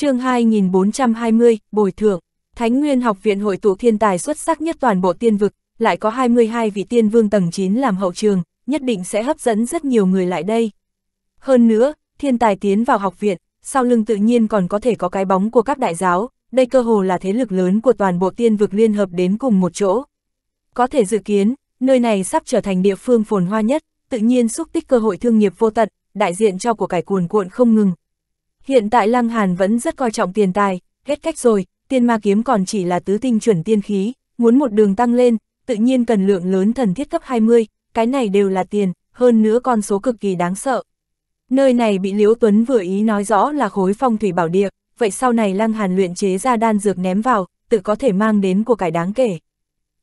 chương 2420, Bồi Thưởng, Thánh Nguyên Học viện hội tụ thiên tài xuất sắc nhất toàn bộ tiên vực, lại có 22 vị tiên vương tầng 9 làm hậu trường, nhất định sẽ hấp dẫn rất nhiều người lại đây. Hơn nữa, thiên tài tiến vào học viện, sau lưng tự nhiên còn có thể có cái bóng của các đại giáo, đây cơ hồ là thế lực lớn của toàn bộ tiên vực liên hợp đến cùng một chỗ. Có thể dự kiến, nơi này sắp trở thành địa phương phồn hoa nhất, tự nhiên xúc tích cơ hội thương nghiệp vô tận, đại diện cho của cải cuồn cuộn không ngừng, Hiện tại Lăng Hàn vẫn rất coi trọng tiền tài, hết cách rồi, tiên ma kiếm còn chỉ là tứ tinh chuẩn tiên khí, muốn một đường tăng lên, tự nhiên cần lượng lớn thần thiết cấp 20, cái này đều là tiền, hơn nữa con số cực kỳ đáng sợ. Nơi này bị Liễu Tuấn vừa ý nói rõ là khối phong thủy bảo địa, vậy sau này Lăng Hàn luyện chế ra đan dược ném vào, tự có thể mang đến của cải đáng kể.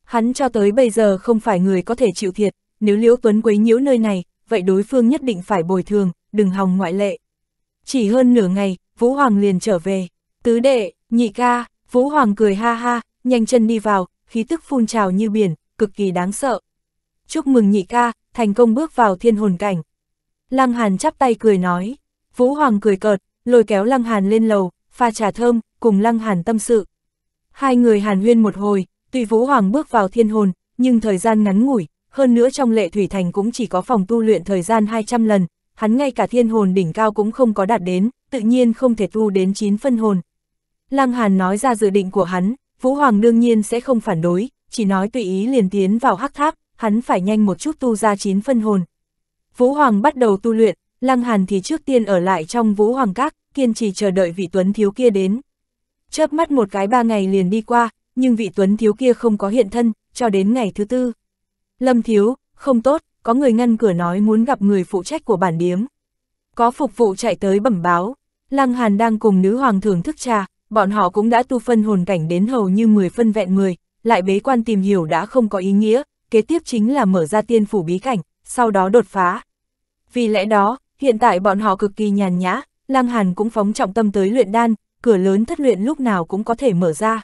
Hắn cho tới bây giờ không phải người có thể chịu thiệt, nếu Liễu Tuấn quấy nhiễu nơi này, vậy đối phương nhất định phải bồi thường, đừng hòng ngoại lệ. Chỉ hơn nửa ngày, Vũ Hoàng liền trở về. Tứ đệ, nhị ca, Vũ Hoàng cười ha ha, nhanh chân đi vào, khí tức phun trào như biển, cực kỳ đáng sợ. Chúc mừng nhị ca, thành công bước vào thiên hồn cảnh. Lăng Hàn chắp tay cười nói. Vũ Hoàng cười cợt, lôi kéo Lăng Hàn lên lầu, pha trà thơm, cùng Lăng Hàn tâm sự. Hai người hàn huyên một hồi, tuy Vũ Hoàng bước vào thiên hồn, nhưng thời gian ngắn ngủi, hơn nữa trong lệ thủy thành cũng chỉ có phòng tu luyện thời gian 200 lần, hắn ngay cả thiên hồn đỉnh cao cũng không có đạt đến, tự nhiên không thể thu đến 9 phân hồn. Lăng Hàn nói ra dự định của hắn, Vũ Hoàng đương nhiên sẽ không phản đối, chỉ nói tùy ý liền tiến vào hắc tháp, hắn phải nhanh một chút tu ra 9 phân hồn. Vũ Hoàng bắt đầu tu luyện, Lăng Hàn thì trước tiên ở lại trong Vũ Hoàng Các, kiên trì chờ đợi vị tuấn thiếu kia đến. Chớp mắt một cái ba ngày liền đi qua, nhưng vị tuấn thiếu kia không có hiện thân, cho đến ngày thứ tư. Lâm thiếu, không tốt, có người ngăn cửa nói muốn gặp người phụ trách của bản điếm. Có phục vụ chạy tới bẩm báo, Lăng Hàn đang cùng nữ hoàng thưởng thức trà, bọn họ cũng đã tu phân hồn cảnh đến hầu như 10 phân vẹn 10, lại bế quan tìm hiểu đã không có ý nghĩa, kế tiếp chính là mở ra tiên phủ bí cảnh, sau đó đột phá. Vì lẽ đó, hiện tại bọn họ cực kỳ nhàn nhã, Lăng Hàn cũng phóng trọng tâm tới luyện đan, cửa lớn thất luyện lúc nào cũng có thể mở ra.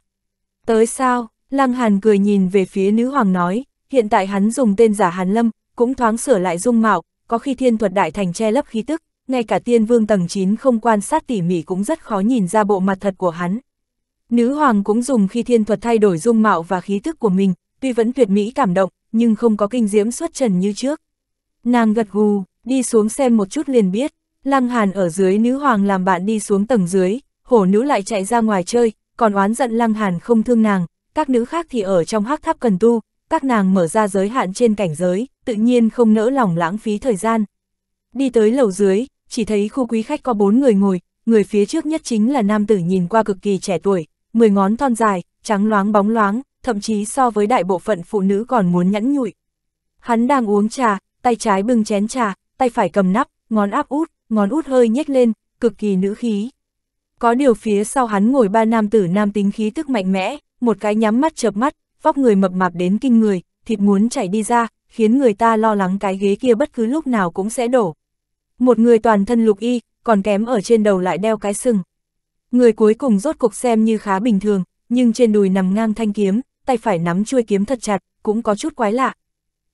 Tới sao, Lăng Hàn cười nhìn về phía nữ hoàng nói, hiện tại hắn dùng tên giả Hàn Lâm, cũng thoáng sửa lại dung mạo, có khi thiên thuật đại thành che lấp khí tức, ngay cả tiên vương tầng 9 không quan sát tỉ mỉ cũng rất khó nhìn ra bộ mặt thật của hắn. Nữ hoàng cũng dùng khi thiên thuật thay đổi dung mạo và khí tức của mình, tuy vẫn tuyệt mỹ cảm động, nhưng không có kinh diễm xuất trần như trước. Nàng gật gù, đi xuống xem một chút liền biết, lăng hàn ở dưới nữ hoàng làm bạn đi xuống tầng dưới, hổ nữ lại chạy ra ngoài chơi, còn oán giận lăng hàn không thương nàng, các nữ khác thì ở trong hắc tháp cần tu, các nàng mở ra giới hạn trên cảnh giới, tự nhiên không nỡ lòng lãng phí thời gian. Đi tới lầu dưới, chỉ thấy khu quý khách có bốn người ngồi, người phía trước nhất chính là nam tử nhìn qua cực kỳ trẻ tuổi, mười ngón thon dài, trắng loáng bóng loáng, thậm chí so với đại bộ phận phụ nữ còn muốn nhẵn nhụi. Hắn đang uống trà, tay trái bưng chén trà, tay phải cầm nắp, ngón áp út, ngón út hơi nhếch lên, cực kỳ nữ khí. Có điều phía sau hắn ngồi ba nam tử nam tính khí tức mạnh mẽ, một cái nhắm mắt chợp mắt, vóc người mập mạp đến kinh người, thịt muốn chảy đi ra, khiến người ta lo lắng cái ghế kia bất cứ lúc nào cũng sẽ đổ. Một người toàn thân lục y, còn kém ở trên đầu lại đeo cái sừng. Người cuối cùng rốt cuộc xem như khá bình thường, nhưng trên đùi nằm ngang thanh kiếm, tay phải nắm chuôi kiếm thật chặt, cũng có chút quái lạ.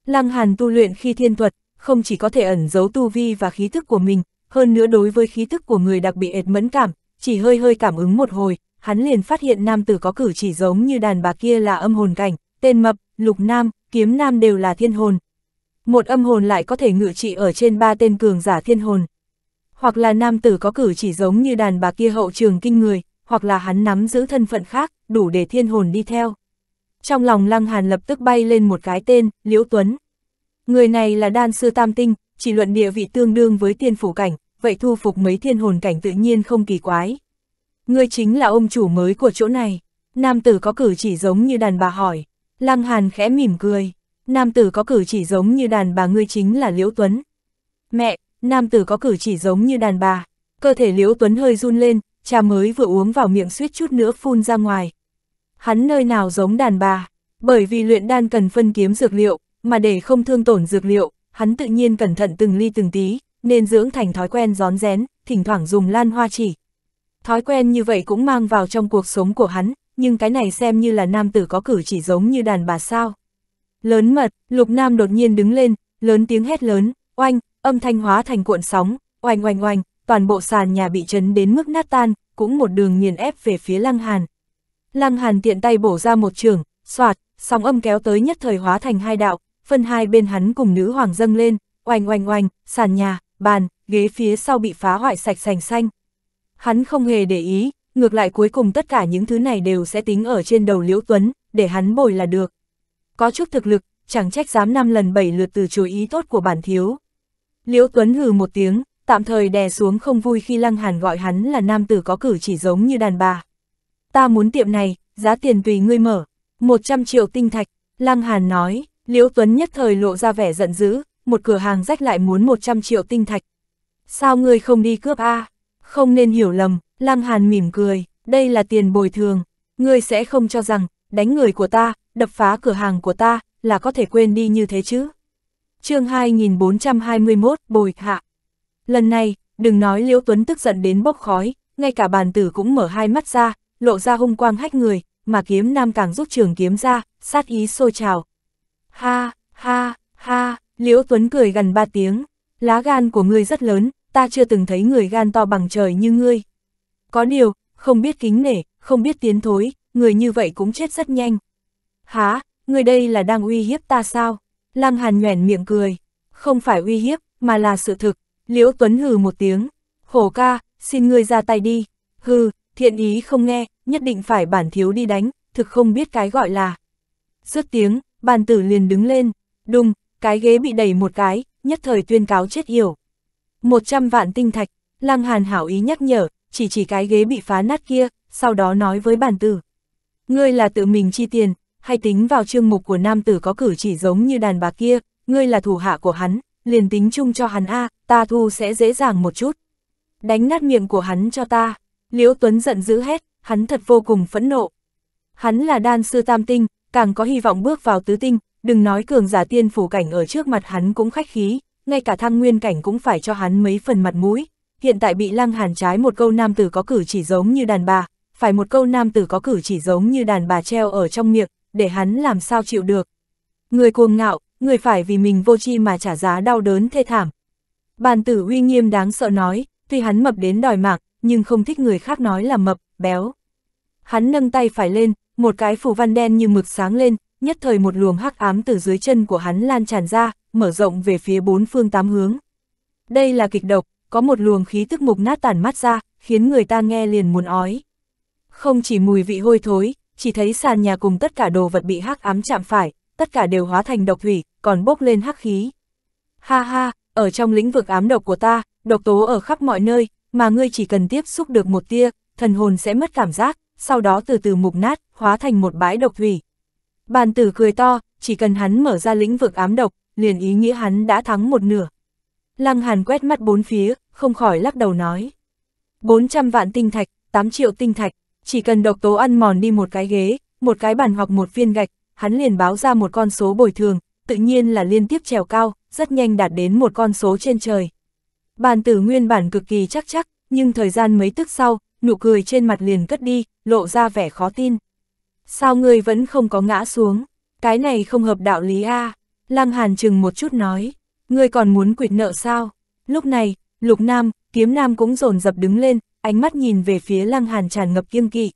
Lăng Hàn tu luyện khi thiên thuật, không chỉ có thể ẩn giấu tu vi và khí thức của mình, hơn nữa đối với khí thức của người đặc bị mẫn cảm, chỉ hơi hơi cảm ứng một hồi, hắn liền phát hiện nam tử có cử chỉ giống như đàn bà kia là âm hồn cảnh, tên mập, lục nam, kiếm nam đều là thiên hồn. Một âm hồn lại có thể ngự trị ở trên ba tên cường giả thiên hồn. Hoặc là nam tử có cử chỉ giống như đàn bà kia hậu trường kinh người, hoặc là hắn nắm giữ thân phận khác, đủ để thiên hồn đi theo. Trong lòng Lăng Hàn lập tức bay lên một cái tên, Liễu Tuấn. Người này là đan sư tam tinh, chỉ luận địa vị tương đương với tiên phủ cảnh, vậy thu phục mấy thiên hồn cảnh tự nhiên không kỳ quái. Ngươi chính là ông chủ mới của chỗ này. Nam tử có cử chỉ giống như đàn bà hỏi. Lăng Hàn khẽ mỉm cười. Nam tử có cử chỉ giống như đàn bà ngươi chính là Liễu Tuấn. Mẹ, nam tử có cử chỉ giống như đàn bà. Cơ thể Liễu Tuấn hơi run lên, trà mới vừa uống vào miệng suýt chút nữa phun ra ngoài. Hắn nơi nào giống đàn bà, bởi vì luyện đan cần phân kiếm dược liệu, mà để không thương tổn dược liệu, hắn tự nhiên cẩn thận từng ly từng tí, nên dưỡng thành thói quen gión rén, thỉnh thoảng dùng lan hoa chỉ, Thói quen như vậy cũng mang vào trong cuộc sống của hắn, nhưng cái này xem như là nam tử có cử chỉ giống như đàn bà sao. Lớn mật, lục nam đột nhiên đứng lên, lớn tiếng hét lớn, oanh, âm thanh hóa thành cuộn sóng, oanh oanh oanh, toàn bộ sàn nhà bị chấn đến mức nát tan, cũng một đường nghiền ép về phía lăng hàn. Lăng hàn tiện tay bổ ra một trường, soạt, sóng âm kéo tới nhất thời hóa thành hai đạo, phân hai bên hắn cùng nữ hoàng dâng lên, oanh oanh oanh, sàn nhà, bàn, ghế phía sau bị phá hoại sạch sành xanh hắn không hề để ý, ngược lại cuối cùng tất cả những thứ này đều sẽ tính ở trên đầu Liễu Tuấn, để hắn bồi là được. Có chút thực lực, chẳng trách dám năm lần bảy lượt từ chối ý tốt của bản thiếu. Liễu Tuấn hừ một tiếng, tạm thời đè xuống không vui khi Lăng Hàn gọi hắn là nam tử có cử chỉ giống như đàn bà. Ta muốn tiệm này, giá tiền tùy ngươi mở, 100 triệu tinh thạch, Lăng Hàn nói, Liễu Tuấn nhất thời lộ ra vẻ giận dữ, một cửa hàng rách lại muốn 100 triệu tinh thạch. Sao ngươi không đi cướp a? À? Không nên hiểu lầm, Lăng Hàn mỉm cười, đây là tiền bồi thường, ngươi sẽ không cho rằng, đánh người của ta, đập phá cửa hàng của ta, là có thể quên đi như thế chứ. chương 2421, bồi hạ. Lần này, đừng nói Liễu Tuấn tức giận đến bốc khói, ngay cả bàn tử cũng mở hai mắt ra, lộ ra hung quang hách người, mà kiếm nam càng rút trường kiếm ra, sát ý sôi trào. Ha, ha, ha, Liễu Tuấn cười gần ba tiếng, lá gan của ngươi rất lớn, ta chưa từng thấy người gan to bằng trời như ngươi. Có điều, không biết kính nể, không biết tiến thối, người như vậy cũng chết rất nhanh. Há, người đây là đang uy hiếp ta sao? Lăng Hàn nhoẻn miệng cười. Không phải uy hiếp, mà là sự thực. Liễu Tuấn hừ một tiếng. Hổ ca, xin ngươi ra tay đi. Hừ, thiện ý không nghe, nhất định phải bản thiếu đi đánh, thực không biết cái gọi là. Dứt tiếng, bàn tử liền đứng lên. Đùng, cái ghế bị đẩy một cái, nhất thời tuyên cáo chết yểu. 100 vạn tinh thạch, Lăng Hàn hảo ý nhắc nhở, chỉ chỉ cái ghế bị phá nát kia, sau đó nói với bản tử. Ngươi là tự mình chi tiền, hay tính vào chương mục của nam tử có cử chỉ giống như đàn bà kia, ngươi là thủ hạ của hắn, liền tính chung cho hắn A, ta thu sẽ dễ dàng một chút. Đánh nát miệng của hắn cho ta, Liễu Tuấn giận dữ hết hắn thật vô cùng phẫn nộ. Hắn là đan sư tam tinh, càng có hy vọng bước vào tứ tinh, đừng nói cường giả tiên phủ cảnh ở trước mặt hắn cũng khách khí ngay cả thăng nguyên cảnh cũng phải cho hắn mấy phần mặt mũi. Hiện tại bị lăng hàn trái một câu nam tử có cử chỉ giống như đàn bà, phải một câu nam tử có cử chỉ giống như đàn bà treo ở trong miệng, để hắn làm sao chịu được. Người cuồng ngạo, người phải vì mình vô chi mà trả giá đau đớn thê thảm. Bàn tử uy nghiêm đáng sợ nói, tuy hắn mập đến đòi mạng, nhưng không thích người khác nói là mập, béo. Hắn nâng tay phải lên, một cái phủ văn đen như mực sáng lên, nhất thời một luồng hắc ám từ dưới chân của hắn lan tràn ra, mở rộng về phía bốn phương tám hướng. Đây là kịch độc, có một luồng khí tức mục nát tản mắt ra, khiến người ta nghe liền muốn ói. Không chỉ mùi vị hôi thối, chỉ thấy sàn nhà cùng tất cả đồ vật bị hắc ám chạm phải, tất cả đều hóa thành độc thủy, còn bốc lên hắc khí. Ha ha, ở trong lĩnh vực ám độc của ta, độc tố ở khắp mọi nơi, mà ngươi chỉ cần tiếp xúc được một tia, thần hồn sẽ mất cảm giác, sau đó từ từ mục nát, hóa thành một bãi độc thủy. Bàn tử cười to, chỉ cần hắn mở ra lĩnh vực ám độc, liền ý nghĩa hắn đã thắng một nửa. Lăng Hàn quét mắt bốn phía, không khỏi lắc đầu nói. 400 vạn tinh thạch, 8 triệu tinh thạch, chỉ cần độc tố ăn mòn đi một cái ghế, một cái bàn hoặc một viên gạch, hắn liền báo ra một con số bồi thường, tự nhiên là liên tiếp trèo cao, rất nhanh đạt đến một con số trên trời. Bàn tử nguyên bản cực kỳ chắc chắc, nhưng thời gian mấy tức sau, nụ cười trên mặt liền cất đi, lộ ra vẻ khó tin. Sao ngươi vẫn không có ngã xuống, cái này không hợp đạo lý a à? Lăng Hàn chừng một chút nói, ngươi còn muốn quyệt nợ sao? Lúc này, Lục Nam, Kiếm Nam cũng rồn dập đứng lên, ánh mắt nhìn về phía Lăng Hàn tràn ngập kiêng kỵ.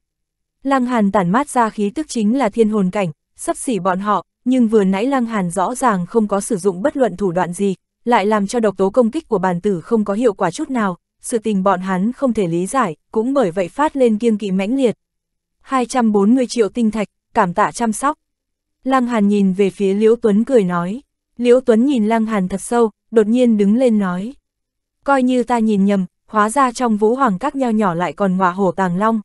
Lăng Hàn tản mát ra khí tức chính là thiên hồn cảnh, sắp xỉ bọn họ, nhưng vừa nãy Lăng Hàn rõ ràng không có sử dụng bất luận thủ đoạn gì, lại làm cho độc tố công kích của bản tử không có hiệu quả chút nào, sự tình bọn hắn không thể lý giải, cũng bởi vậy phát lên kiêng kỵ mãnh liệt. 240 triệu tinh thạch, cảm tạ chăm sóc. Lăng Hàn nhìn về phía Liễu Tuấn cười nói. Liễu Tuấn nhìn Lăng Hàn thật sâu, đột nhiên đứng lên nói. Coi như ta nhìn nhầm, hóa ra trong vũ hoàng các nho nhỏ lại còn ngọa hổ tàng long.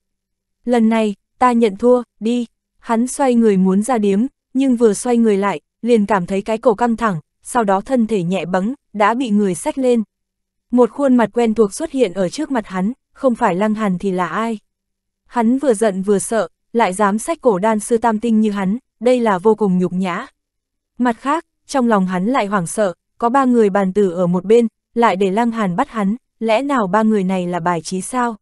Lần này, ta nhận thua, đi. Hắn xoay người muốn ra điếm, nhưng vừa xoay người lại, liền cảm thấy cái cổ căng thẳng, sau đó thân thể nhẹ bẫng, đã bị người xách lên. Một khuôn mặt quen thuộc xuất hiện ở trước mặt hắn, không phải Lăng Hàn thì là ai. Hắn vừa giận vừa sợ, lại dám xách cổ đan sư tam tinh như hắn, đây là vô cùng nhục nhã. Mặt khác, trong lòng hắn lại hoảng sợ, có ba người bàn tử ở một bên, lại để Lăng Hàn bắt hắn, lẽ nào ba người này là bài trí sao?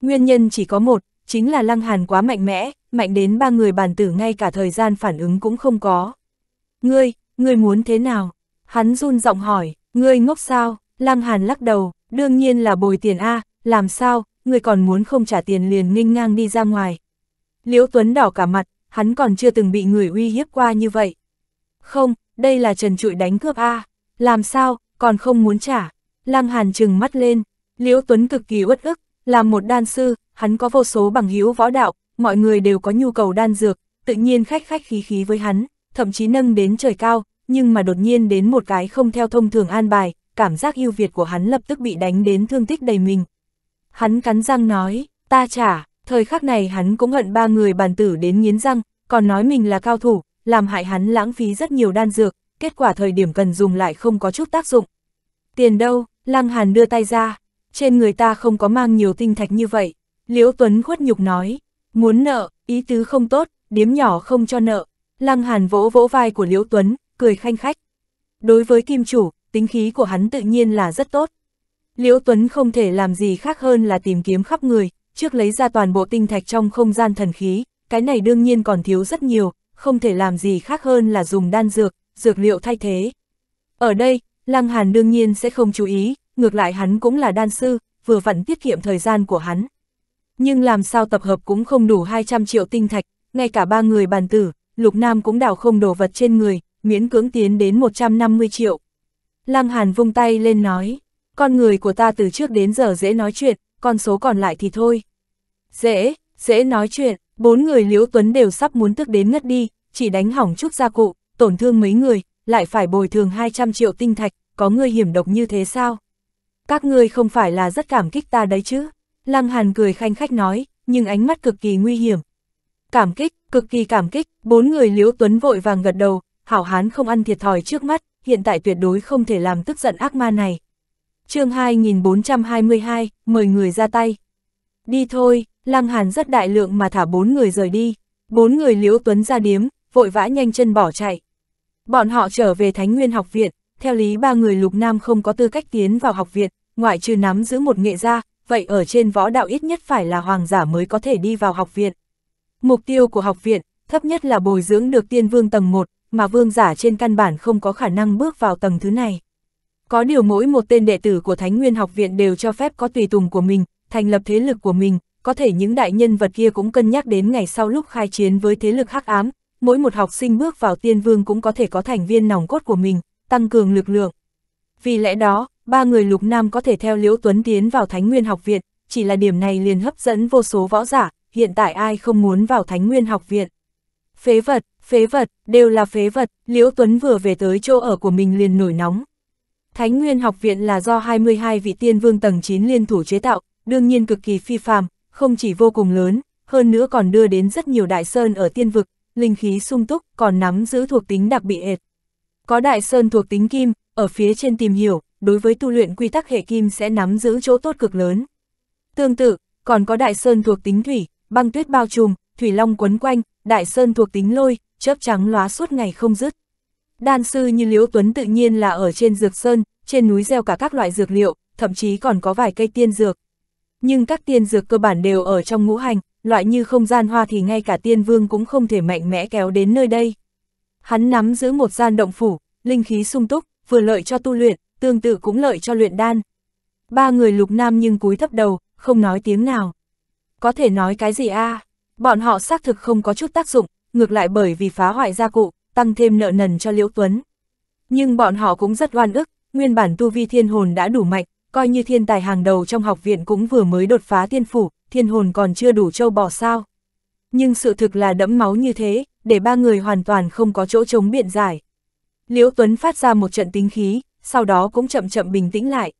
Nguyên nhân chỉ có một, chính là Lăng Hàn quá mạnh mẽ, mạnh đến ba người bàn tử ngay cả thời gian phản ứng cũng không có. Ngươi, ngươi muốn thế nào? Hắn run giọng hỏi, ngươi ngốc sao? Lăng Hàn lắc đầu, đương nhiên là bồi tiền A, làm sao, ngươi còn muốn không trả tiền liền nghênh ngang đi ra ngoài. Liễu Tuấn đỏ cả mặt, hắn còn chưa từng bị người uy hiếp qua như vậy. Không, đây là trần trụi đánh cướp A, làm sao, còn không muốn trả. Lăng Hàn trừng mắt lên, Liễu Tuấn cực kỳ uất ức, làm một đan sư, hắn có vô số bằng hữu võ đạo, mọi người đều có nhu cầu đan dược, tự nhiên khách khách khí khí với hắn, thậm chí nâng đến trời cao, nhưng mà đột nhiên đến một cái không theo thông thường an bài, cảm giác yêu việt của hắn lập tức bị đánh đến thương tích đầy mình. Hắn cắn răng nói, ta trả, thời khắc này hắn cũng hận ba người bàn tử đến nghiến răng, còn nói mình là cao thủ, làm hại hắn lãng phí rất nhiều đan dược, kết quả thời điểm cần dùng lại không có chút tác dụng. Tiền đâu, Lăng Hàn đưa tay ra, trên người ta không có mang nhiều tinh thạch như vậy, Liễu Tuấn khuất nhục nói, muốn nợ, ý tứ không tốt, điếm nhỏ không cho nợ, Lăng Hàn vỗ vỗ vai của Liễu Tuấn, cười khanh khách. Đối với kim chủ, tính khí của hắn tự nhiên là rất tốt. Liễu Tuấn không thể làm gì khác hơn là tìm kiếm khắp người, trước lấy ra toàn bộ tinh thạch trong không gian thần khí, cái này đương nhiên còn thiếu rất nhiều, không thể làm gì khác hơn là dùng đan dược, dược liệu thay thế. Ở đây, Lăng Hàn đương nhiên sẽ không chú ý, ngược lại hắn cũng là đan sư, vừa vặn tiết kiệm thời gian của hắn. Nhưng làm sao tập hợp cũng không đủ 200 triệu tinh thạch, ngay cả ba người bàn tử, Lục Nam cũng đào không đồ vật trên người, miễn cưỡng tiến đến 150 triệu. Lăng Hàn vung tay lên nói, con người của ta từ trước đến giờ dễ nói chuyện, con số còn lại thì thôi. Dễ, dễ nói chuyện, bốn người Liễu Tuấn đều sắp muốn tức đến ngất đi, chỉ đánh hỏng chút gia cụ, tổn thương mấy người, lại phải bồi thường 200 triệu tinh thạch, có người hiểm độc như thế sao? Các ngươi không phải là rất cảm kích ta đấy chứ? Lăng Hàn cười khanh khách nói, nhưng ánh mắt cực kỳ nguy hiểm. Cảm kích, cực kỳ cảm kích, bốn người Liễu Tuấn vội vàng gật đầu, hảo hán không ăn thiệt thòi trước mắt, hiện tại tuyệt đối không thể làm tức giận ác ma này chương 2422, mời người ra tay. Đi thôi, Lăng Hàn rất đại lượng mà thả bốn người rời đi. Bốn người Liễu Tuấn ra điếm, vội vã nhanh chân bỏ chạy. Bọn họ trở về Thánh Nguyên học viện, theo lý ba người Lục Nam không có tư cách tiến vào học viện, ngoại trừ nắm giữ một nghệ gia, vậy ở trên võ đạo ít nhất phải là hoàng giả mới có thể đi vào học viện. Mục tiêu của học viện, thấp nhất là bồi dưỡng được tiên vương tầng 1, mà vương giả trên căn bản không có khả năng bước vào tầng thứ này. Có điều mỗi một tên đệ tử của Thánh Nguyên học viện đều cho phép có tùy tùng của mình, thành lập thế lực của mình, có thể những đại nhân vật kia cũng cân nhắc đến ngày sau lúc khai chiến với thế lực hắc ám, mỗi một học sinh bước vào tiên vương cũng có thể có thành viên nòng cốt của mình, tăng cường lực lượng. Vì lẽ đó, ba người lục nam có thể theo Liễu Tuấn tiến vào Thánh Nguyên học viện, chỉ là điểm này liền hấp dẫn vô số võ giả, hiện tại ai không muốn vào Thánh Nguyên học viện. Phế vật, phế vật, đều là phế vật, Liễu Tuấn vừa về tới chỗ ở của mình liền nổi nóng, Thánh Nguyên học viện là do 22 vị tiên vương tầng 9 liên thủ chế tạo, đương nhiên cực kỳ phi phàm, không chỉ vô cùng lớn, hơn nữa còn đưa đến rất nhiều đại sơn ở tiên vực, linh khí sung túc, còn nắm giữ thuộc tính đặc biệt hệt. Có đại sơn thuộc tính kim, ở phía trên tìm hiểu, đối với tu luyện quy tắc hệ kim sẽ nắm giữ chỗ tốt cực lớn. Tương tự, còn có đại sơn thuộc tính thủy, băng tuyết bao trùm, thủy long quấn quanh, đại sơn thuộc tính lôi, chớp trắng lóa suốt ngày không dứt. Đan sư như Liễu Tuấn tự nhiên là ở trên dược sơn, trên núi gieo cả các loại dược liệu, thậm chí còn có vài cây tiên dược. Nhưng các tiên dược cơ bản đều ở trong ngũ hành, loại như không gian hoa thì ngay cả tiên vương cũng không thể mạnh mẽ kéo đến nơi đây. Hắn nắm giữ một gian động phủ, linh khí sung túc, vừa lợi cho tu luyện, tương tự cũng lợi cho luyện đan. Ba người lục nam nhưng cúi thấp đầu, không nói tiếng nào. Có thể nói cái gì a à? Bọn họ xác thực không có chút tác dụng, ngược lại bởi vì phá hoại gia cụ, tăng thêm nợ nần cho Liễu Tuấn. Nhưng bọn họ cũng rất oan ức, nguyên bản tu vi thiên hồn đã đủ mạnh, coi như thiên tài hàng đầu trong học viện cũng vừa mới đột phá thiên phủ, thiên hồn còn chưa đủ châu bò sao. Nhưng sự thực là đẫm máu như thế, để ba người hoàn toàn không có chỗ chống biện giải. Liễu Tuấn phát ra một trận tính khí, sau đó cũng chậm chậm bình tĩnh lại.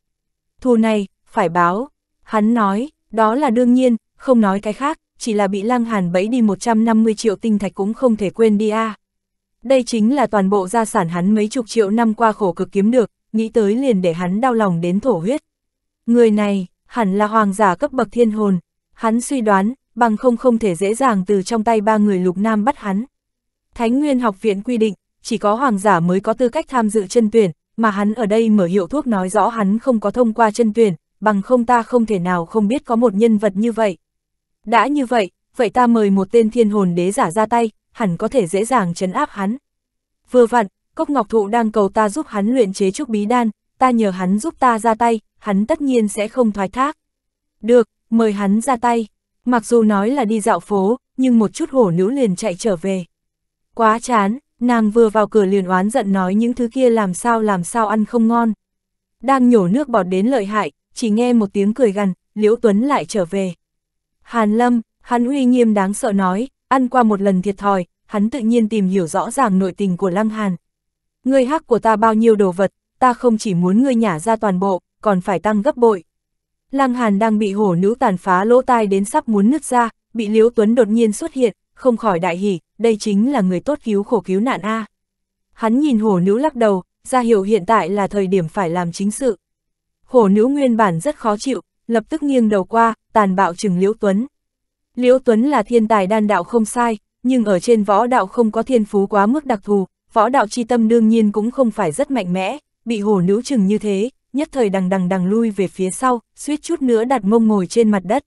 Thù này, phải báo. Hắn nói, đó là đương nhiên, không nói cái khác, chỉ là bị Lăng Hàn bẫy đi 150 triệu tinh thạch cũng không thể quên đi a. À. Đây chính là toàn bộ gia sản hắn mấy chục triệu năm qua khổ cực kiếm được, nghĩ tới liền để hắn đau lòng đến thổ huyết. Người này, hẳn là hoàng giả cấp bậc thiên hồn, hắn suy đoán, bằng không không thể dễ dàng từ trong tay ba người lục nam bắt hắn. Thánh Nguyên học viện quy định, chỉ có hoàng giả mới có tư cách tham dự chân tuyển, mà hắn ở đây mở hiệu thuốc nói rõ hắn không có thông qua chân tuyển, bằng không ta không thể nào không biết có một nhân vật như vậy. Đã như vậy, vậy ta mời một tên thiên hồn đế giả ra tay, hẳn có thể dễ dàng chấn áp hắn. Vừa vặn, Cốc Ngọc Thụ đang cầu ta giúp hắn luyện chế trúc bí đan, ta nhờ hắn giúp ta ra tay, hắn tất nhiên sẽ không thoái thác. Được, mời hắn ra tay. Mặc dù nói là đi dạo phố, nhưng một chút hổ nữ liền chạy trở về. Quá chán, nàng vừa vào cửa liền oán giận nói những thứ kia làm sao làm sao ăn không ngon. Đang nhổ nước bọt đến lợi hại, chỉ nghe một tiếng cười gần Liễu Tuấn lại trở về. Hàn Lâm, hắn uy nghiêm đáng sợ nói, ăn qua một lần thiệt thòi, hắn tự nhiên tìm hiểu rõ ràng nội tình của Lăng Hàn. Ngươi hắc của ta bao nhiêu đồ vật, ta không chỉ muốn ngươi nhả ra toàn bộ, còn phải tăng gấp bội. Lăng Hàn đang bị hổ nữ tàn phá lỗ tai đến sắp muốn nứt ra, bị Liễu Tuấn đột nhiên xuất hiện, không khỏi đại hỉ, đây chính là người tốt cứu khổ cứu nạn a. Hắn nhìn hổ nữ lắc đầu, ra hiệu hiện tại là thời điểm phải làm chính sự. Hổ nữ nguyên bản rất khó chịu, lập tức nghiêng đầu qua, tàn bạo chừng Liễu Tuấn. Liễu Tuấn là thiên tài đan đạo không sai, nhưng ở trên võ đạo không có thiên phú quá mức đặc thù, võ đạo chi tâm đương nhiên cũng không phải rất mạnh mẽ, bị hồ nữ chừng như thế, nhất thời đằng đằng đằng lui về phía sau, suýt chút nữa đặt mông ngồi trên mặt đất.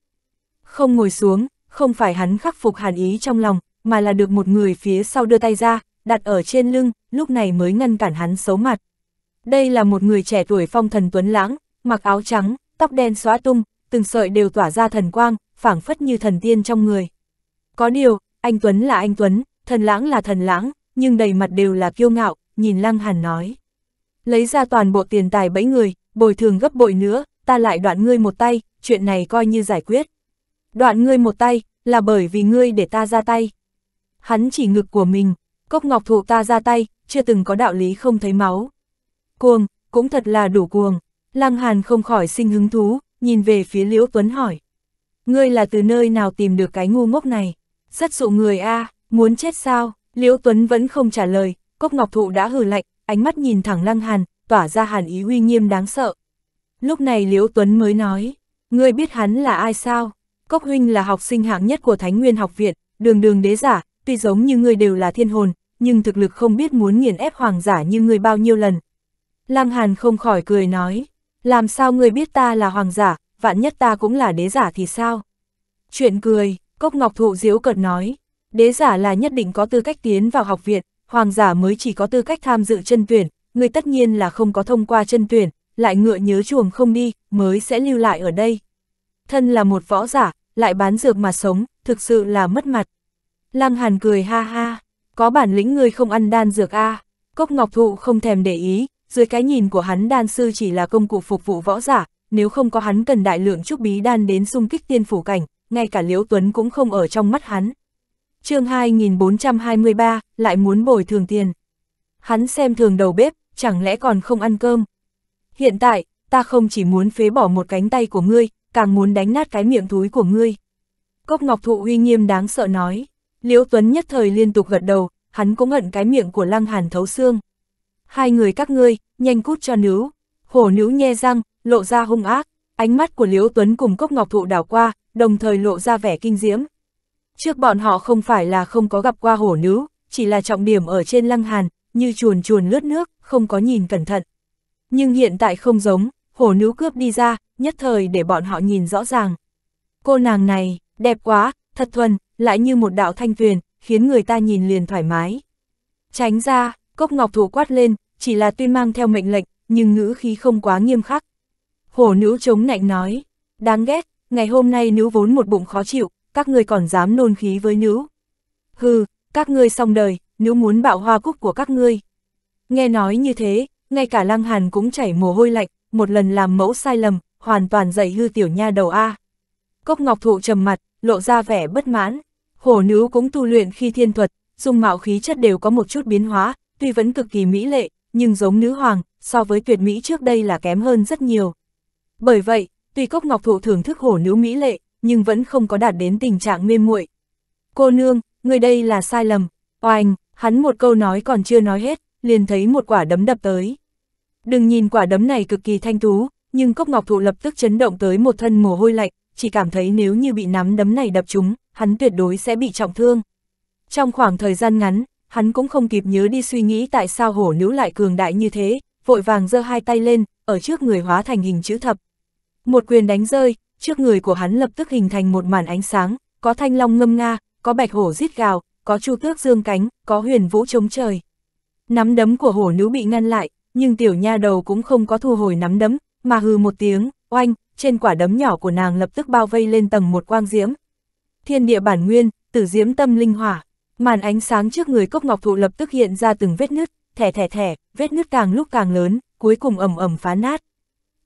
Không ngồi xuống, không phải hắn khắc phục hàn ý trong lòng, mà là được một người phía sau đưa tay ra, đặt ở trên lưng, lúc này mới ngăn cản hắn xấu mặt. Đây là một người trẻ tuổi phong thần tuấn lãng, mặc áo trắng, tóc đen xóa tung, từng sợi đều tỏa ra thần quang, phảng phất như thần tiên trong người. Có điều, anh Tuấn là anh Tuấn, thần lãng là thần lãng, nhưng đầy mặt đều là kiêu ngạo, nhìn Lăng Hàn nói. Lấy ra toàn bộ tiền tài bẫy người, bồi thường gấp bội nữa, ta lại đoạn ngươi một tay, chuyện này coi như giải quyết. Đoạn ngươi một tay, là bởi vì ngươi để ta ra tay. Hắn chỉ ngực của mình, cốc ngọc thụ ta ra tay, chưa từng có đạo lý không thấy máu. Cuồng, cũng thật là đủ cuồng. Lăng Hàn không khỏi sinh hứng thú, nhìn về phía Liễu Tuấn hỏi ngươi là từ nơi nào tìm được cái ngu ngốc này? Rất dụ người a à, muốn chết sao? Liễu Tuấn vẫn không trả lời, cốc ngọc thụ đã hừ lạnh, ánh mắt nhìn thẳng lăng hàn, tỏa ra hàn ý uy nghiêm đáng sợ. Lúc này Liễu Tuấn mới nói, ngươi biết hắn là ai sao? Cốc huynh là học sinh hạng nhất của Thánh Nguyên học viện, đường đường đế giả, tuy giống như ngươi đều là thiên hồn, nhưng thực lực không biết muốn nghiền ép hoàng giả như ngươi bao nhiêu lần. Lăng Hàn không khỏi cười nói, làm sao ngươi biết ta là hoàng giả, vạn nhất ta cũng là đế giả thì sao? Chuyện cười, Cốc Ngọc Thụ diếu cợt nói, đế giả là nhất định có tư cách tiến vào học viện, hoàng giả mới chỉ có tư cách tham dự chân tuyển, người tất nhiên là không có thông qua chân tuyển, lại ngựa nhớ chuồng không đi, mới sẽ lưu lại ở đây. Thân là một võ giả, lại bán dược mà sống, thực sự là mất mặt. Lăng Hàn cười ha ha, có bản lĩnh người không ăn đan dược a Cốc Ngọc Thụ không thèm để ý, dưới cái nhìn của hắn đan sư chỉ là công cụ phục vụ võ giả, nếu không có hắn cần đại lượng trúc bí đan đến xung kích tiên phủ cảnh, ngay cả Liễu Tuấn cũng không ở trong mắt hắn. chương 2423, lại muốn bồi thường tiền. Hắn xem thường đầu bếp, chẳng lẽ còn không ăn cơm. Hiện tại, ta không chỉ muốn phế bỏ một cánh tay của ngươi, càng muốn đánh nát cái miệng túi của ngươi. Cốc Ngọc Thụ uy nghiêm đáng sợ nói, Liễu Tuấn nhất thời liên tục gật đầu, hắn cũng hận cái miệng của Lăng Hàn thấu xương. Hai người các ngươi, nhanh cút cho nứu. Hổ nứu nhe răng, lộ ra hung ác, ánh mắt của Liễu Tuấn cùng Cốc Ngọc Thụ đảo qua, đồng thời lộ ra vẻ kinh diễm. Trước bọn họ không phải là không có gặp qua hổ nữ, chỉ là trọng điểm ở trên lăng hàn, như chuồn chuồn lướt nước, không có nhìn cẩn thận. Nhưng hiện tại không giống, hổ nữ cướp đi ra, nhất thời để bọn họ nhìn rõ ràng. Cô nàng này, đẹp quá, thật thuần, lại như một đạo thanh tuyền, khiến người ta nhìn liền thoải mái. Tránh ra, cốc ngọc thủ quát lên, chỉ là tuyên mang theo mệnh lệnh, nhưng ngữ khí không quá nghiêm khắc. Hổ nữ chống nạnh nói, đáng ghét, ngày hôm nay nữ vốn một bụng khó chịu, các ngươi còn dám nôn khí với nữ. Hừ, các ngươi xong đời, nữ muốn bạo hoa cúc của các ngươi. Nghe nói như thế, ngay cả Lăng Hàn cũng chảy mồ hôi lạnh, một lần làm mẫu sai lầm, hoàn toàn dạy hư tiểu nha đầu A. Cốc Ngọc Thụ trầm mặt, lộ ra vẻ bất mãn. Hổ nữ cũng tu luyện khi thiên thuật, dung mạo khí chất đều có một chút biến hóa, tuy vẫn cực kỳ mỹ lệ, nhưng giống nữ hoàng, so với tuyệt mỹ trước đây là kém hơn rất nhiều. Bởi vậy, tuy Cốc Ngọc Thụ thưởng thức hổ nữ mỹ lệ, nhưng vẫn không có đạt đến tình trạng mê muội. Cô nương, người đây là sai lầm. Oanh, hắn một câu nói còn chưa nói hết, liền thấy một quả đấm đập tới. Đừng nhìn quả đấm này cực kỳ thanh tú, nhưng Cốc Ngọc Thụ lập tức chấn động tới một thân mồ hôi lạnh, chỉ cảm thấy nếu như bị nắm đấm này đập trúng, hắn tuyệt đối sẽ bị trọng thương. Trong khoảng thời gian ngắn, hắn cũng không kịp nhớ đi suy nghĩ tại sao hổ nữ lại cường đại như thế, vội vàng giơ hai tay lên, ở trước người hóa thành hình chữ thập, một quyền đánh rơi, trước người của hắn lập tức hình thành một màn ánh sáng, có thanh long ngâm nga, có bạch hổ rít gào, có chu tước dương cánh, có huyền vũ chống trời. Nắm đấm của hổ nữ bị ngăn lại, nhưng tiểu nha đầu cũng không có thu hồi nắm đấm, mà hừ một tiếng, oanh, trên quả đấm nhỏ của nàng lập tức bao vây lên tầng một quang diễm. Thiên địa bản nguyên, tử diễm tâm linh hỏa, màn ánh sáng trước người cốc ngọc thụ lập tức hiện ra từng vết nứt, thẻ thẻ thẻ, vết nứt càng lúc càng lớn, cuối cùng ầm ầm phá nát.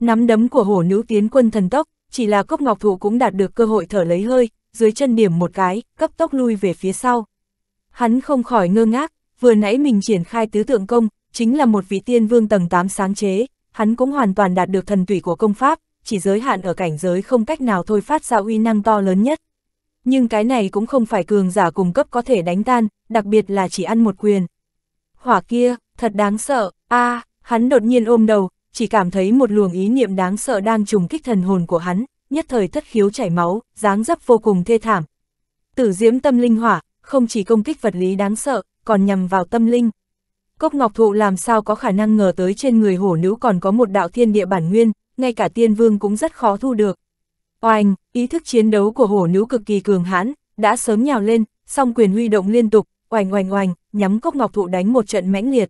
Nắm đấm của hổ nữ tiến quân thần tốc, chỉ là cốc ngọc thụ cũng đạt được cơ hội thở lấy hơi, dưới chân điểm một cái, cấp tốc lui về phía sau. Hắn không khỏi ngơ ngác, vừa nãy mình triển khai tứ tượng công, chính là một vị tiên vương tầng 8 sáng chế, hắn cũng hoàn toàn đạt được thần tủy của công pháp, chỉ giới hạn ở cảnh giới không cách nào thôi phát ra uy năng to lớn nhất. Nhưng cái này cũng không phải cường giả cùng cấp có thể đánh tan, đặc biệt là chỉ ăn một quyền. Hỏa kia, thật đáng sợ, a à, hắn đột nhiên ôm đầu, chỉ cảm thấy một luồng ý niệm đáng sợ đang trùng kích thần hồn của hắn, nhất thời thất khiếu chảy máu, dáng dấp vô cùng thê thảm. Tử diễm tâm linh hỏa, không chỉ công kích vật lý đáng sợ, còn nhằm vào tâm linh. Cốc Ngọc Thụ làm sao có khả năng ngờ tới trên người hổ nữ còn có một đạo thiên địa bản nguyên, ngay cả tiên vương cũng rất khó thu được. Oanh, ý thức chiến đấu của hổ nữ cực kỳ cường hãn, đã sớm nhào lên, song quyền huy động liên tục, oanh oanh oanh, nhắm Cốc Ngọc Thụ đánh một trận mãnh liệt.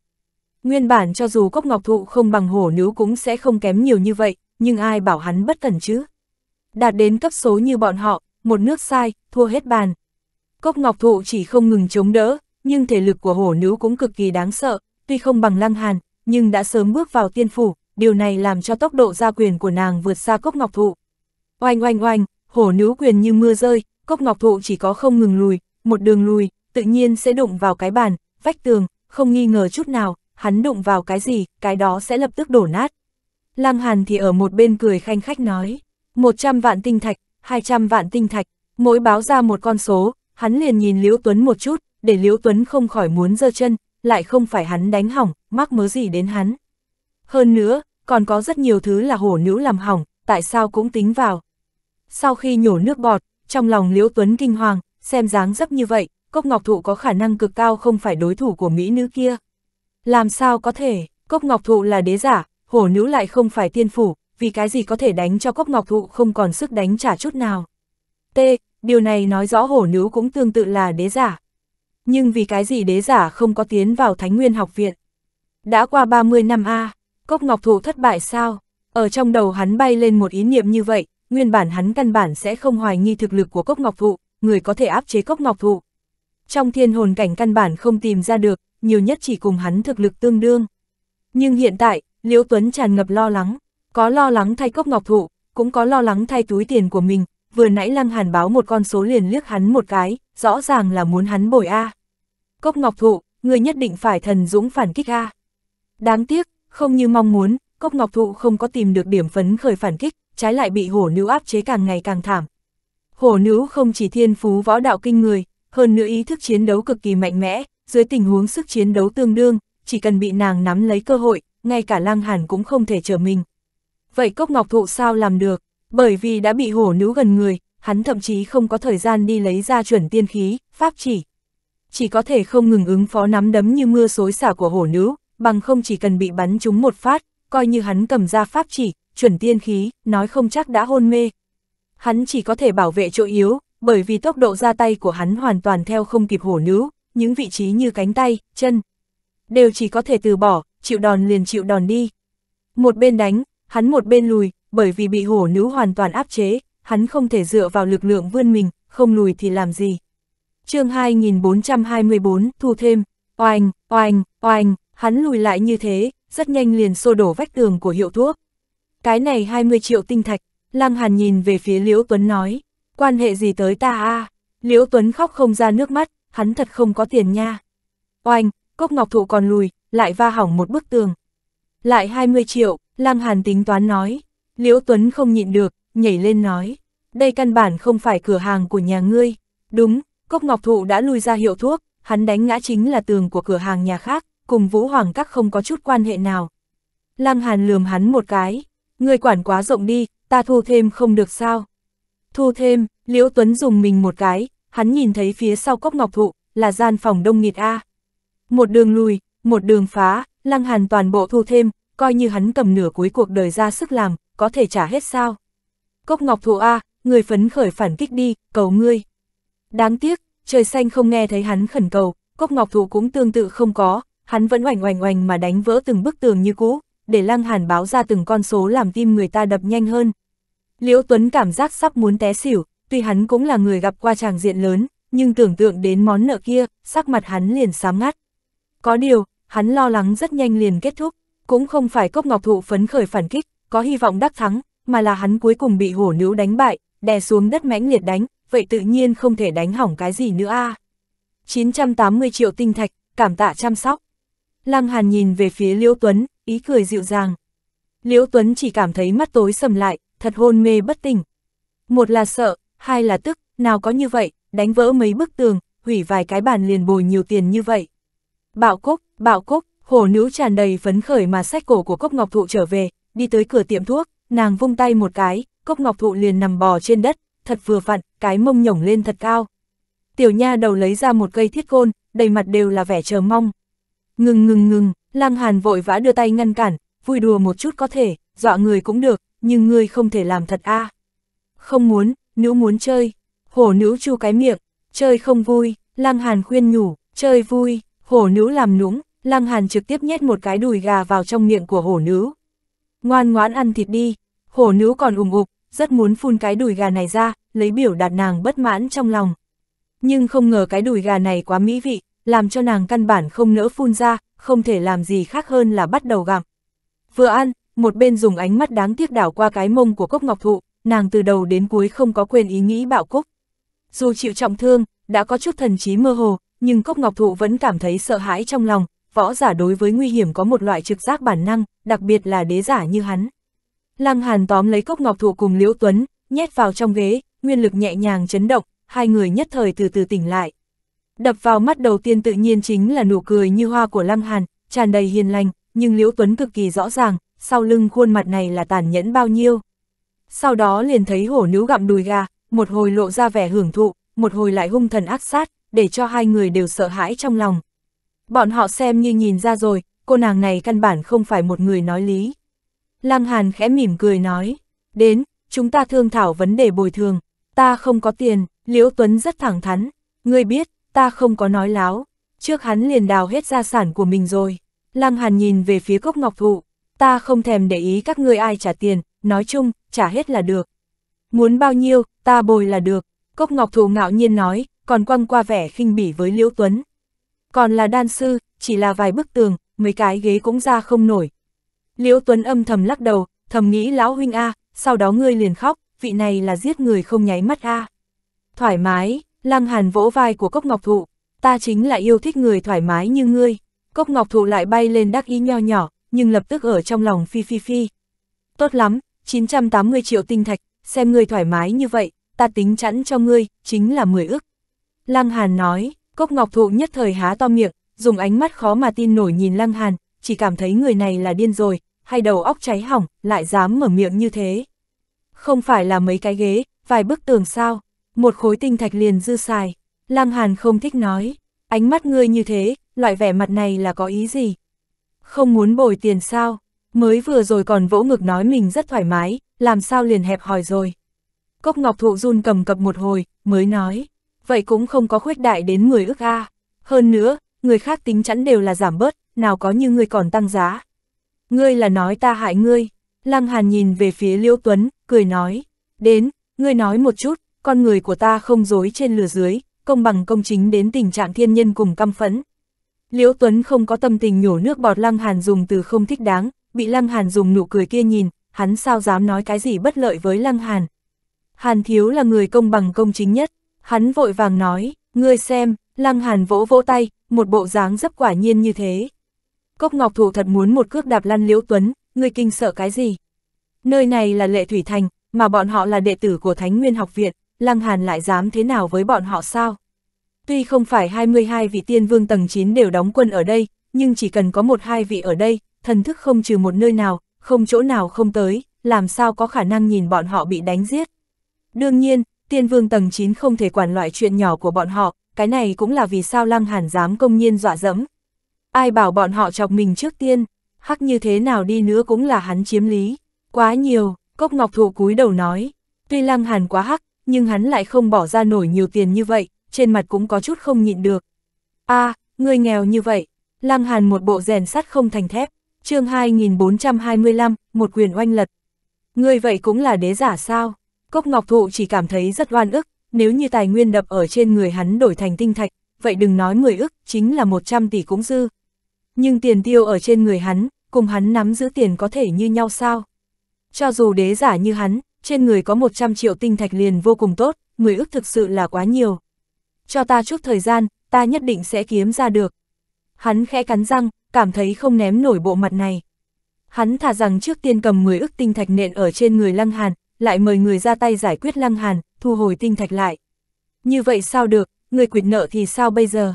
Nguyên bản cho dù cốc ngọc thụ không bằng hổ nữ cũng sẽ không kém nhiều như vậy, nhưng ai bảo hắn bất cẩn chứ. Đạt đến cấp số như bọn họ, một nước sai, thua hết bàn. Cốc ngọc thụ chỉ không ngừng chống đỡ, nhưng thể lực của hổ nữ cũng cực kỳ đáng sợ, tuy không bằng lăng hàn, nhưng đã sớm bước vào tiên phủ, điều này làm cho tốc độ gia quyền của nàng vượt xa cốc ngọc thụ. Oanh oanh oanh, hổ nữ quyền như mưa rơi, cốc ngọc thụ chỉ có không ngừng lùi, một đường lùi, tự nhiên sẽ đụng vào cái bàn, vách tường, không nghi ngờ chút nào, hắn đụng vào cái gì, cái đó sẽ lập tức đổ nát. Lăng Hàn thì ở một bên cười khanh khách nói, 100 vạn tinh thạch, 200 vạn tinh thạch, mỗi báo ra một con số, hắn liền nhìn Liễu Tuấn một chút, để Liễu Tuấn không khỏi muốn giơ chân, lại không phải hắn đánh hỏng, mắc mớ gì đến hắn. Hơn nữa, còn có rất nhiều thứ là hổ nữ làm hỏng, tại sao cũng tính vào. Sau khi nhổ nước bọt, trong lòng Liễu Tuấn kinh hoàng, xem dáng dấp như vậy, cốc ngọc thụ có khả năng cực cao không phải đối thủ của Mỹ nữ kia. Làm sao có thể, cốc ngọc thụ là đế giả, hổ nữ lại không phải tiên phủ, vì cái gì có thể đánh cho cốc ngọc thụ không còn sức đánh trả chút nào. T. Điều này nói rõ hổ nữ cũng tương tự là đế giả. Nhưng vì cái gì đế giả không có tiến vào Thánh Nguyên học viện? Đã qua 30 năm A, cốc ngọc thụ thất bại sao? Ở trong đầu hắn bay lên một ý niệm như vậy, nguyên bản hắn căn bản sẽ không hoài nghi thực lực của cốc ngọc thụ, người có thể áp chế cốc ngọc thụ. Trong thiên hồn cảnh căn bản không tìm ra được, nhiều nhất chỉ cùng hắn thực lực tương đương. Nhưng hiện tại, Liễu Tuấn tràn ngập lo lắng, có lo lắng thay cốc ngọc thụ, cũng có lo lắng thay túi tiền của mình, vừa nãy Lăng Hàn báo một con số liền liếc hắn một cái, rõ ràng là muốn hắn bồi A. Cốc ngọc thụ, người nhất định phải thần dũng phản kích A. Đáng tiếc, không như mong muốn, cốc ngọc thụ không có tìm được điểm phấn khởi phản kích, trái lại bị hổ nữ áp chế càng ngày càng thảm. Hổ nữ không chỉ thiên phú võ đạo kinh người, hơn nữa ý thức chiến đấu cực kỳ mạnh mẽ, dưới tình huống sức chiến đấu tương đương, chỉ cần bị nàng nắm lấy cơ hội, ngay cả lang Hàn cũng không thể trở mình. Vậy Cốc Ngọc Thụ sao làm được? Bởi vì đã bị hổ nữ gần người, hắn thậm chí không có thời gian đi lấy ra chuẩn tiên khí, pháp chỉ. Chỉ có thể không ngừng ứng phó nắm đấm như mưa xối xả của hổ nữ, bằng không chỉ cần bị bắn trúng một phát, coi như hắn cầm ra pháp chỉ, chuẩn tiên khí, nói không chắc đã hôn mê. Hắn chỉ có thể bảo vệ chỗ yếu, bởi vì tốc độ ra tay của hắn hoàn toàn theo không kịp hổ nữ, những vị trí như cánh tay, chân, đều chỉ có thể từ bỏ, chịu đòn liền chịu đòn đi. Một bên đánh, hắn một bên lùi, bởi vì bị hổ nữ hoàn toàn áp chế, hắn không thể dựa vào lực lượng vươn mình, không lùi thì làm gì. chương 2424, thu thêm, oanh, oanh, oanh, hắn lùi lại như thế, rất nhanh liền xô đổ vách tường của hiệu thuốc. Cái này 20 triệu tinh thạch, Lăng Hàn nhìn về phía Liễu Tuấn nói, quan hệ gì tới ta a à? Liễu Tuấn khóc không ra nước mắt, hắn thật không có tiền nha. Oanh, cốc ngọc thụ còn lùi, lại va hỏng một bức tường. Lại 20 triệu, Lam Hàn tính toán nói. Liễu Tuấn không nhịn được, nhảy lên nói. Đây căn bản không phải cửa hàng của nhà ngươi. Đúng, cốc ngọc thụ đã lùi ra hiệu thuốc, hắn đánh ngã chính là tường của cửa hàng nhà khác, cùng Vũ Hoàng Các không có chút quan hệ nào. Lam Hàn lườm hắn một cái. Ngươi quản quá rộng đi, ta thu thêm không được sao. Thu thêm, Liễu Tuấn dùng mình một cái, hắn nhìn thấy phía sau cốc ngọc thụ, là gian phòng đông nghịt A. Một đường lùi, một đường phá, lăng hàn toàn bộ thu thêm, coi như hắn cầm nửa cuối cuộc đời ra sức làm, có thể trả hết sao. Cốc ngọc thụ A, người phấn khởi phản kích đi, cầu ngươi. Đáng tiếc, trời xanh không nghe thấy hắn khẩn cầu, cốc ngọc thụ cũng tương tự không có, hắn vẫn oảnh oảnh oảnh mà đánh vỡ từng bức tường như cũ, để lăng hàn báo ra từng con số làm tim người ta đập nhanh hơn. Liễu Tuấn cảm giác sắp muốn té xỉu, tuy hắn cũng là người gặp qua tràng diện lớn, nhưng tưởng tượng đến món nợ kia, sắc mặt hắn liền sám ngắt. Có điều, hắn lo lắng rất nhanh liền kết thúc, cũng không phải cốc ngọc thụ phấn khởi phản kích, có hy vọng đắc thắng, mà là hắn cuối cùng bị hổ nữ đánh bại, đè xuống đất mãnh liệt đánh, vậy tự nhiên không thể đánh hỏng cái gì nữa a. À. 980 triệu tinh thạch, cảm tạ chăm sóc. Lăng Hàn nhìn về phía Liễu Tuấn, ý cười dịu dàng. Liễu Tuấn chỉ cảm thấy mắt tối sầm lại, thật hôn mê bất tỉnh. Một là sợ, hai là tức, nào có như vậy, đánh vỡ mấy bức tường, hủy vài cái bàn liền bồi nhiều tiền như vậy. Bạo cốc, bạo cốc, hổ nữ tràn đầy phấn khởi mà sách cổ của cốc ngọc thụ trở về, đi tới cửa tiệm thuốc, nàng vung tay một cái, cốc ngọc thụ liền nằm bò trên đất, thật vừa vặn, cái mông nhổng lên thật cao. Tiểu nha đầu lấy ra một cây thiết côn, đầy mặt đều là vẻ chờ mong. Ngừng ngừng ngừng, lang Hàn vội vã đưa tay ngăn cản, vui đùa một chút có thể, dọa người cũng được, nhưng người không thể làm thật a. À. Không muốn, nữ muốn chơi, hổ nữ chu cái miệng, chơi không vui, Lăng Hàn khuyên nhủ, chơi vui, hổ nữ làm nũng, Lăng Hàn trực tiếp nhét một cái đùi gà vào trong miệng của hổ nữ. Ngoan ngoãn ăn thịt đi, hổ nữ còn ủng ục, rất muốn phun cái đùi gà này ra, lấy biểu đạt nàng bất mãn trong lòng. Nhưng không ngờ cái đùi gà này quá mỹ vị, làm cho nàng căn bản không nỡ phun ra, không thể làm gì khác hơn là bắt đầu gặm. Vừa ăn, một bên dùng ánh mắt đáng tiếc đảo qua cái mông của cốc ngọc thụ, nàng từ đầu đến cuối không có quên ý nghĩ bảo Cúc. Dù chịu trọng thương, đã có chút thần trí mơ hồ, nhưng Cốc Ngọc Thụ vẫn cảm thấy sợ hãi trong lòng, võ giả đối với nguy hiểm có một loại trực giác bản năng, đặc biệt là đế giả như hắn. Lăng Hàn tóm lấy Cốc Ngọc Thụ cùng Liễu Tuấn, nhét vào trong ghế, nguyên lực nhẹ nhàng chấn động, hai người nhất thời từ từ tỉnh lại. Đập vào mắt đầu tiên tự nhiên chính là nụ cười như hoa của Lăng Hàn, tràn đầy hiền lành, nhưng Liễu Tuấn cực kỳ rõ ràng, sau lưng khuôn mặt này là tàn nhẫn bao nhiêu sau đó liền thấy hổ nữ gặm đùi gà, một hồi lộ ra vẻ hưởng thụ, một hồi lại hung thần ác sát, để cho hai người đều sợ hãi trong lòng. Bọn họ xem như nhìn ra rồi, cô nàng này căn bản không phải một người nói lý. Lăng Hàn khẽ mỉm cười nói, đến, chúng ta thương thảo vấn đề bồi thường, ta không có tiền, Liễu Tuấn rất thẳng thắn, ngươi biết, ta không có nói láo, trước hắn liền đào hết gia sản của mình rồi. Lăng Hàn nhìn về phía cốc ngọc thụ, ta không thèm để ý các ngươi ai trả tiền, nói chung, trả hết là được. Muốn bao nhiêu, ta bồi là được, Cốc Ngọc thụ ngạo nhiên nói, còn quăng qua vẻ khinh bỉ với Liễu Tuấn. Còn là đan sư, chỉ là vài bức tường, mấy cái ghế cũng ra không nổi. Liễu Tuấn âm thầm lắc đầu, thầm nghĩ lão huynh a, sau đó ngươi liền khóc, vị này là giết người không nháy mắt a. Thoải mái, Lăng Hàn vỗ vai của Cốc Ngọc Thụ, ta chính là yêu thích người thoải mái như ngươi. Cốc Ngọc Thụ lại bay lên đắc ý nho nhỏ, nhưng lập tức ở trong lòng phi phi phi. Tốt lắm, 980 triệu tinh thạch, xem ngươi thoải mái như vậy, ta tính chẵn cho ngươi, chính là 10 ức. Lăng Hàn nói, Cốc Ngọc Thụ nhất thời há to miệng, dùng ánh mắt khó mà tin nổi nhìn Lăng Hàn, chỉ cảm thấy người này là điên rồi, hay đầu óc cháy hỏng, lại dám mở miệng như thế. Không phải là mấy cái ghế, vài bức tường sao, một khối tinh thạch liền dư xài. Lăng Hàn không thích nói, ánh mắt ngươi như thế, loại vẻ mặt này là có ý gì? Không muốn bồi tiền sao? mới vừa rồi còn vỗ ngực nói mình rất thoải mái, làm sao liền hẹp hòi rồi. Cốc ngọc thụ run cầm cập một hồi, mới nói, vậy cũng không có khuếch đại đến người ước a. Hơn nữa, người khác tính chắn đều là giảm bớt, nào có như người còn tăng giá. Ngươi là nói ta hại ngươi, Lăng Hàn nhìn về phía Liễu Tuấn, cười nói, đến, ngươi nói một chút, con người của ta không dối trên lừa dưới, công bằng công chính đến tình trạng thiên nhân cùng căm phẫn. Liễu Tuấn không có tâm tình nhổ nước bọt Lăng Hàn dùng từ không thích đáng, bị Lăng Hàn dùng nụ cười kia nhìn, hắn sao dám nói cái gì bất lợi với Lăng Hàn. Hàn Thiếu là người công bằng công chính nhất, hắn vội vàng nói, ngươi xem, Lăng Hàn vỗ vỗ tay, một bộ dáng dấp quả nhiên như thế. Cốc Ngọc Thụ thật muốn một cước đạp lăn Liễu Tuấn, ngươi kinh sợ cái gì? Nơi này là Lệ Thủy Thành, mà bọn họ là đệ tử của Thánh Nguyên Học Viện, Lăng Hàn lại dám thế nào với bọn họ sao? Tuy không phải 22 vị tiên vương tầng 9 đều đóng quân ở đây, nhưng chỉ cần có một hai vị ở đây, thần thức không trừ một nơi nào, không chỗ nào không tới, làm sao có khả năng nhìn bọn họ bị đánh giết. Đương nhiên, tiên vương tầng 9 không thể quản loại chuyện nhỏ của bọn họ, cái này cũng là vì sao Lăng Hàn dám công nhiên dọa dẫm. Ai bảo bọn họ chọc mình trước tiên, hắc như thế nào đi nữa cũng là hắn chiếm lý. Quá nhiều, Cốc Ngọc Thụ cúi đầu nói, tuy Lăng Hàn quá hắc, nhưng hắn lại không bỏ ra nổi nhiều tiền như vậy, trên mặt cũng có chút không nhịn được. a à, người nghèo như vậy, Lăng Hàn một bộ rèn sắt không thành thép, chương 2425, một quyền oanh lật. người vậy cũng là đế giả sao? Cốc Ngọc Thụ chỉ cảm thấy rất oan ức, nếu như tài nguyên đập ở trên người hắn đổi thành tinh thạch, vậy đừng nói 10 ức, chính là 100 tỷ cũng dư. Nhưng tiền tiêu ở trên người hắn, cùng hắn nắm giữ tiền có thể như nhau sao? Cho dù đế giả như hắn, trên người có 100 triệu tinh thạch liền vô cùng tốt, 10 ức thực sự là quá nhiều. Cho ta chút thời gian, ta nhất định sẽ kiếm ra được. Hắn khẽ cắn răng, cảm thấy không ném nổi bộ mặt này. Hắn thả rằng trước tiên cầm 10 ức tinh thạch nện ở trên người Lăng Hàn, lại mời người ra tay giải quyết Lăng Hàn, thu hồi tinh thạch lại. Như vậy sao được, người quyệt nợ thì sao bây giờ?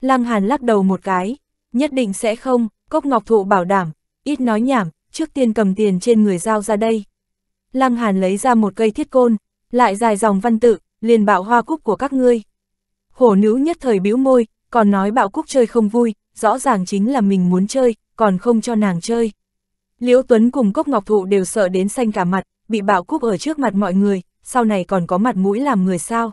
Lăng Hàn lắc đầu một cái, nhất định sẽ không, Cốc Ngọc Thụ bảo đảm, ít nói nhảm, trước tiên cầm tiền trên người giao ra đây. Lăng Hàn lấy ra một cây thiết côn, lại dài dòng văn tự, liền bạo hoa cúc của các ngươi. Hổ nữ nhất thời bĩu môi, còn nói bạo cúc chơi không vui, rõ ràng chính là mình muốn chơi, còn không cho nàng chơi. Liễu Tuấn cùng Cốc Ngọc Thụ đều sợ đến xanh cả mặt, bị bạo cúc ở trước mặt mọi người, sau này còn có mặt mũi làm người sao.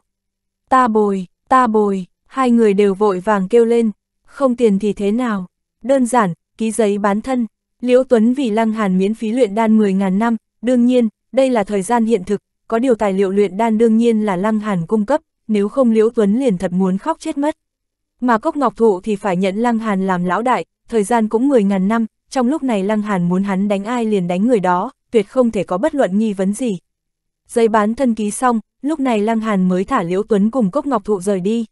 Ta bồi, ta bồi, hai người đều vội vàng kêu lên, không tiền thì thế nào, đơn giản, ký giấy bán thân. Liễu Tuấn vì Lăng Hàn miễn phí luyện đan 10.000 năm, đương nhiên, đây là thời gian hiện thực, có điều tài liệu luyện đan đương nhiên là Lăng Hàn cung cấp, nếu không Liễu Tuấn liền thật muốn khóc chết mất. Mà cốc ngọc thụ thì phải nhận Lăng Hàn làm lão đại, thời gian cũng 10 ngàn năm, trong lúc này Lăng Hàn muốn hắn đánh ai liền đánh người đó, tuyệt không thể có bất luận nghi vấn gì. Giấy bán thân ký xong, lúc này Lăng Hàn mới thả Liễu Tuấn cùng cốc ngọc thụ rời đi.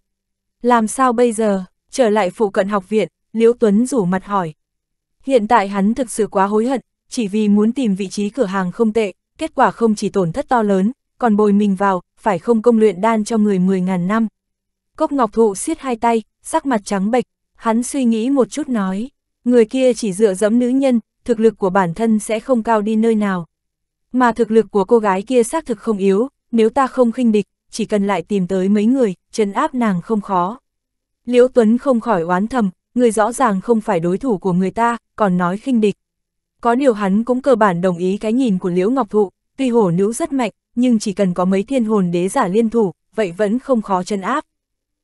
Làm sao bây giờ, trở lại phụ cận học viện, Liễu Tuấn rủ mặt hỏi. Hiện tại hắn thực sự quá hối hận, chỉ vì muốn tìm vị trí cửa hàng không tệ, kết quả không chỉ tổn thất to lớn, còn bồi mình vào, phải không công luyện đan cho người 10.000 năm. Cốc Ngọc Thụ siết hai tay, sắc mặt trắng bệch, hắn suy nghĩ một chút nói, người kia chỉ dựa dẫm nữ nhân, thực lực của bản thân sẽ không cao đi nơi nào. Mà thực lực của cô gái kia xác thực không yếu, nếu ta không khinh địch, chỉ cần lại tìm tới mấy người, chân áp nàng không khó. Liễu Tuấn không khỏi oán thầm, người rõ ràng không phải đối thủ của người ta, còn nói khinh địch. Có điều hắn cũng cơ bản đồng ý cái nhìn của Liễu Ngọc Thụ, tuy hổ nữ rất mạnh, nhưng chỉ cần có mấy thiên hồn đế giả liên thủ, vậy vẫn không khó chân áp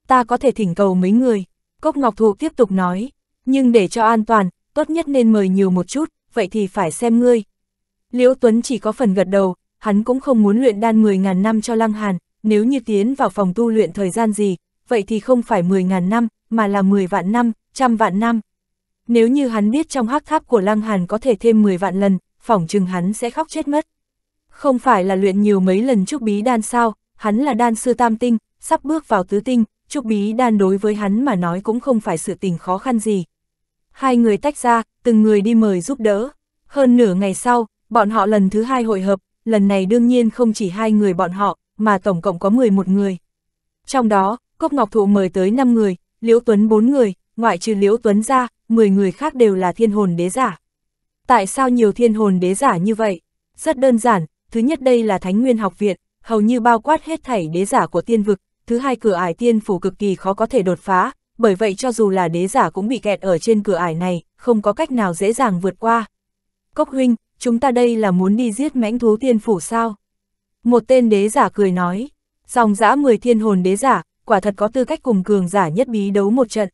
ta có thể thỉnh cầu mấy người. Cốc Ngọc Thụ tiếp tục nói, nhưng để cho an toàn, tốt nhất nên mời nhiều một chút, vậy thì phải xem ngươi. Liễu Tuấn chỉ có phần gật đầu, hắn cũng không muốn luyện đan 10.000 năm cho Lăng Hàn, nếu như tiến vào phòng tu luyện thời gian gì, vậy thì không phải 10.000 năm, mà là 10 vạn năm, trăm vạn năm. Nếu như hắn biết trong hắc tháp của Lăng Hàn có thể thêm 10 vạn lần, phỏng chừng hắn sẽ khóc chết mất. Không phải là luyện nhiều mấy lần trúc bí đan sao, hắn là đan sư tam tinh, sắp bước vào tứ tinh, Trúc Bí Đan đối với hắn mà nói cũng không phải sự tình khó khăn gì. Hai người tách ra, từng người đi mời giúp đỡ. Hơn nửa ngày sau, bọn họ lần thứ hai hội hợp, lần này đương nhiên không chỉ hai người bọn họ, mà tổng cộng có 11 người. Trong đó, Cốc Ngọc Thụ mời tới 5 người, Liễu Tuấn 4 người, ngoại trừ Liễu Tuấn ra, 10 người khác đều là thiên hồn đế giả. Tại sao nhiều thiên hồn đế giả như vậy? Rất đơn giản, thứ nhất đây là Thánh Nguyên học viện, hầu như bao quát hết thảy đế giả của tiên vực, thứ hai cửa ải tiên phủ cực kỳ khó có thể đột phá, bởi vậy cho dù là đế giả cũng bị kẹt ở trên cửa ải này, không có cách nào dễ dàng vượt qua. Cốc huynh, chúng ta đây là muốn đi giết mãnh thú tiên phủ sao? Một tên đế giả cười nói, dòng dã 10 thiên hồn đế giả, quả thật có tư cách cùng cường giả nhất bí đấu một trận.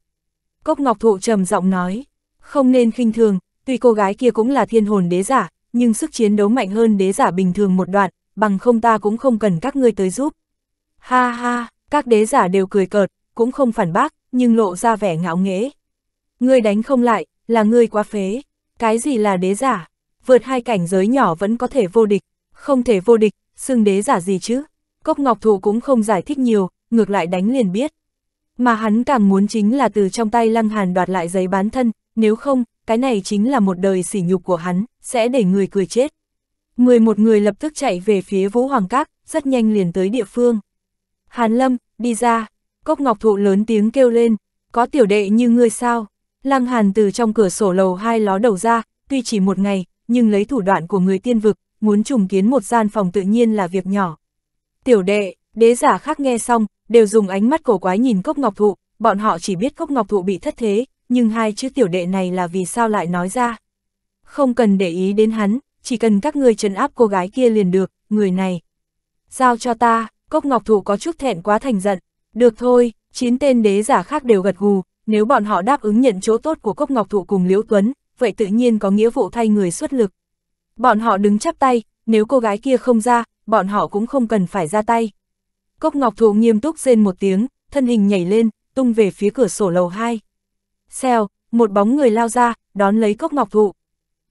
Cốc Ngọc Thụ trầm giọng nói, không nên khinh thường, tuy cô gái kia cũng là thiên hồn đế giả, nhưng sức chiến đấu mạnh hơn đế giả bình thường một đoạn, bằng không ta cũng không cần các ngươi tới giúp. Ha ha, các đế giả đều cười cợt, cũng không phản bác, nhưng lộ ra vẻ ngạo nghễ. Ngươi đánh không lại, là ngươi quá phế. Cái gì là đế giả? Vượt hai cảnh giới nhỏ vẫn có thể vô địch, không thể vô địch, xưng đế giả gì chứ? Cốc Ngọc Thụ cũng không giải thích nhiều, ngược lại đánh liền biết. Mà hắn càng muốn chính là từ trong tay Lăng Hàn đoạt lại giấy bán thân, nếu không, cái này chính là một đời sỉ nhục của hắn, sẽ để người cười chết. một người lập tức chạy về phía Vũ Hoàng Các, rất nhanh liền tới địa phương. Hàn Lâm, đi ra, cốc ngọc thụ lớn tiếng kêu lên, có tiểu đệ như ngươi sao? Lăng Hàn từ trong cửa sổ lầu hai ló đầu ra, tuy chỉ một ngày, nhưng lấy thủ đoạn của người tiên vực, muốn trùng kiến một gian phòng tự nhiên là việc nhỏ. Tiểu đệ, đế giả khác nghe xong, đều dùng ánh mắt cổ quái nhìn cốc ngọc thụ, bọn họ chỉ biết cốc ngọc thụ bị thất thế, nhưng hai chữ tiểu đệ này là vì sao lại nói ra. Không cần để ý đến hắn, chỉ cần các ngươi trấn áp cô gái kia liền được, người này. Giao cho ta, cốc ngọc thủ có chút thẹn quá thành giận. Được thôi, chín tên đế giả khác đều gật gù, nếu bọn họ đáp ứng nhận chỗ tốt của cốc ngọc thụ cùng Liễu Tuấn, vậy tự nhiên có nghĩa vụ thay người xuất lực. Bọn họ đứng chắp tay, nếu cô gái kia không ra, bọn họ cũng không cần phải ra tay. Cốc ngọc thụ nghiêm túc rên một tiếng, thân hình nhảy lên, tung về phía cửa sổ lầu 2. Xèo, một bóng người lao ra, đón lấy cốc ngọc thụ.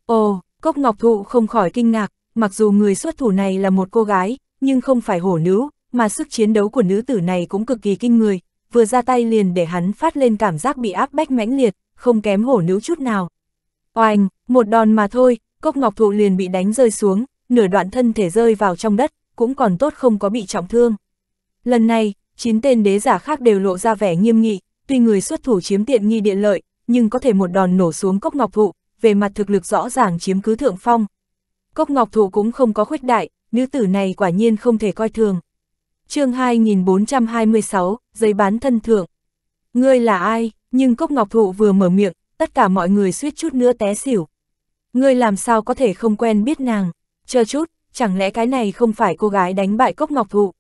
Ồ, cốc ngọc thụ không khỏi kinh ngạc, mặc dù người xuất thủ này là một cô gái, nhưng không phải hổ nữ, mà sức chiến đấu của nữ tử này cũng cực kỳ kinh người, vừa ra tay liền để hắn phát lên cảm giác bị áp bách mãnh liệt, không kém hổ nữ chút nào. Oanh, một đòn mà thôi, cốc ngọc thụ liền bị đánh rơi xuống, nửa đoạn thân thể rơi vào trong đất, cũng còn tốt không có bị trọng thương. Lần này, chín tên đế giả khác đều lộ ra vẻ nghiêm nghị, tuy người xuất thủ chiếm tiện nghi điện lợi, nhưng có thể một đòn nổ xuống cốc ngọc thụ, về mặt thực lực rõ ràng chiếm cứ thượng phong. Cốc ngọc thụ cũng không có khuếch đại, nữ tử này quả nhiên không thể coi thường chương 2426, giấy bán thân thượng. Ngươi là ai? Nhưng Cốc Ngọc Thụ vừa mở miệng, tất cả mọi người suýt chút nữa té xỉu. Ngươi làm sao có thể không quen biết nàng? Chờ chút, chẳng lẽ cái này không phải cô gái đánh bại Cốc Ngọc Thụ?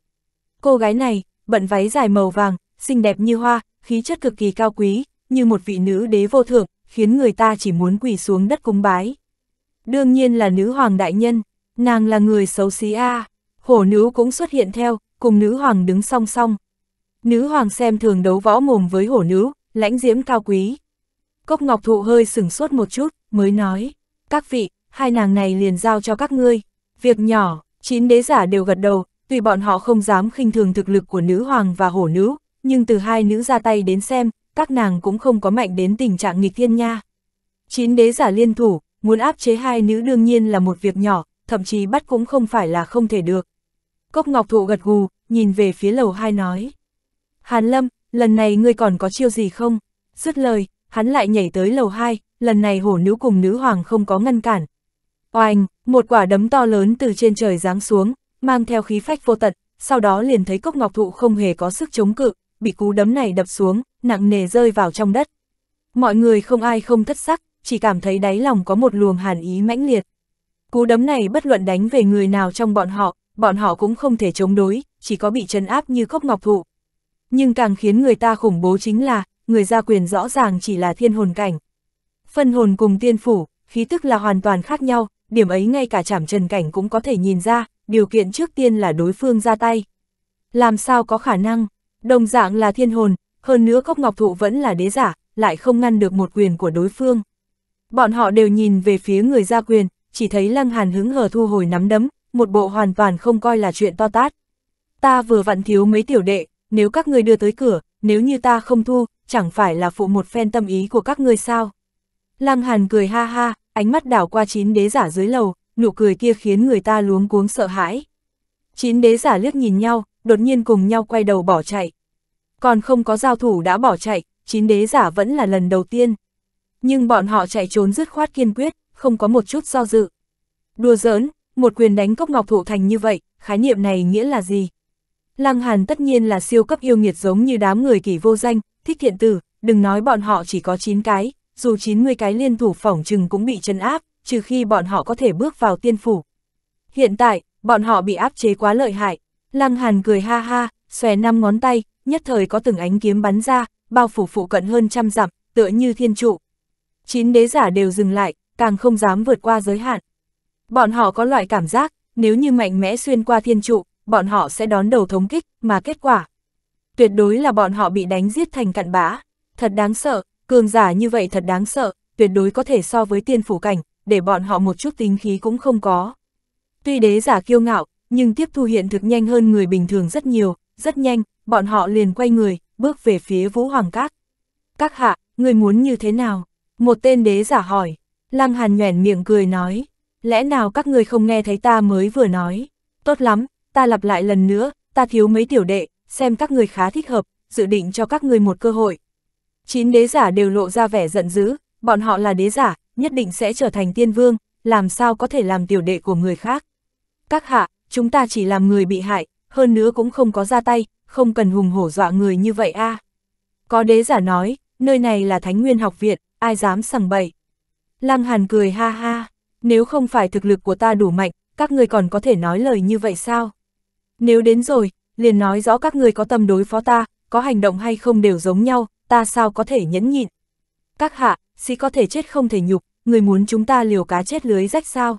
Cô gái này, bận váy dài màu vàng, xinh đẹp như hoa, khí chất cực kỳ cao quý, như một vị nữ đế vô thượng, khiến người ta chỉ muốn quỳ xuống đất cúng bái. Đương nhiên là nữ hoàng đại nhân, nàng là người xấu xí a. À. Hổ nữ cũng xuất hiện theo, cùng nữ hoàng đứng song song. Nữ hoàng xem thường đấu võ mồm với hổ nữ, lãnh diễm cao quý. Cốc ngọc thụ hơi sửng sốt một chút, mới nói, các vị, hai nàng này liền giao cho các ngươi. Việc nhỏ, chín đế giả đều gật đầu, tuy bọn họ không dám khinh thường thực lực của nữ hoàng và hổ nữ, nhưng từ hai nữ ra tay đến xem, các nàng cũng không có mạnh đến tình trạng nghịch thiên nha. Chín đế giả liên thủ, muốn áp chế hai nữ đương nhiên là một việc nhỏ, thậm chí bắt cũng không phải là không thể được. Cốc Ngọc Thụ gật gù, nhìn về phía lầu hai nói. Hàn Lâm, lần này ngươi còn có chiêu gì không? Dứt lời, hắn lại nhảy tới lầu hai lần này hổ nữ cùng nữ hoàng không có ngăn cản. Oanh, một quả đấm to lớn từ trên trời giáng xuống, mang theo khí phách vô tận, sau đó liền thấy cốc ngọc thụ không hề có sức chống cự, bị cú đấm này đập xuống, nặng nề rơi vào trong đất. Mọi người không ai không thất sắc, chỉ cảm thấy đáy lòng có một luồng hàn ý mãnh liệt. Cú đấm này bất luận đánh về người nào trong bọn họ, bọn họ cũng không thể chống đối, chỉ có bị chấn áp như cốc ngọc thụ. Nhưng càng khiến người ta khủng bố chính là, người gia quyền rõ ràng chỉ là thiên hồn cảnh. Phân hồn cùng tiên phủ, khí tức là hoàn toàn khác nhau, điểm ấy ngay cả chảm trần cảnh cũng có thể nhìn ra, điều kiện trước tiên là đối phương ra tay. Làm sao có khả năng, đồng dạng là thiên hồn, hơn nữa cốc ngọc thụ vẫn là đế giả, lại không ngăn được một quyền của đối phương. Bọn họ đều nhìn về phía người gia quyền, chỉ thấy lăng hàn hứng hờ thu hồi nắm đấm, một bộ hoàn toàn không coi là chuyện to tát ta vừa vặn thiếu mấy tiểu đệ, nếu các người đưa tới cửa, nếu như ta không thu, chẳng phải là phụ một phen tâm ý của các người sao. Lăng Hàn cười ha ha, ánh mắt đảo qua chín đế giả dưới lầu, nụ cười kia khiến người ta luống cuống sợ hãi. Chín đế giả liếc nhìn nhau, đột nhiên cùng nhau quay đầu bỏ chạy. Còn không có giao thủ đã bỏ chạy, chín đế giả vẫn là lần đầu tiên. Nhưng bọn họ chạy trốn dứt khoát kiên quyết, không có một chút do dự. Đùa giỡn, một quyền đánh cốc ngọc thụ thành như vậy, khái niệm này nghĩa là gì? Lăng Hàn tất nhiên là siêu cấp yêu nghiệt giống như đám người kỳ vô danh, thích thiện tử, đừng nói bọn họ chỉ có 9 cái, dù 90 cái liên thủ phỏng chừng cũng bị chân áp, trừ khi bọn họ có thể bước vào tiên phủ. Hiện tại, bọn họ bị áp chế quá lợi hại. Lăng Hàn cười ha ha, xòe năm ngón tay, nhất thời có từng ánh kiếm bắn ra, bao phủ phụ cận hơn trăm dặm, tựa như thiên trụ. Chín đế giả đều dừng lại, càng không dám vượt qua giới hạn. Bọn họ có loại cảm giác, nếu như mạnh mẽ xuyên qua thiên trụ, bọn họ sẽ đón đầu thống kích, mà kết quả. Tuyệt đối là bọn họ bị đánh giết thành cặn bã. Thật đáng sợ, cường giả như vậy thật đáng sợ, tuyệt đối có thể so với tiên phủ cảnh, để bọn họ một chút tính khí cũng không có. Tuy đế giả kiêu ngạo, nhưng tiếp thu hiện thực nhanh hơn người bình thường rất nhiều, rất nhanh, bọn họ liền quay người, bước về phía Vũ Hoàng Các. Các hạ, người muốn như thế nào? Một tên đế giả hỏi. Lăng Hàn nhoẻn miệng cười nói, lẽ nào các người không nghe thấy ta mới vừa nói? Tốt lắm, ta lặp lại lần nữa, ta thiếu mấy tiểu đệ, xem các người khá thích hợp, dự định cho các người một cơ hội. Chín đế giả đều lộ ra vẻ giận dữ, bọn họ là đế giả, nhất định sẽ trở thành tiên vương, làm sao có thể làm tiểu đệ của người khác. Các hạ, chúng ta chỉ làm người bị hại, hơn nữa cũng không có ra tay, không cần hùng hổ dọa người như vậy a. À. Có đế giả nói, nơi này là Thánh Nguyên học viện, ai dám sằng bậy. Lăng Hàn cười ha ha, nếu không phải thực lực của ta đủ mạnh, các người còn có thể nói lời như vậy sao? Nếu đến rồi, liền nói rõ các người có tâm đối phó ta, có hành động hay không đều giống nhau, ta sao có thể nhẫn nhịn. Các hạ, sĩ có thể chết không thể nhục, người muốn chúng ta liều cá chết lưới rách sao.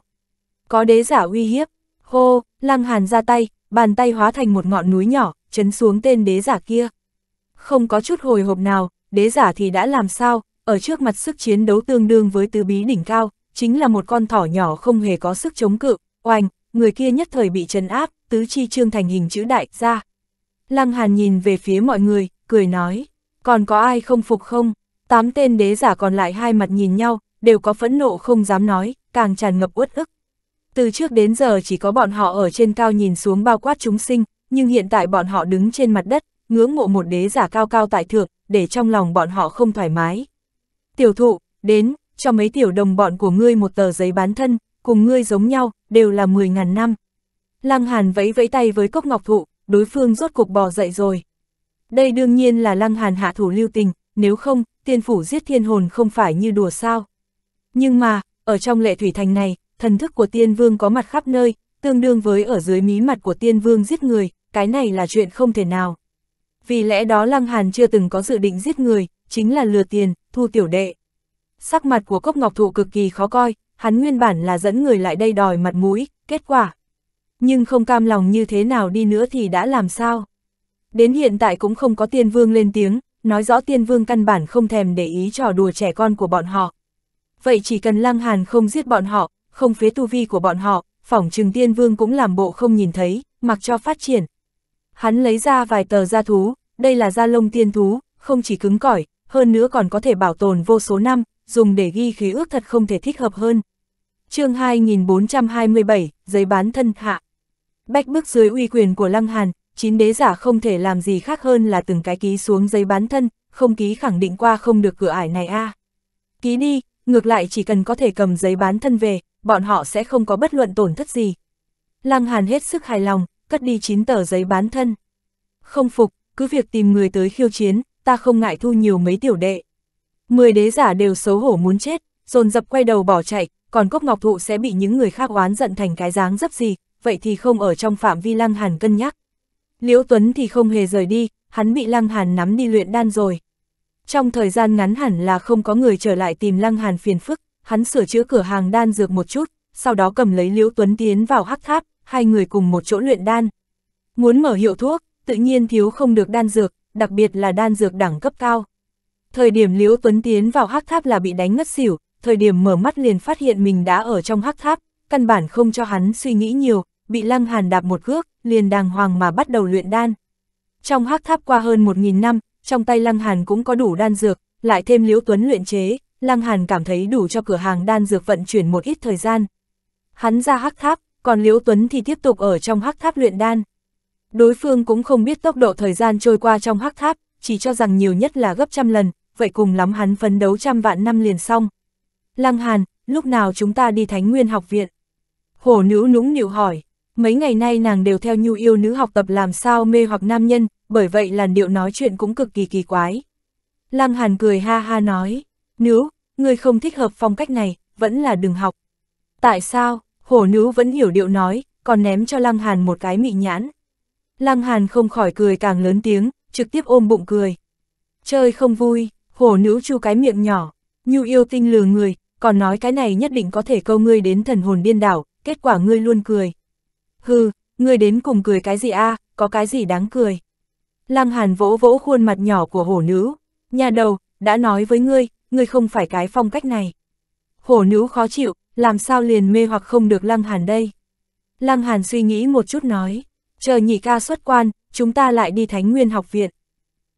Có đế giả uy hiếp, hô, lăng hàn ra tay, bàn tay hóa thành một ngọn núi nhỏ, chấn xuống tên đế giả kia. Không có chút hồi hộp nào, đế giả thì đã làm sao, ở trước mặt sức chiến đấu tương đương với tứ bí đỉnh cao, chính là một con thỏ nhỏ không hề có sức chống cự, oanh, người kia nhất thời bị trấn áp, tứ chi trương thành hình chữ đại ra. Lăng Hàn nhìn về phía mọi người, cười nói, còn có ai không phục không? Tám tên đế giả còn lại hai mặt nhìn nhau, đều có phẫn nộ không dám nói, càng tràn ngập uất ức. Từ trước đến giờ chỉ có bọn họ ở trên cao nhìn xuống bao quát chúng sinh, nhưng hiện tại bọn họ đứng trên mặt đất, ngưỡng mộ một đế giả cao cao tại thượng, để trong lòng bọn họ không thoải mái. Tiểu thụ, đến, cho mấy tiểu đồng bọn của ngươi một tờ giấy bán thân, cùng ngươi giống nhau, đều là 10.000 năm. Lăng Hàn vẫy vẫy tay với cốc ngọc thụ, đối phương rốt cục bò dậy rồi. Đây đương nhiên là Lăng Hàn hạ thủ lưu tình, nếu không, tiên phủ giết thiên hồn không phải như đùa sao. Nhưng mà, ở trong lệ thủy thành này, thần thức của tiên vương có mặt khắp nơi, tương đương với ở dưới mí mặt của tiên vương giết người, cái này là chuyện không thể nào. Vì lẽ đó Lăng Hàn chưa từng có dự định giết người, chính là lừa tiền, thu tiểu đệ. Sắc mặt của cốc ngọc thụ cực kỳ khó coi, hắn nguyên bản là dẫn người lại đây đòi mặt mũi, kết quả. Nhưng không cam lòng như thế nào đi nữa thì đã làm sao? Đến hiện tại cũng không có tiên vương lên tiếng, nói rõ tiên vương căn bản không thèm để ý trò đùa trẻ con của bọn họ. Vậy chỉ cần lang hàn không giết bọn họ, không phế tu vi của bọn họ, phỏng trừng tiên vương cũng làm bộ không nhìn thấy, mặc cho phát triển. Hắn lấy ra vài tờ gia thú, đây là gia lông tiên thú, không chỉ cứng cỏi, hơn nữa còn có thể bảo tồn vô số năm, dùng để ghi khí ước thật không thể thích hợp hơn. chương 2427, giấy bán thân hạ. Bách bước dưới uy quyền của Lăng Hàn, chín đế giả không thể làm gì khác hơn là từng cái ký xuống giấy bán thân, không ký khẳng định qua không được cửa ải này a à. Ký đi, ngược lại chỉ cần có thể cầm giấy bán thân về, bọn họ sẽ không có bất luận tổn thất gì. Lăng Hàn hết sức hài lòng, cất đi chín tờ giấy bán thân. Không phục, cứ việc tìm người tới khiêu chiến, ta không ngại thu nhiều mấy tiểu đệ. Mười đế giả đều xấu hổ muốn chết, dồn dập quay đầu bỏ chạy, còn cốc ngọc thụ sẽ bị những người khác oán giận thành cái dáng dấp gì, vậy thì không ở trong phạm vi lăng hàn cân nhắc. Liễu Tuấn thì không hề rời đi, hắn bị lăng hàn nắm đi luyện đan rồi. Trong thời gian ngắn hẳn là không có người trở lại tìm lăng hàn phiền phức, hắn sửa chữa cửa hàng đan dược một chút, sau đó cầm lấy Liễu Tuấn tiến vào hắc tháp, hai người cùng một chỗ luyện đan. Muốn mở hiệu thuốc, tự nhiên thiếu không được đan dược, đặc biệt là đan dược đẳng cấp cao. Thời điểm Liễu Tuấn tiến vào hắc tháp là bị đánh ngất xỉu, thời điểm mở mắt liền phát hiện mình đã ở trong hắc tháp, căn bản không cho hắn suy nghĩ nhiều, bị Lăng Hàn đạp một cước, liền đàng hoàng mà bắt đầu luyện đan. Trong hắc tháp qua hơn 1000 năm, trong tay Lăng Hàn cũng có đủ đan dược, lại thêm Liễu Tuấn luyện chế, Lăng Hàn cảm thấy đủ cho cửa hàng đan dược vận chuyển một ít thời gian. Hắn ra hắc tháp, còn Liễu Tuấn thì tiếp tục ở trong hắc tháp luyện đan. Đối phương cũng không biết tốc độ thời gian trôi qua trong hắc tháp, chỉ cho rằng nhiều nhất là gấp trăm lần, vậy cùng lắm hắn phấn đấu trăm vạn năm liền xong. Lăng Hàn, lúc nào chúng ta đi Thánh Nguyên học viện? Hổ nữ Nũng nịu hỏi, mấy ngày nay nàng đều theo nhu yêu nữ học tập làm sao mê hoặc nam nhân, bởi vậy làn điệu nói chuyện cũng cực kỳ kỳ quái. Lăng Hàn cười ha ha nói, nữ, ngươi không thích hợp phong cách này, vẫn là đừng học. Tại sao, hổ nữ vẫn hiểu điệu nói, còn ném cho Lăng Hàn một cái mị nhãn. Lăng Hàn không khỏi cười càng lớn tiếng, trực tiếp ôm bụng cười. Chơi không vui, hổ nữ chu cái miệng nhỏ, nhu yêu tinh lừa người, còn nói cái này nhất định có thể câu ngươi đến thần hồn điên đảo, kết quả ngươi luôn cười. Hừ, ngươi đến cùng cười cái gì a à, có cái gì đáng cười. Lăng hàn vỗ vỗ khuôn mặt nhỏ của hổ nữ, nhà đầu, đã nói với ngươi, ngươi không phải cái phong cách này. Hổ nữ khó chịu, làm sao liền mê hoặc không được lăng hàn đây. Lăng hàn suy nghĩ một chút nói, chờ nhị ca xuất quan, chúng ta lại đi thánh nguyên học viện.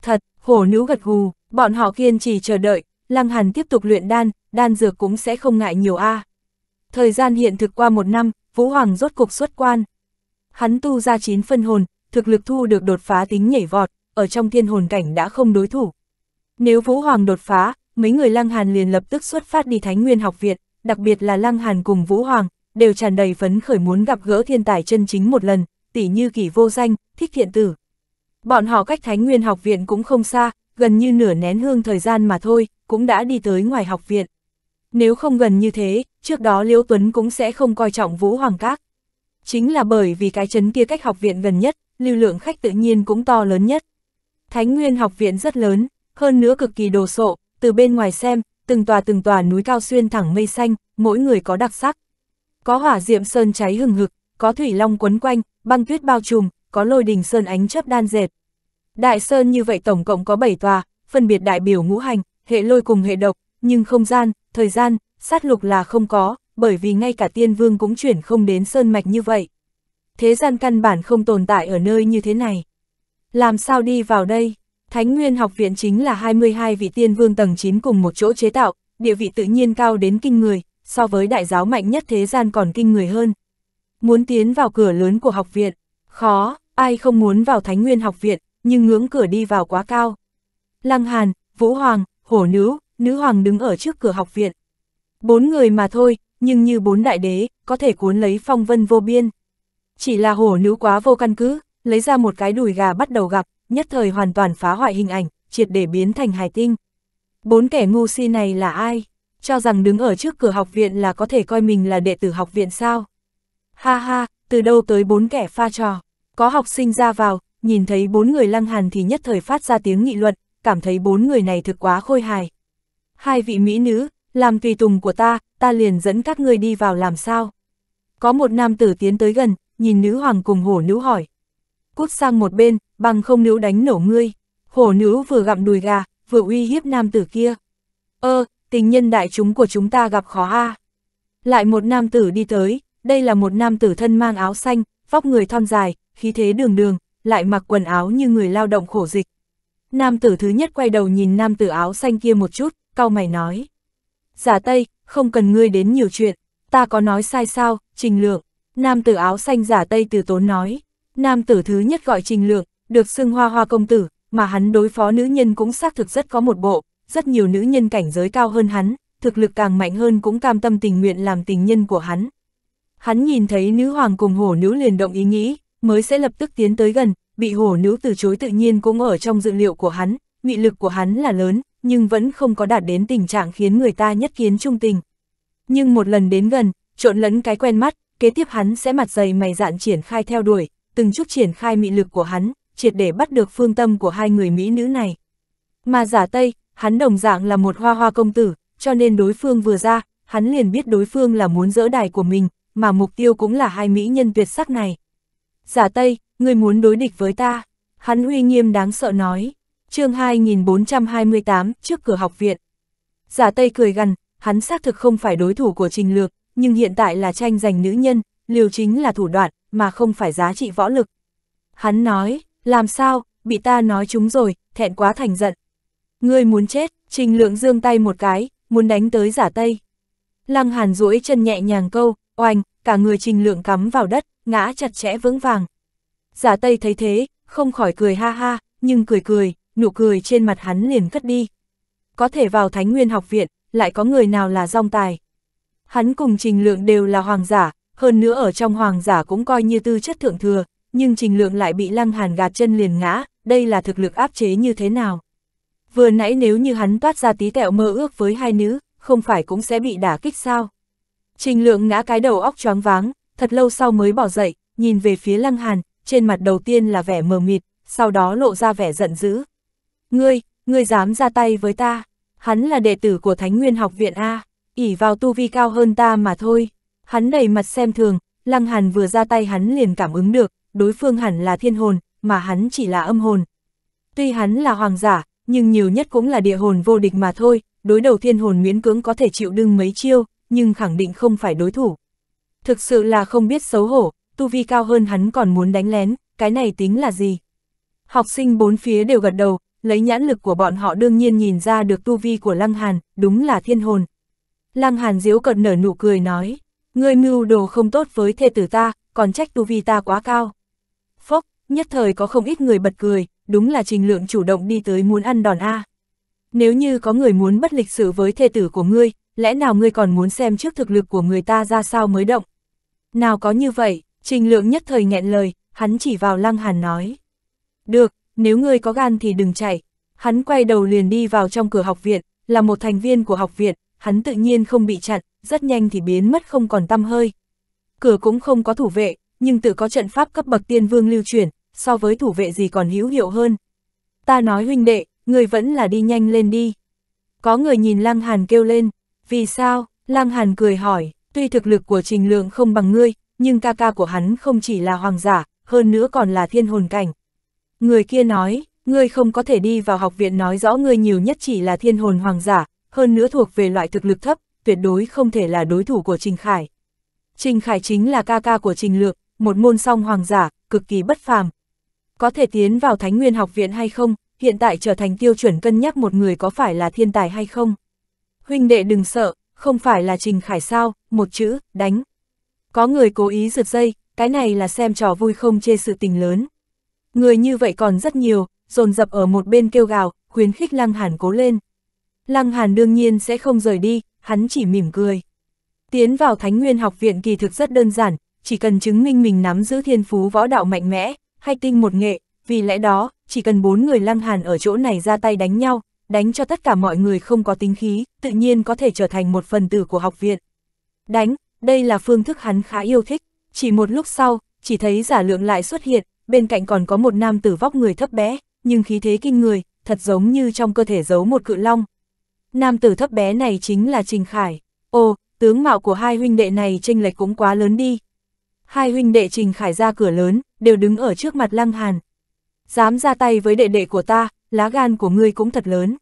Thật, hổ nữ gật gù, Bọn họ kiên trì chờ đợi, Lăng Hàn tiếp tục luyện đan, đan dược cũng sẽ không ngại nhiều a. Thời gian hiện thực qua một năm, Vũ Hoàng rốt cục xuất quan. Hắn tu ra chín phân hồn, thực lực thu được đột phá tính nhảy vọt, ở trong thiên hồn cảnh đã không đối thủ. Nếu Vũ Hoàng đột phá, mấy người Lăng Hàn liền lập tức xuất phát đi Thánh Nguyên học viện, đặc biệt là Lăng Hàn cùng Vũ Hoàng, đều tràn đầy phấn khởi muốn gặp gỡ thiên tài chân chính một lần, tỷ như kỳ vô danh, thích thiện tử. Bọn họ cách Thánh Nguyên học viện cũng không xa, gần như nửa nén hương thời gian mà thôi, cũng đã đi tới ngoài học viện. Nếu không gần như thế, trước đó Liễu Tuấn cũng sẽ không coi trọng Vũ Hoàng Các. Chính là bởi vì cái chấn kia cách học viện gần nhất, lưu lượng khách tự nhiên cũng to lớn nhất. Thánh Nguyên học viện rất lớn, hơn nữa cực kỳ đồ sộ, từ bên ngoài xem, từng tòa từng tòa núi cao xuyên thẳng mây xanh, mỗi người có đặc sắc. Có hỏa diệm sơn cháy hừng hực, có thủy long quấn quanh, băng tuyết bao trùm, có lôi đình sơn ánh chớp đan dệt, Đại Sơn như vậy tổng cộng có 7 tòa, phân biệt đại biểu ngũ hành, hệ lôi cùng hệ độc, nhưng không gian, thời gian, sát lục là không có, bởi vì ngay cả tiên vương cũng chuyển không đến sơn mạch như vậy. Thế gian căn bản không tồn tại ở nơi như thế này. Làm sao đi vào đây? Thánh Nguyên học viện chính là 22 vị tiên vương tầng 9 cùng một chỗ chế tạo, địa vị tự nhiên cao đến kinh người, so với đại giáo mạnh nhất thế gian còn kinh người hơn. Muốn tiến vào cửa lớn của học viện, khó, ai không muốn vào Thánh Nguyên học viện, nhưng ngưỡng cửa đi vào quá cao. Lăng Hàn, Vũ Hoàng, Hổ Nữ, Nữ Hoàng đứng ở trước cửa học viện. Bốn người mà thôi, nhưng như bốn đại đế, có thể cuốn lấy phong vân vô biên. Chỉ là Hổ Nữ quá vô căn cứ, lấy ra một cái đùi gà bắt đầu gặp, nhất thời hoàn toàn phá hoại hình ảnh, triệt để biến thành hải tinh. Bốn kẻ ngu si này là ai? Cho rằng đứng ở trước cửa học viện là có thể coi mình là đệ tử học viện sao? Ha ha, từ đâu tới bốn kẻ pha trò? Có học sinh ra vào, nhìn thấy bốn người lăng hàn thì nhất thời phát ra tiếng nghị luận, cảm thấy bốn người này thực quá khôi hài. Hai vị mỹ nữ, làm tùy tùng của ta, ta liền dẫn các ngươi đi vào làm sao. Có một nam tử tiến tới gần, nhìn nữ hoàng cùng hổ nữ hỏi. Cút sang một bên, bằng không nữ đánh nổ ngươi. Hổ nữ vừa gặm đùi gà, vừa uy hiếp nam tử kia. Ơ, ờ, tình nhân đại chúng của chúng ta gặp khó a. Lại một nam tử đi tới, đây là một nam tử thân mang áo xanh, vóc người thon dài, khí thế đường đường, lại mặc quần áo như người lao động khổ dịch. Nam tử thứ nhất quay đầu nhìn nam tử áo xanh kia một chút, cau mày nói. Giả Tây, không cần ngươi đến nhiều chuyện, ta có nói sai sao, trình lượng. Nam tử áo xanh giả Tây từ tốn nói. Nam tử thứ nhất gọi trình lượng, được xưng hoa hoa công tử, mà hắn đối phó nữ nhân cũng xác thực rất có một bộ, rất nhiều nữ nhân cảnh giới cao hơn hắn, thực lực càng mạnh hơn cũng cam tâm tình nguyện làm tình nhân của hắn. Hắn nhìn thấy nữ hoàng cùng hổ nữ liền động ý nghĩ, mới sẽ lập tức tiến tới gần, bị hổ nữ từ chối tự nhiên cũng ở trong dự liệu của hắn, mị lực của hắn là lớn, nhưng vẫn không có đạt đến tình trạng khiến người ta nhất kiến trung tình. Nhưng một lần đến gần, trộn lẫn cái quen mắt, kế tiếp hắn sẽ mặt dày mày dạn triển khai theo đuổi, từng chút triển khai mị lực của hắn, triệt để bắt được phương tâm của hai người mỹ nữ này. Mà giả Tây, hắn đồng dạng là một hoa hoa công tử, cho nên đối phương vừa ra, hắn liền biết đối phương là muốn dỡ đài của mình, mà mục tiêu cũng là hai mỹ nhân tuyệt sắc này giả Tây, ngươi muốn đối địch với ta. Hắn uy nghiêm đáng sợ nói. chương 2428, trước cửa học viện. Giả Tây cười gằn, hắn xác thực không phải đối thủ của Trình Lược, nhưng hiện tại là tranh giành nữ nhân, liều chính là thủ đoạn, mà không phải giá trị võ lực. Hắn nói, làm sao, bị ta nói chúng rồi, thẹn quá thành giận. Ngươi muốn chết, Trình Lượng dương tay một cái, muốn đánh tới giả Tây. Lăng Hàn duỗi chân nhẹ nhàng câu, oanh, cả người Trình Lượng cắm vào đất, ngã chặt chẽ vững vàng. Giả Tây thấy thế, không khỏi cười ha ha, nhưng cười cười, nụ cười trên mặt hắn liền cất đi. Có thể vào Thánh Nguyên học viện, lại có người nào là rong tài. Hắn cùng Trình Lượng đều là hoàng giả, hơn nữa ở trong hoàng giả cũng coi như tư chất thượng thừa, nhưng Trình Lượng lại bị Lăng Hàn gạt chân liền ngã, đây là thực lực áp chế như thế nào. Vừa nãy nếu như hắn toát ra tí tẹo mơ ước với hai nữ, không phải cũng sẽ bị đả kích sao. Trình Lượng ngã cái đầu óc choáng váng, thật lâu sau mới bỏ dậy, nhìn về phía Lăng Hàn, trên mặt đầu tiên là vẻ mờ mịt, sau đó lộ ra vẻ giận dữ. Ngươi, ngươi dám ra tay với ta, hắn là đệ tử của Thánh Nguyên học viện A, ỉ vào tu vi cao hơn ta mà thôi. Hắn đầy mặt xem thường, Lăng Hàn vừa ra tay hắn liền cảm ứng được, đối phương hẳn là thiên hồn, mà hắn chỉ là âm hồn. Tuy hắn là hoàng giả, nhưng nhiều nhất cũng là địa hồn vô địch mà thôi, đối đầu thiên hồn miễn cưỡng có thể chịu đựng mấy chiêu, nhưng khẳng định không phải đối thủ. Thực sự là không biết xấu hổ, tu vi cao hơn hắn còn muốn đánh lén, cái này tính là gì? Học sinh bốn phía đều gật đầu, lấy nhãn lực của bọn họ đương nhiên nhìn ra được tu vi của Lăng Hàn, đúng là thiên hồn. Lăng Hàn diếu cợt nở nụ cười nói, ngươi mưu đồ không tốt với thê tử ta, còn trách tu vi ta quá cao. Phốc, nhất thời có không ít người bật cười, đúng là trình lượng chủ động đi tới muốn ăn đòn A. Nếu như có người muốn bất lịch sự với thê tử của ngươi, lẽ nào ngươi còn muốn xem trước thực lực của người ta ra sao mới động? Nào có như vậy, trình lượng nhất thời nghẹn lời, hắn chỉ vào lăng hàn nói. Được, nếu ngươi có gan thì đừng chạy. Hắn quay đầu liền đi vào trong cửa học viện, là một thành viên của học viện, hắn tự nhiên không bị chặn, rất nhanh thì biến mất không còn tăm hơi. Cửa cũng không có thủ vệ, nhưng tự có trận pháp cấp bậc tiên vương lưu truyền, so với thủ vệ gì còn hữu hiệu hơn. Ta nói huynh đệ, người vẫn là đi nhanh lên đi. Có người nhìn Lăng Hàn kêu lên, vì sao? Lăng Hàn cười hỏi, tuy thực lực của trình lượng không bằng ngươi, nhưng ca ca của hắn không chỉ là hoàng giả, hơn nữa còn là thiên hồn cảnh. Người kia nói, ngươi không có thể đi vào học viện nói rõ ngươi nhiều nhất chỉ là thiên hồn hoàng giả, hơn nữa thuộc về loại thực lực thấp, tuyệt đối không thể là đối thủ của Trình Khải. Trình Khải chính là ca ca của Trình Lượng, một môn song hoàng giả, cực kỳ bất phàm. Có thể tiến vào Thánh Nguyên học viện hay không, hiện tại trở thành tiêu chuẩn cân nhắc một người có phải là thiên tài hay không. Huynh đệ đừng sợ, không phải là Trình Khải sao, một chữ, đánh. Có người cố ý giật dây, cái này là xem trò vui không chê sự tình lớn. Người như vậy còn rất nhiều, dồn dập ở một bên kêu gào, khuyến khích Lăng Hàn cố lên. Lăng Hàn đương nhiên sẽ không rời đi, hắn chỉ mỉm cười. Tiến vào Thánh Nguyên học viện kỳ thực rất đơn giản, chỉ cần chứng minh mình nắm giữ thiên phú võ đạo mạnh mẽ, hay tinh một nghệ, vì lẽ đó, chỉ cần bốn người Lăng Hàn ở chỗ này ra tay đánh nhau, đánh cho tất cả mọi người không có tính khí, tự nhiên có thể trở thành một phần tử của học viện. Đánh, đây là phương thức hắn khá yêu thích, chỉ một lúc sau, chỉ thấy giả lượng lại xuất hiện, bên cạnh còn có một nam tử vóc người thấp bé, nhưng khí thế kinh người, thật giống như trong cơ thể giấu một cự long. Nam tử thấp bé này chính là Trình Khải. Ồ, tướng mạo của hai huynh đệ này chênh lệch cũng quá lớn đi. Hai huynh đệ Trình Khải ra cửa lớn, đều đứng ở trước mặt Lăng Hàn. Dám ra tay với đệ đệ của ta, lá gan của ngươi cũng thật lớn.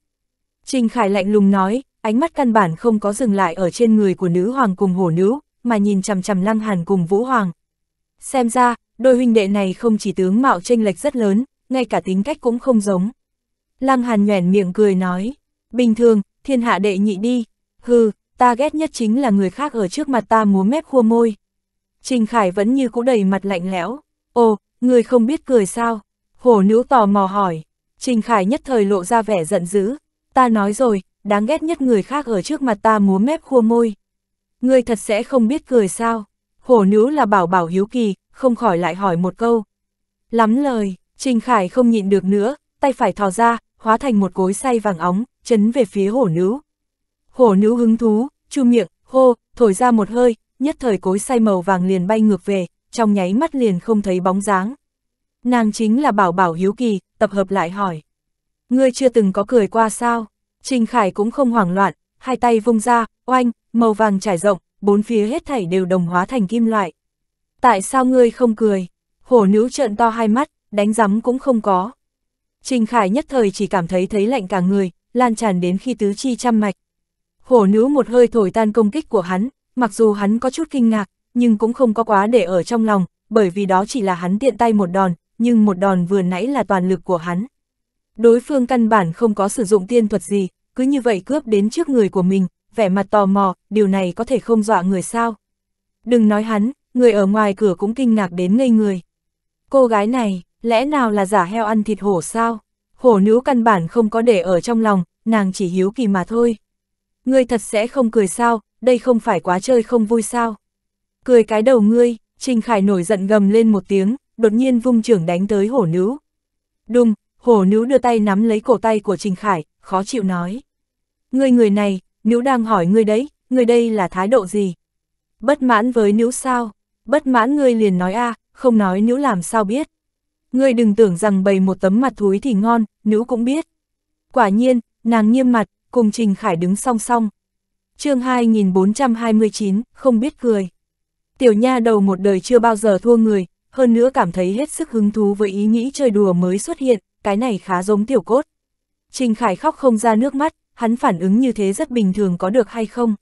Trình Khải lạnh lùng nói, ánh mắt căn bản không có dừng lại ở trên người của nữ hoàng cùng hổ nữ, mà nhìn chằm chằm lăng hàn cùng vũ hoàng. Xem ra, đôi huynh đệ này không chỉ tướng mạo tranh lệch rất lớn, ngay cả tính cách cũng không giống. Lăng hàn nhoẻn miệng cười nói, bình thường, thiên hạ đệ nhị đi, hừ, ta ghét nhất chính là người khác ở trước mặt ta múa mép khua môi. Trình Khải vẫn như cũ đầy mặt lạnh lẽo, ồ, người không biết cười sao, hổ nữ tò mò hỏi, Trình Khải nhất thời lộ ra vẻ giận dữ, ta nói rồi, đáng ghét nhất người khác ở trước mặt ta múa mép khua môi. Ngươi thật sẽ không biết cười sao, hổ nữ là bảo bảo hiếu kỳ, không khỏi lại hỏi một câu. Lắm lời, Trình Khải không nhịn được nữa, tay phải thò ra, hóa thành một cối say vàng óng, chấn về phía hổ nữ. Hổ nữ hứng thú, chu miệng, hô, thổi ra một hơi, nhất thời cối say màu vàng liền bay ngược về, trong nháy mắt liền không thấy bóng dáng. Nàng chính là bảo bảo hiếu kỳ, tập hợp lại hỏi. Ngươi chưa từng có cười qua sao? Trình Khải cũng không hoảng loạn, hai tay vung ra, oanh, màu vàng trải rộng, bốn phía hết thảy đều đồng hóa thành kim loại. Tại sao ngươi không cười? Hổ nữ trợn to hai mắt, đánh rắm cũng không có. Trình Khải nhất thời chỉ cảm thấy thấy lạnh cả người, lan tràn đến khi tứ chi trăm mạch. Hổ nữ một hơi thổi tan công kích của hắn, mặc dù hắn có chút kinh ngạc, nhưng cũng không có quá để ở trong lòng, bởi vì đó chỉ là hắn tiện tay một đòn, nhưng một đòn vừa nãy là toàn lực của hắn. Đối phương căn bản không có sử dụng tiên thuật gì, cứ như vậy cướp đến trước người của mình, vẻ mặt tò mò, điều này có thể không dọa người sao. Đừng nói hắn, người ở ngoài cửa cũng kinh ngạc đến ngây người. Cô gái này, lẽ nào là giả heo ăn thịt hổ sao? Hổ nữ căn bản không có để ở trong lòng, nàng chỉ hiếu kỳ mà thôi. Ngươi thật sẽ không cười sao, đây không phải quá chơi không vui sao? Cười cái đầu ngươi, Trình Khải nổi giận gầm lên một tiếng, đột nhiên vung trưởng đánh tới hổ nữ. Đùng, hổ nữ đưa tay nắm lấy cổ tay của Trình Khải, khó chịu nói. Người người này, nữ đang hỏi người đấy, người đây là thái độ gì? Bất mãn với nữ sao? Bất mãn ngươi liền nói a không nói nữ làm sao biết. Ngươi đừng tưởng rằng bày một tấm mặt thúi thì ngon, nữ cũng biết. Quả nhiên, nàng nghiêm mặt, cùng Trình Khải đứng song song. chương 2429, không biết cười. Tiểu nha đầu một đời chưa bao giờ thua người, hơn nữa cảm thấy hết sức hứng thú với ý nghĩ chơi đùa mới xuất hiện, cái này khá giống tiểu cốt. Trình Khải khóc không ra nước mắt, hắn phản ứng như thế rất bình thường có được hay không?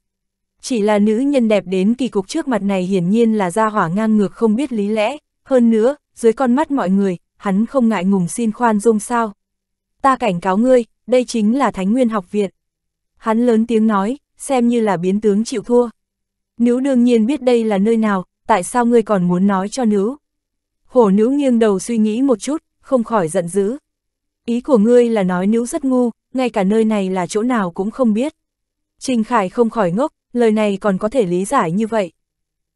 Chỉ là nữ nhân đẹp đến kỳ cục trước mặt này hiển nhiên là ra hỏa ngang ngược không biết lý lẽ, hơn nữa, dưới con mắt mọi người, hắn không ngại ngùng xin khoan dung sao. Ta cảnh cáo ngươi, đây chính là Thánh Nguyên học viện. Hắn lớn tiếng nói, xem như là biến tướng chịu thua. Nữ đương nhiên biết đây là nơi nào, tại sao ngươi còn muốn nói cho nữ? hổ nữ nghiêng đầu suy nghĩ một chút, không khỏi giận dữ. Ý của ngươi là nói nữ rất ngu, ngay cả nơi này là chỗ nào cũng không biết. Trình Khải không khỏi ngốc, lời này còn có thể lý giải như vậy.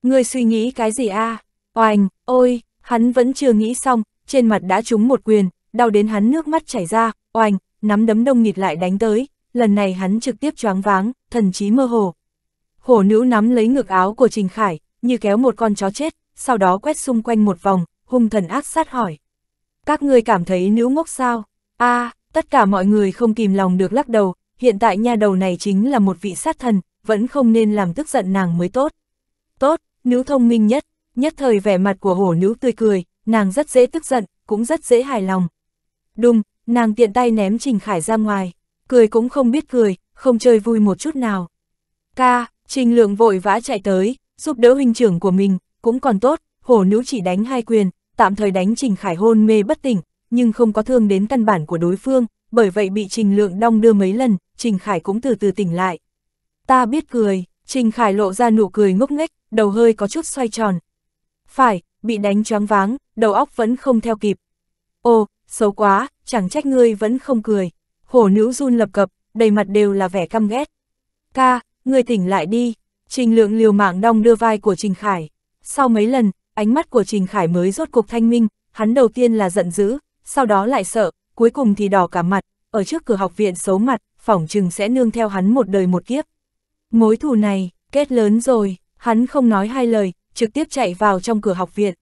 Ngươi suy nghĩ cái gì a? À? Oành, ôi, hắn vẫn chưa nghĩ xong, trên mặt đã trúng một quyền, đau đến hắn nước mắt chảy ra, oành, nắm đấm đông nghịt lại đánh tới, lần này hắn trực tiếp choáng váng, thần trí mơ hồ. Hổ nữ nắm lấy ngực áo của Trình Khải, như kéo một con chó chết, sau đó quét xung quanh một vòng, hung thần ác sát hỏi. Các ngươi cảm thấy nữ ngốc sao? a à, tất cả mọi người không kìm lòng được lắc đầu, hiện tại nha đầu này chính là một vị sát thần, vẫn không nên làm tức giận nàng mới tốt. Tốt, nữ thông minh nhất, nhất thời vẻ mặt của hổ nữ tươi cười, nàng rất dễ tức giận, cũng rất dễ hài lòng. Đùng, nàng tiện tay ném Trình Khải ra ngoài, cười cũng không biết cười, không chơi vui một chút nào. Ca, Trình Lượng vội vã chạy tới, giúp đỡ huynh trưởng của mình, cũng còn tốt, hổ nữ chỉ đánh hai quyền, tạm thời đánh Trình Khải hôn mê bất tỉnh, nhưng không có thương đến căn bản của đối phương, bởi vậy bị Trình Lượng đong đưa mấy lần, Trình Khải cũng từ từ tỉnh lại. Ta biết cười, Trình Khải lộ ra nụ cười ngốc nghếch, đầu hơi có chút xoay tròn. Phải, bị đánh choáng váng, đầu óc vẫn không theo kịp. Ô, xấu quá, chẳng trách ngươi vẫn không cười. Hổ nữ run lập cập, đầy mặt đều là vẻ căm ghét. Ca, ngươi tỉnh lại đi. Trình lượng liều mạng đong đưa vai của Trình Khải. Sau mấy lần, ánh mắt của Trình Khải mới rốt cuộc thanh minh, hắn đầu tiên là giận dữ, sau đó lại sợ, cuối cùng thì đỏ cả mặt, ở trước cửa học viện xấu mặt, phỏng chừng sẽ nương theo hắn một đời một kiếp. Mối thù này, kết lớn rồi, hắn không nói hai lời, trực tiếp chạy vào trong cửa học viện.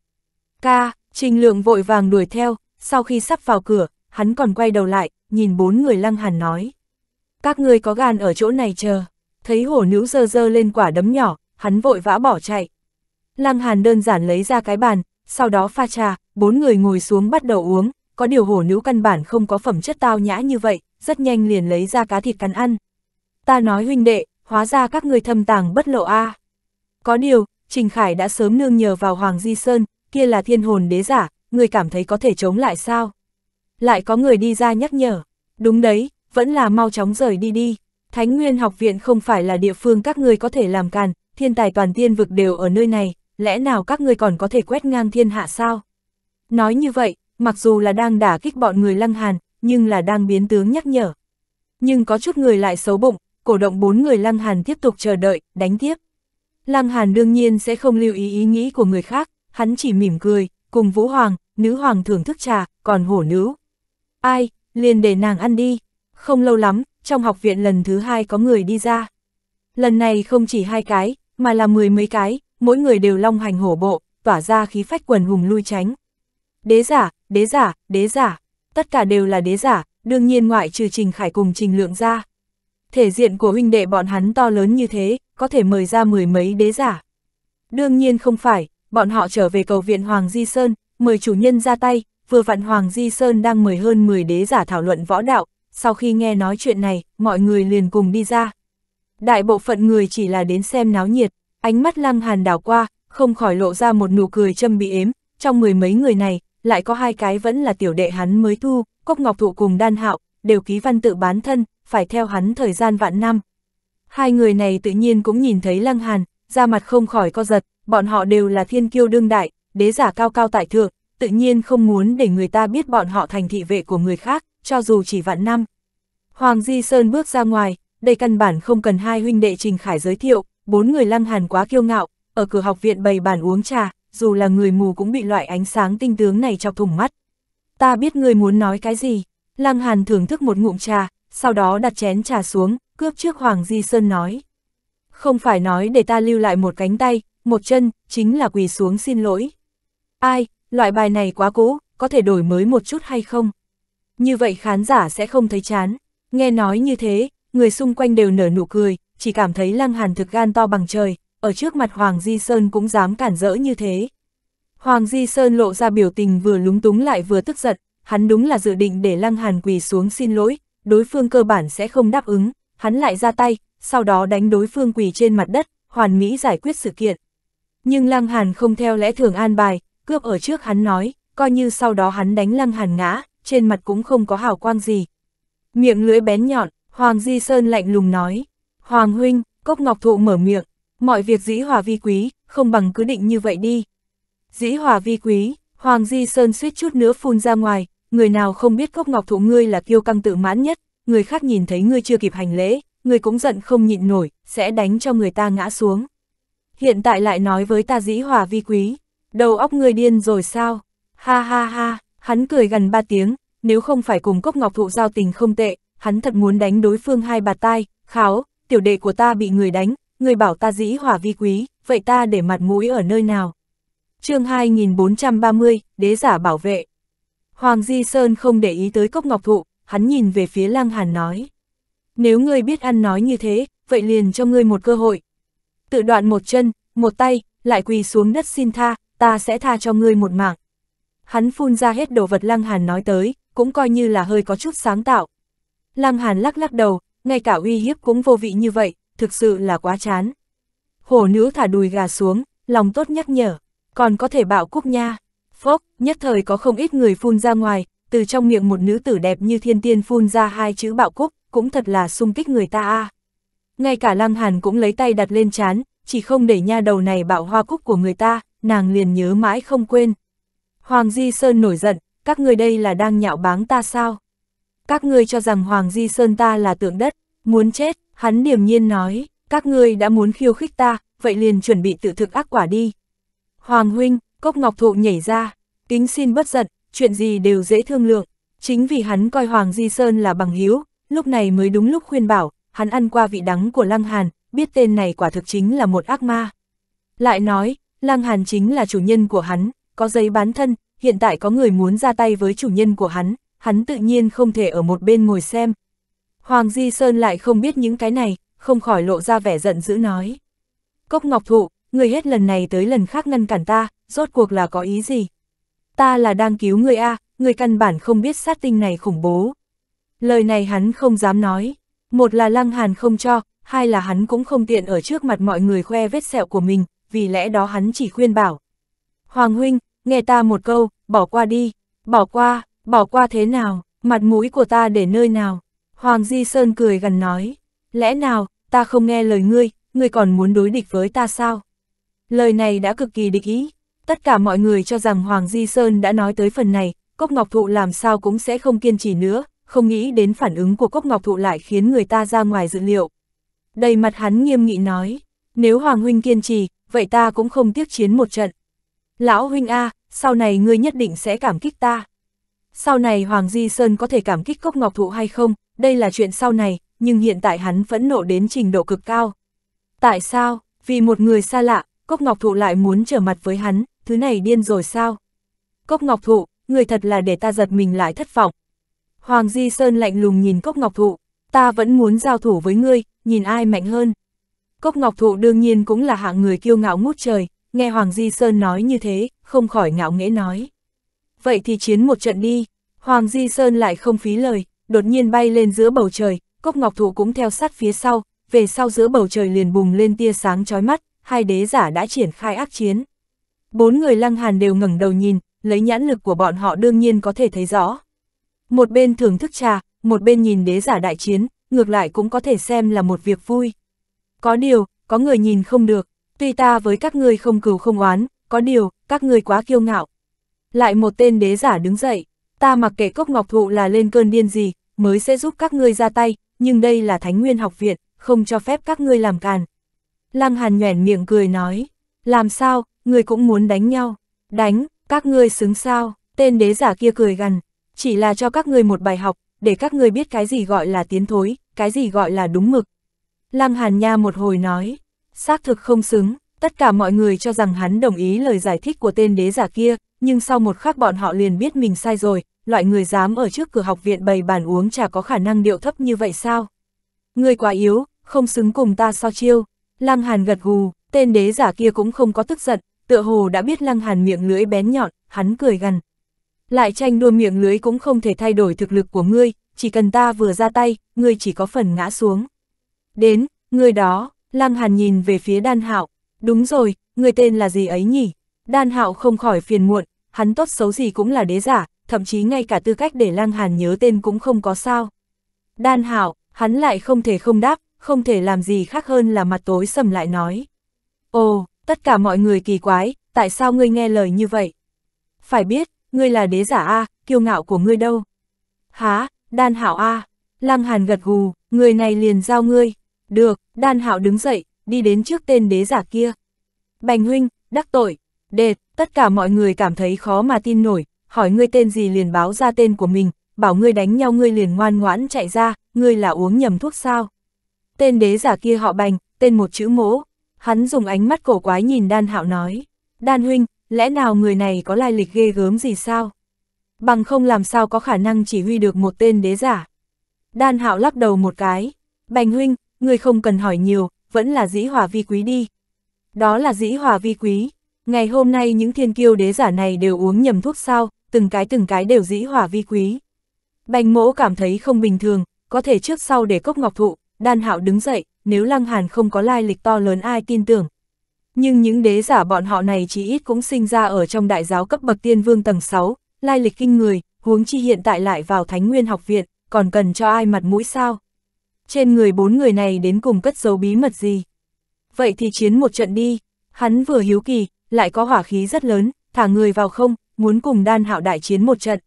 Ca, Trình Lượng vội vàng đuổi theo, sau khi sắp vào cửa, hắn còn quay đầu lại, nhìn bốn người lăng hàn nói. Các ngươi có gan ở chỗ này chờ, thấy hổ nữ dơ dơ lên quả đấm nhỏ, hắn vội vã bỏ chạy. Lăng Hàn đơn giản lấy ra cái bàn, sau đó pha trà, bốn người ngồi xuống bắt đầu uống, có điều hổ nữ căn bản không có phẩm chất tao nhã như vậy, rất nhanh liền lấy ra cá thịt cắn ăn. Ta nói huynh đệ, hóa ra các người thâm tàng bất lộ a. Có điều, Trình Khải đã sớm nương nhờ vào Hoàng Di Sơn, kia là thiên hồn đế giả, người cảm thấy có thể chống lại sao? Lại có người đi ra nhắc nhở, đúng đấy, vẫn là mau chóng rời đi đi. Thánh Nguyên học viện không phải là địa phương các người có thể làm càn, thiên tài toàn tiên vực đều ở nơi này, lẽ nào các ngươi còn có thể quét ngang thiên hạ sao? Nói như vậy, mặc dù là đang đả kích bọn người lăng hàn, nhưng là đang biến tướng nhắc nhở. Nhưng có chút người lại xấu bụng, cổ động bốn người lăng hàn tiếp tục chờ đợi, đánh tiếp. Lăng hàn đương nhiên sẽ không lưu ý ý nghĩ của người khác, hắn chỉ mỉm cười, cùng vũ hoàng, nữ hoàng thưởng thức trà, còn hổ nữ. Ai, liền để nàng ăn đi. Không lâu lắm, trong học viện lần thứ hai có người đi ra. Lần này không chỉ hai cái, mà là mười mấy cái, mỗi người đều long hành hổ bộ, tỏa ra khí phách quần hùng lui tránh. Đế giả, đế giả, đế giả, tất cả đều là đế giả, đương nhiên ngoại trừ Trình Khải cùng Trình Lượng ra. Thể diện của huynh đệ bọn hắn to lớn như thế, có thể mời ra mười mấy đế giả. Đương nhiên không phải, bọn họ trở về cầu viện Hoàng Di Sơn, mời chủ nhân ra tay, vừa vặn Hoàng Di Sơn đang mời hơn 10 đế giả thảo luận võ đạo, sau khi nghe nói chuyện này, mọi người liền cùng đi ra. Đại bộ phận người chỉ là đến xem náo nhiệt, Ánh mắt Lăng Hàn đảo qua, không khỏi lộ ra một nụ cười châm bị ếm, trong mười mấy người này, lại có hai cái vẫn là tiểu đệ hắn mới thu, Cốc Ngọc Thụ cùng Đan Hạo, đều ký văn tự bán thân, phải theo hắn thời gian vạn năm. Hai người này tự nhiên cũng nhìn thấy Lăng Hàn, ra mặt không khỏi co giật, bọn họ đều là thiên kiêu đương đại, đế giả cao cao tại thượng, tự nhiên không muốn để người ta biết bọn họ thành thị vệ của người khác, cho dù chỉ vạn năm. Hoàng Di Sơn bước ra ngoài, đây căn bản không cần hai huynh đệ Trình Khải giới thiệu, bốn người lăng hàn quá kiêu ngạo, ở cửa học viện bày bàn uống trà, dù là người mù cũng bị loại ánh sáng tinh tướng này chọc thủng mắt. Ta biết người muốn nói cái gì, lăng hàn thưởng thức một ngụm trà, sau đó đặt chén trà xuống, cướp trước Hoàng Di Sơn nói. Không phải nói để ta lưu lại một cánh tay, một chân, chính là quỳ xuống xin lỗi. Ai, loại bài này quá cũ, có thể đổi mới một chút hay không? Như vậy khán giả sẽ không thấy chán. Nghe nói như thế, người xung quanh đều nở nụ cười, chỉ cảm thấy Lăng Hàn thực gan to bằng trời, ở trước mặt Hoàng Di Sơn cũng dám cản rỡ như thế. Hoàng Di Sơn lộ ra biểu tình vừa lúng túng lại vừa tức giận, hắn đúng là dự định để Lăng Hàn quỳ xuống xin lỗi, đối phương cơ bản sẽ không đáp ứng, hắn lại ra tay, sau đó đánh đối phương quỳ trên mặt đất, hoàn mỹ giải quyết sự kiện. Nhưng Lăng Hàn không theo lẽ thường an bài, cướp ở trước hắn nói, coi như sau đó hắn đánh Lăng Hàn ngã, trên mặt cũng không có hào quang gì. Miệng lưỡi bén nhọn, Hoàng Di Sơn lạnh lùng nói. Hoàng huynh, Cốc Ngọc Thụ mở miệng, mọi việc dĩ hòa vi quý, không bằng cứ định như vậy đi. Dĩ hòa vi quý, Hoàng Di Sơn suýt chút nữa phun ra ngoài, người nào không biết Cốc Ngọc Thụ ngươi là kiêu căng tự mãn nhất, người khác nhìn thấy ngươi chưa kịp hành lễ, ngươi cũng giận không nhịn nổi, sẽ đánh cho người ta ngã xuống. Hiện tại lại nói với ta dĩ hòa vi quý, đầu óc ngươi điên rồi sao? Ha ha ha, hắn cười gần ba tiếng, nếu không phải cùng Cốc Ngọc Thụ giao tình không tệ, hắn thật muốn đánh đối phương hai bà tai, kháo, tiểu đệ của ta bị người đánh, người bảo ta dĩ hỏa vi quý, vậy ta để mặt mũi ở nơi nào? chương 2430, đế giả bảo vệ. Hoàng Di Sơn không để ý tới cốc ngọc thụ, hắn nhìn về phía lang Hàn nói. Nếu ngươi biết ăn nói như thế, vậy liền cho ngươi một cơ hội. Tự đoạn một chân, một tay, lại quỳ xuống đất xin tha, ta sẽ tha cho ngươi một mạng. Hắn phun ra hết đồ vật lang Hàn nói tới, cũng coi như là hơi có chút sáng tạo. Lăng Hàn lắc lắc đầu, ngay cả uy hiếp cũng vô vị như vậy, thực sự là quá chán. Hổ nữ thả đùi gà xuống, lòng tốt nhắc nhở, còn có thể bạo cúc nha. Phốc, nhất thời có không ít người phun ra ngoài, từ trong miệng một nữ tử đẹp như thiên tiên phun ra hai chữ bạo cúc, cũng thật là xung kích người ta a. Ngay cả lăng hàn cũng lấy tay đặt lên chán, chỉ không để nha đầu này bạo hoa cúc của người ta, nàng liền nhớ mãi không quên. Hoàng Di Sơn nổi giận, các người đây là đang nhạo báng ta sao? các ngươi cho rằng Hoàng Di Sơn ta là tượng đất, muốn chết, hắn điềm nhiên nói, các ngươi đã muốn khiêu khích ta, vậy liền chuẩn bị tự thực ác quả đi. Hoàng huynh, cốc ngọc thụ nhảy ra, kính xin bất giận, chuyện gì đều dễ thương lượng, chính vì hắn coi Hoàng Di Sơn là bằng hiếu, lúc này mới đúng lúc khuyên bảo, hắn ăn qua vị đắng của Lăng Hàn, biết tên này quả thực chính là một ác ma. Lại nói, Lăng Hàn chính là chủ nhân của hắn, có giấy bán thân, hiện tại có người muốn ra tay với chủ nhân của hắn, hắn tự nhiên không thể ở một bên ngồi xem. Hoàng Di Sơn lại không biết những cái này, không khỏi lộ ra vẻ giận dữ nói. Cốc Ngọc Thụ, người hết lần này tới lần khác ngăn cản ta, rốt cuộc là có ý gì? Ta là đang cứu người A, người căn bản không biết sát tinh này khủng bố. Lời này hắn không dám nói, một là Lăng Hàn không cho, hai là hắn cũng không tiện ở trước mặt mọi người khoe vết sẹo của mình, vì lẽ đó hắn chỉ khuyên bảo. Hoàng Huynh, nghe ta một câu, bỏ qua đi, bỏ qua, bỏ qua thế nào, mặt mũi của ta để nơi nào? Hoàng Di Sơn cười gần nói, lẽ nào, ta không nghe lời ngươi, ngươi còn muốn đối địch với ta sao? Lời này đã cực kỳ địch ý, tất cả mọi người cho rằng Hoàng Di Sơn đã nói tới phần này, Cốc Ngọc Thụ làm sao cũng sẽ không kiên trì nữa, không nghĩ đến phản ứng của Cốc Ngọc Thụ lại khiến người ta ra ngoài dự liệu. Đầy mặt hắn nghiêm nghị nói, nếu Hoàng Huynh kiên trì, vậy ta cũng không tiếc chiến một trận. Lão Huynh A, sau này ngươi nhất định sẽ cảm kích ta. Sau này Hoàng Di Sơn có thể cảm kích cốc ngọc thụ hay không, đây là chuyện sau này, nhưng hiện tại hắn phẫn nộ đến trình độ cực cao. Tại sao, vì một người xa lạ, cốc ngọc thụ lại muốn trở mặt với hắn, thứ này điên rồi sao? Cốc ngọc thụ, người thật là để ta giật mình lại thất vọng. Hoàng Di Sơn lạnh lùng nhìn cốc ngọc thụ, ta vẫn muốn giao thủ với ngươi, nhìn ai mạnh hơn. Cốc ngọc thụ đương nhiên cũng là hạng người kiêu ngạo ngút trời, nghe Hoàng Di Sơn nói như thế, không khỏi ngạo nghễ nói vậy thì chiến một trận đi. Hoàng Di Sơn lại không phí lời, đột nhiên bay lên giữa bầu trời, cốc ngọc thụ cũng theo sát phía sau, về sau giữa bầu trời liền bùng lên tia sáng chói mắt, hai đế giả đã triển khai ác chiến. Bốn người lăng hàn đều ngẩng đầu nhìn, lấy nhãn lực của bọn họ đương nhiên có thể thấy rõ. Một bên thưởng thức trà, một bên nhìn đế giả đại chiến, ngược lại cũng có thể xem là một việc vui. Có điều, có người nhìn không được, tuy ta với các ngươi không cừu không oán, có điều, các ngươi quá kiêu ngạo, lại một tên đế giả đứng dậy, ta mặc kệ cốc ngọc thụ là lên cơn điên gì, mới sẽ giúp các ngươi ra tay, nhưng đây là Thánh Nguyên học viện, không cho phép các ngươi làm càn. Lăng Hàn nhoẻn miệng cười nói, làm sao, người cũng muốn đánh nhau, đánh, các ngươi xứng sao, tên đế giả kia cười gằn, chỉ là cho các ngươi một bài học, để các ngươi biết cái gì gọi là tiến thối, cái gì gọi là đúng mực. Lăng Hàn Nha một hồi nói, xác thực không xứng, tất cả mọi người cho rằng hắn đồng ý lời giải thích của tên đế giả kia, nhưng sau một khắc bọn họ liền biết mình sai rồi, loại người dám ở trước cửa học viện bày bàn uống trà có khả năng điệu thấp như vậy sao? Người quá yếu, không xứng cùng ta so chiêu. Lăng Hàn gật gù, tên đế giả kia cũng không có tức giận, tựa hồ đã biết Lăng Hàn miệng lưỡi bén nhọn, hắn cười gần Lại tranh đua miệng lưỡi cũng không thể thay đổi thực lực của ngươi, chỉ cần ta vừa ra tay, ngươi chỉ có phần ngã xuống. Đến, ngươi đó, Lăng Hàn nhìn về phía Đan Hạo, đúng rồi, ngươi tên là gì ấy nhỉ? Đan Hạo không khỏi phiền muộn, hắn tốt xấu gì cũng là đế giả, thậm chí ngay cả tư cách để Lăng Hàn nhớ tên cũng không có sao. Đan Hạo, hắn lại không thể không đáp, không thể làm gì khác hơn là mặt tối sầm lại nói. Ồ, tất cả mọi người kỳ quái, tại sao ngươi nghe lời như vậy? Phải biết, ngươi là đế giả A, kiêu ngạo của ngươi đâu? Há, Đan Hạo A, Lăng Hàn gật gù, người này liền giao ngươi. Được, Đan Hạo đứng dậy, đi đến trước tên đế giả kia. Bành huynh, đắc tội, Đê, tất cả mọi người cảm thấy khó mà tin nổi, hỏi ngươi tên gì liền báo ra tên của mình, bảo ngươi đánh nhau ngươi liền ngoan ngoãn chạy ra, ngươi là uống nhầm thuốc sao. Tên đế giả kia họ bành, tên một chữ mỗ, hắn dùng ánh mắt cổ quái nhìn đan hạo nói, đan huynh, lẽ nào người này có lai lịch ghê gớm gì sao? Bằng không làm sao có khả năng chỉ huy được một tên đế giả. Đan hạo lắc đầu một cái, bành huynh, ngươi không cần hỏi nhiều, vẫn là dĩ hòa vi quý đi. Đó là dĩ hòa vi quý, Ngày hôm nay những thiên kiêu đế giả này đều uống nhầm thuốc sao, từng cái từng cái đều dĩ hỏa vi quý. Bành mỗ cảm thấy không bình thường, có thể trước sau để cốc ngọc thụ, đan hạo đứng dậy, nếu lăng hàn không có lai lịch to lớn ai tin tưởng. Nhưng những đế giả bọn họ này chỉ ít cũng sinh ra ở trong đại giáo cấp bậc tiên vương tầng 6, lai lịch kinh người, huống chi hiện tại lại vào thánh nguyên học viện, còn cần cho ai mặt mũi sao? Trên người bốn người này đến cùng cất dấu bí mật gì? Vậy thì chiến một trận đi, hắn vừa hiếu kỳ, lại có hỏa khí rất lớn, thả người vào không, muốn cùng đan hạo đại chiến một trận.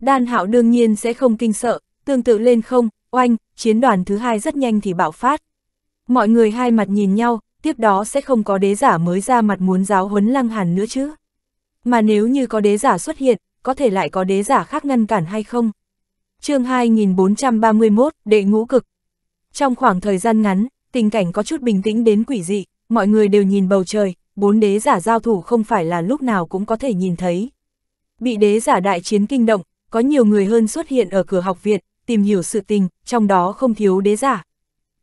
Đan hạo đương nhiên sẽ không kinh sợ, tương tự lên không, oanh, chiến đoàn thứ hai rất nhanh thì bạo phát. Mọi người hai mặt nhìn nhau, tiếp đó sẽ không có đế giả mới ra mặt muốn giáo huấn lăng hàn nữa chứ. Mà nếu như có đế giả xuất hiện, có thể lại có đế giả khác ngăn cản hay không? chương 2431, đệ ngũ cực. Trong khoảng thời gian ngắn, tình cảnh có chút bình tĩnh đến quỷ dị, mọi người đều nhìn bầu trời, bốn đế giả giao thủ không phải là lúc nào cũng có thể nhìn thấy. Bị đế giả đại chiến kinh động, có nhiều người hơn xuất hiện ở cửa học viện, tìm hiểu sự tình, trong đó không thiếu đế giả.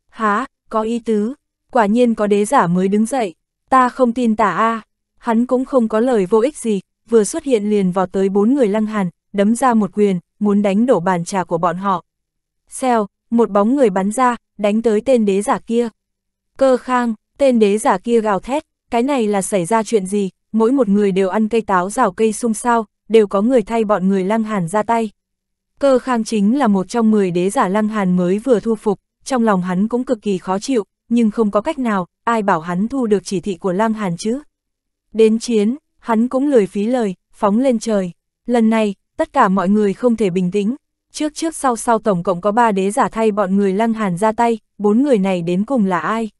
Há, có ý tứ, quả nhiên có đế giả mới đứng dậy, ta không tin tả a hắn cũng không có lời vô ích gì, vừa xuất hiện liền vào tới bốn người lăng hàn, đấm ra một quyền, muốn đánh đổ bàn trà của bọn họ. xeo một bóng người bắn ra, đánh tới tên đế giả kia. Cơ khang, tên đế giả kia gào thét, cái này là xảy ra chuyện gì, mỗi một người đều ăn cây táo rào cây sung sao, đều có người thay bọn người lăng hàn ra tay. Cơ khang chính là một trong 10 đế giả lăng hàn mới vừa thu phục, trong lòng hắn cũng cực kỳ khó chịu, nhưng không có cách nào, ai bảo hắn thu được chỉ thị của lăng hàn chứ. Đến chiến, hắn cũng lười phí lời, phóng lên trời. Lần này, tất cả mọi người không thể bình tĩnh. Trước trước sau sau tổng cộng có 3 đế giả thay bọn người lăng hàn ra tay, bốn người này đến cùng là ai?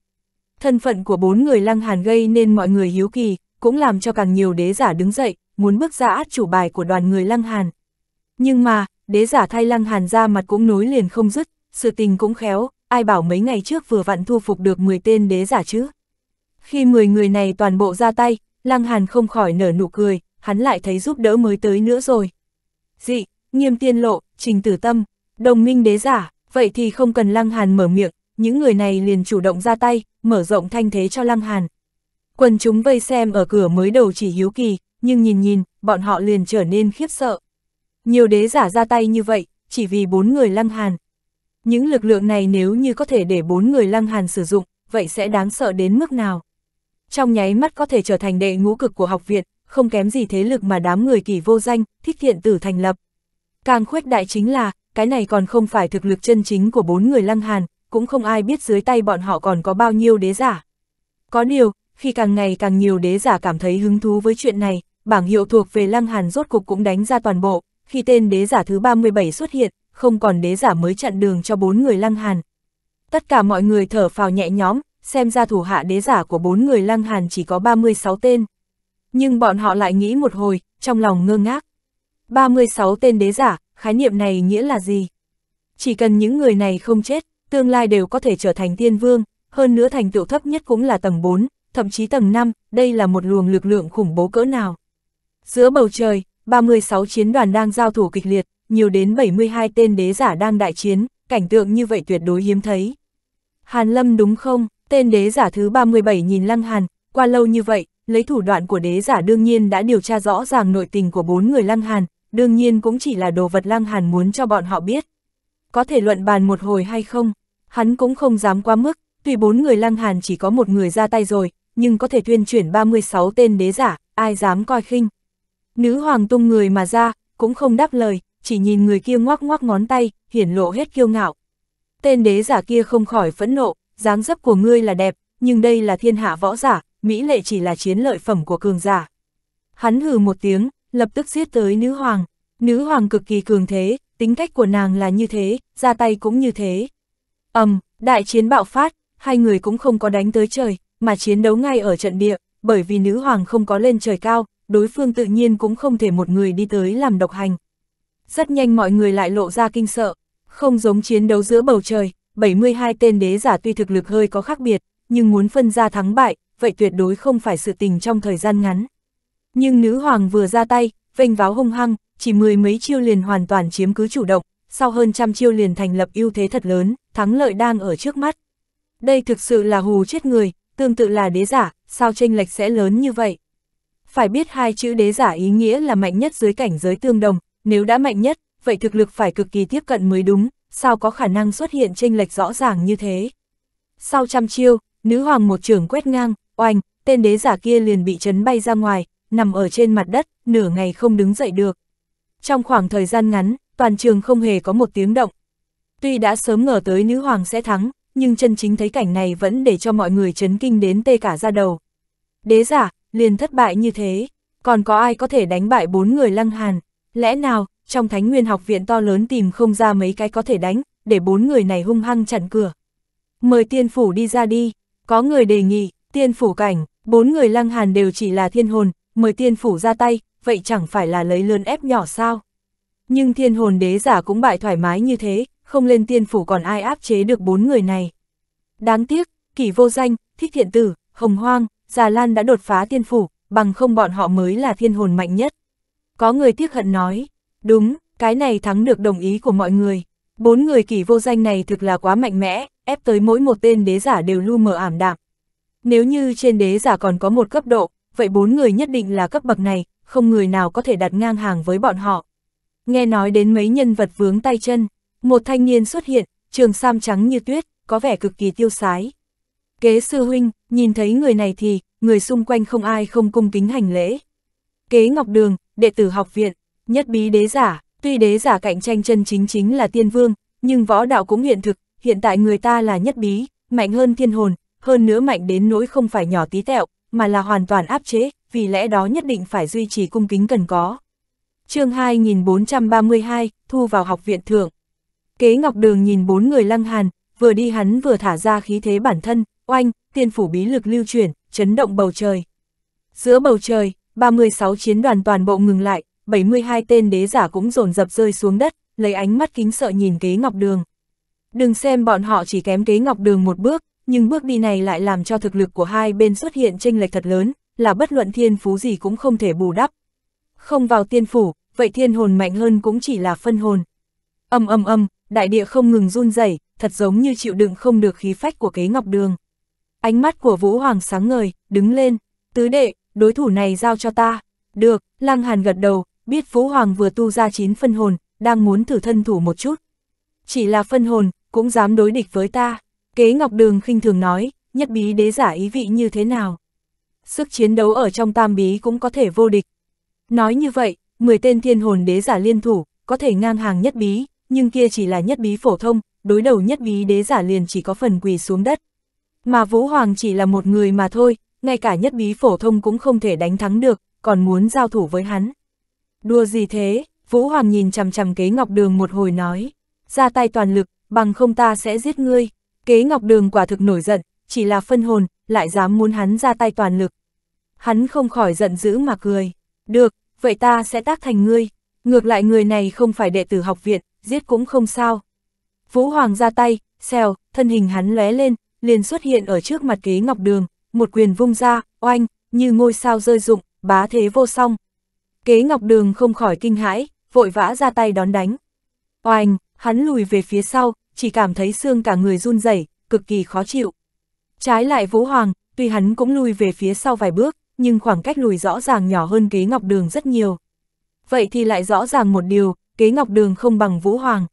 Thân phận của bốn người lăng hàn gây nên mọi người hiếu kỳ, cũng làm cho càng nhiều đế giả đứng dậy, muốn bước ra át chủ bài của đoàn người lăng hàn. Nhưng mà, đế giả thay lăng hàn ra mặt cũng nối liền không dứt, sự tình cũng khéo, ai bảo mấy ngày trước vừa vặn thu phục được 10 tên đế giả chứ. Khi 10 người này toàn bộ ra tay, lăng hàn không khỏi nở nụ cười, hắn lại thấy giúp đỡ mới tới nữa rồi. Dị, nghiêm tiên lộ, trình tử tâm, đồng minh đế giả, vậy thì không cần lăng hàn mở miệng, những người này liền chủ động ra tay, mở rộng thanh thế cho Lăng Hàn. Quần chúng vây xem ở cửa mới đầu chỉ hiếu kỳ, nhưng nhìn nhìn, bọn họ liền trở nên khiếp sợ. Nhiều đế giả ra tay như vậy, chỉ vì bốn người Lăng Hàn. Những lực lượng này nếu như có thể để bốn người Lăng Hàn sử dụng, vậy sẽ đáng sợ đến mức nào? Trong nháy mắt có thể trở thành đệ ngũ cực của học viện, không kém gì thế lực mà đám người kỳ vô danh, thích thiện tử thành lập. Càng khuếch đại chính là, cái này còn không phải thực lực chân chính của bốn người Lăng Hàn, cũng không ai biết dưới tay bọn họ còn có bao nhiêu đế giả. Có điều, khi càng ngày càng nhiều đế giả cảm thấy hứng thú với chuyện này, bảng hiệu thuộc về Lăng Hàn rốt cục cũng đánh ra toàn bộ, khi tên đế giả thứ 37 xuất hiện, không còn đế giả mới chặn đường cho bốn người Lăng Hàn. Tất cả mọi người thở phào nhẹ nhõm, xem ra thủ hạ đế giả của bốn người Lăng Hàn chỉ có 36 tên. Nhưng bọn họ lại nghĩ một hồi, trong lòng ngơ ngác. 36 tên đế giả, khái niệm này nghĩa là gì? Chỉ cần những người này không chết, tương lai đều có thể trở thành tiên vương, hơn nữa thành tựu thấp nhất cũng là tầng 4, thậm chí tầng 5, đây là một luồng lực lượng khủng bố cỡ nào. Giữa bầu trời, 36 chiến đoàn đang giao thủ kịch liệt, nhiều đến 72 tên đế giả đang đại chiến, cảnh tượng như vậy tuyệt đối hiếm thấy. Hàn Lâm đúng không, tên đế giả thứ 37 nhìn Lăng Hàn, qua lâu như vậy, lấy thủ đoạn của đế giả đương nhiên đã điều tra rõ ràng nội tình của bốn người Lăng Hàn, đương nhiên cũng chỉ là đồ vật Lăng Hàn muốn cho bọn họ biết. Có thể luận bàn một hồi hay không, Hắn cũng không dám quá mức, tuy bốn người lăng hàn chỉ có một người ra tay rồi, nhưng có thể tuyên chuyển 36 tên đế giả, ai dám coi khinh. Nữ hoàng tung người mà ra, cũng không đáp lời, chỉ nhìn người kia ngoác ngoác ngón tay, hiển lộ hết kiêu ngạo. Tên đế giả kia không khỏi phẫn nộ, dáng dấp của ngươi là đẹp, nhưng đây là thiên hạ võ giả, mỹ lệ chỉ là chiến lợi phẩm của cường giả. Hắn hừ một tiếng, lập tức giết tới nữ hoàng. Nữ hoàng cực kỳ cường thế, tính cách của nàng là như thế, ra tay cũng như thế ầm, um, đại chiến bạo phát, hai người cũng không có đánh tới trời, mà chiến đấu ngay ở trận địa, bởi vì nữ hoàng không có lên trời cao, đối phương tự nhiên cũng không thể một người đi tới làm độc hành. Rất nhanh mọi người lại lộ ra kinh sợ, không giống chiến đấu giữa bầu trời, 72 tên đế giả tuy thực lực hơi có khác biệt, nhưng muốn phân ra thắng bại, vậy tuyệt đối không phải sự tình trong thời gian ngắn. Nhưng nữ hoàng vừa ra tay, vênh váo hung hăng, chỉ mười mấy chiêu liền hoàn toàn chiếm cứ chủ động, sau hơn trăm chiêu liền thành lập ưu thế thật lớn thắng lợi đang ở trước mắt. Đây thực sự là hù chết người, tương tự là đế giả, sao tranh lệch sẽ lớn như vậy? Phải biết hai chữ đế giả ý nghĩa là mạnh nhất dưới cảnh giới tương đồng, nếu đã mạnh nhất, vậy thực lực phải cực kỳ tiếp cận mới đúng, sao có khả năng xuất hiện tranh lệch rõ ràng như thế? Sau trăm chiêu, nữ hoàng một trường quét ngang, oanh, tên đế giả kia liền bị chấn bay ra ngoài, nằm ở trên mặt đất, nửa ngày không đứng dậy được. Trong khoảng thời gian ngắn, toàn trường không hề có một tiếng động, Tuy đã sớm ngờ tới nữ hoàng sẽ thắng, nhưng chân chính thấy cảnh này vẫn để cho mọi người chấn kinh đến tê cả ra đầu. Đế giả, liền thất bại như thế, còn có ai có thể đánh bại bốn người lăng hàn, lẽ nào, trong thánh nguyên học viện to lớn tìm không ra mấy cái có thể đánh, để bốn người này hung hăng chặn cửa. Mời tiên phủ đi ra đi, có người đề nghị, tiên phủ cảnh, bốn người lăng hàn đều chỉ là thiên hồn, mời tiên phủ ra tay, vậy chẳng phải là lấy lớn ép nhỏ sao. Nhưng thiên hồn đế giả cũng bại thoải mái như thế, không lên tiên phủ còn ai áp chế được bốn người này. Đáng tiếc, kỷ vô danh, thích thiện tử, hồng hoang, già lan đã đột phá tiên phủ, bằng không bọn họ mới là thiên hồn mạnh nhất. Có người tiếc hận nói, đúng, cái này thắng được đồng ý của mọi người. Bốn người kỷ vô danh này thực là quá mạnh mẽ, ép tới mỗi một tên đế giả đều lu mờ ảm đạm. Nếu như trên đế giả còn có một cấp độ, vậy bốn người nhất định là cấp bậc này, không người nào có thể đặt ngang hàng với bọn họ. Nghe nói đến mấy nhân vật vướng tay chân, một thanh niên xuất hiện, trường sam trắng như tuyết, có vẻ cực kỳ tiêu sái. Kế sư huynh, nhìn thấy người này thì, người xung quanh không ai không cung kính hành lễ. Kế Ngọc Đường, đệ tử học viện, nhất bí đế giả, tuy đế giả cạnh tranh chân chính chính là tiên vương, nhưng võ đạo cũng hiện thực, hiện tại người ta là nhất bí, mạnh hơn thiên hồn, hơn nữa mạnh đến nỗi không phải nhỏ tí tẹo, mà là hoàn toàn áp chế, vì lẽ đó nhất định phải duy trì cung kính cần có. chương 2432, thu vào học viện thượng. Kế Ngọc Đường nhìn bốn người lăng hàn, vừa đi hắn vừa thả ra khí thế bản thân, oanh, tiên phủ bí lực lưu chuyển, chấn động bầu trời. Giữa bầu trời, 36 chiến đoàn toàn bộ ngừng lại, 72 tên đế giả cũng rồn dập rơi xuống đất, lấy ánh mắt kính sợ nhìn Kế Ngọc Đường. Đừng xem bọn họ chỉ kém Kế Ngọc Đường một bước, nhưng bước đi này lại làm cho thực lực của hai bên xuất hiện chênh lệch thật lớn, là bất luận thiên phú gì cũng không thể bù đắp. Không vào tiên phủ, vậy thiên hồn mạnh hơn cũng chỉ là phân hồn. Âm âm âm, đại địa không ngừng run rẩy, thật giống như chịu đựng không được khí phách của kế ngọc đường. Ánh mắt của Vũ Hoàng sáng ngời, đứng lên, tứ đệ, đối thủ này giao cho ta. Được, Lăng Hàn gật đầu, biết Vũ Hoàng vừa tu ra chín phân hồn, đang muốn thử thân thủ một chút. Chỉ là phân hồn, cũng dám đối địch với ta. Kế Ngọc Đường khinh thường nói, nhất bí đế giả ý vị như thế nào. Sức chiến đấu ở trong tam bí cũng có thể vô địch. Nói như vậy, 10 tên thiên hồn đế giả liên thủ, có thể ngang hàng nhất bí, nhưng kia chỉ là nhất bí phổ thông, đối đầu nhất bí đế giả liền chỉ có phần quỳ xuống đất. Mà Vũ Hoàng chỉ là một người mà thôi, ngay cả nhất bí phổ thông cũng không thể đánh thắng được, còn muốn giao thủ với hắn. Đua gì thế, Vũ Hoàng nhìn chằm chằm kế ngọc đường một hồi nói, ra tay toàn lực, bằng không ta sẽ giết ngươi. Kế ngọc đường quả thực nổi giận, chỉ là phân hồn, lại dám muốn hắn ra tay toàn lực. Hắn không khỏi giận dữ mà cười, được, vậy ta sẽ tác thành ngươi. Ngược lại người này không phải đệ tử học viện, giết cũng không sao. Vũ Hoàng ra tay, xèo, thân hình hắn lóe lên, liền xuất hiện ở trước mặt kế ngọc đường, một quyền vung ra, oanh, như ngôi sao rơi rụng, bá thế vô song. Kế ngọc đường không khỏi kinh hãi, vội vã ra tay đón đánh. Oanh, hắn lùi về phía sau, chỉ cảm thấy xương cả người run rẩy, cực kỳ khó chịu. Trái lại Vũ Hoàng, tuy hắn cũng lùi về phía sau vài bước, nhưng khoảng cách lùi rõ ràng nhỏ hơn kế ngọc đường rất nhiều vậy thì lại rõ ràng một điều, kế ngọc đường không bằng Vũ Hoàng.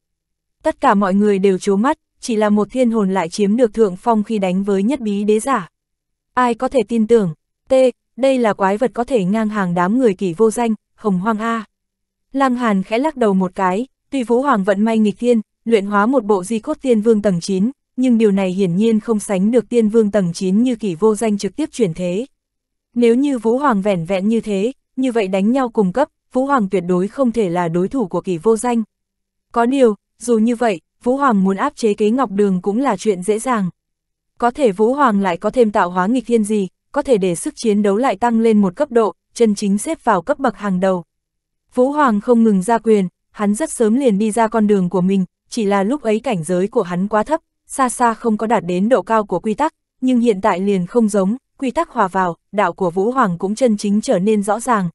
Tất cả mọi người đều chố mắt, chỉ là một thiên hồn lại chiếm được thượng phong khi đánh với nhất bí đế giả. Ai có thể tin tưởng, T, đây là quái vật có thể ngang hàng đám người kỷ vô danh, hồng hoang A. Lăng Hàn khẽ lắc đầu một cái, tuy Vũ Hoàng vận may nghịch thiên, luyện hóa một bộ di cốt tiên vương tầng 9, nhưng điều này hiển nhiên không sánh được tiên vương tầng 9 như kỷ vô danh trực tiếp chuyển thế. Nếu như Vũ Hoàng vẻn vẹn như thế, như vậy đánh nhau cùng cấp, Vũ Hoàng tuyệt đối không thể là đối thủ của kỳ vô danh. Có điều, dù như vậy, Vũ Hoàng muốn áp chế kế Ngọc Đường cũng là chuyện dễ dàng. Có thể Vũ Hoàng lại có thêm tạo hóa nghịch thiên gì, có thể để sức chiến đấu lại tăng lên một cấp độ, chân chính xếp vào cấp bậc hàng đầu. Vũ Hoàng không ngừng ra quyền, hắn rất sớm liền đi ra con đường của mình, chỉ là lúc ấy cảnh giới của hắn quá thấp, xa xa không có đạt đến độ cao của quy tắc, nhưng hiện tại liền không giống, quy tắc hòa vào, đạo của Vũ Hoàng cũng chân chính trở nên rõ ràng.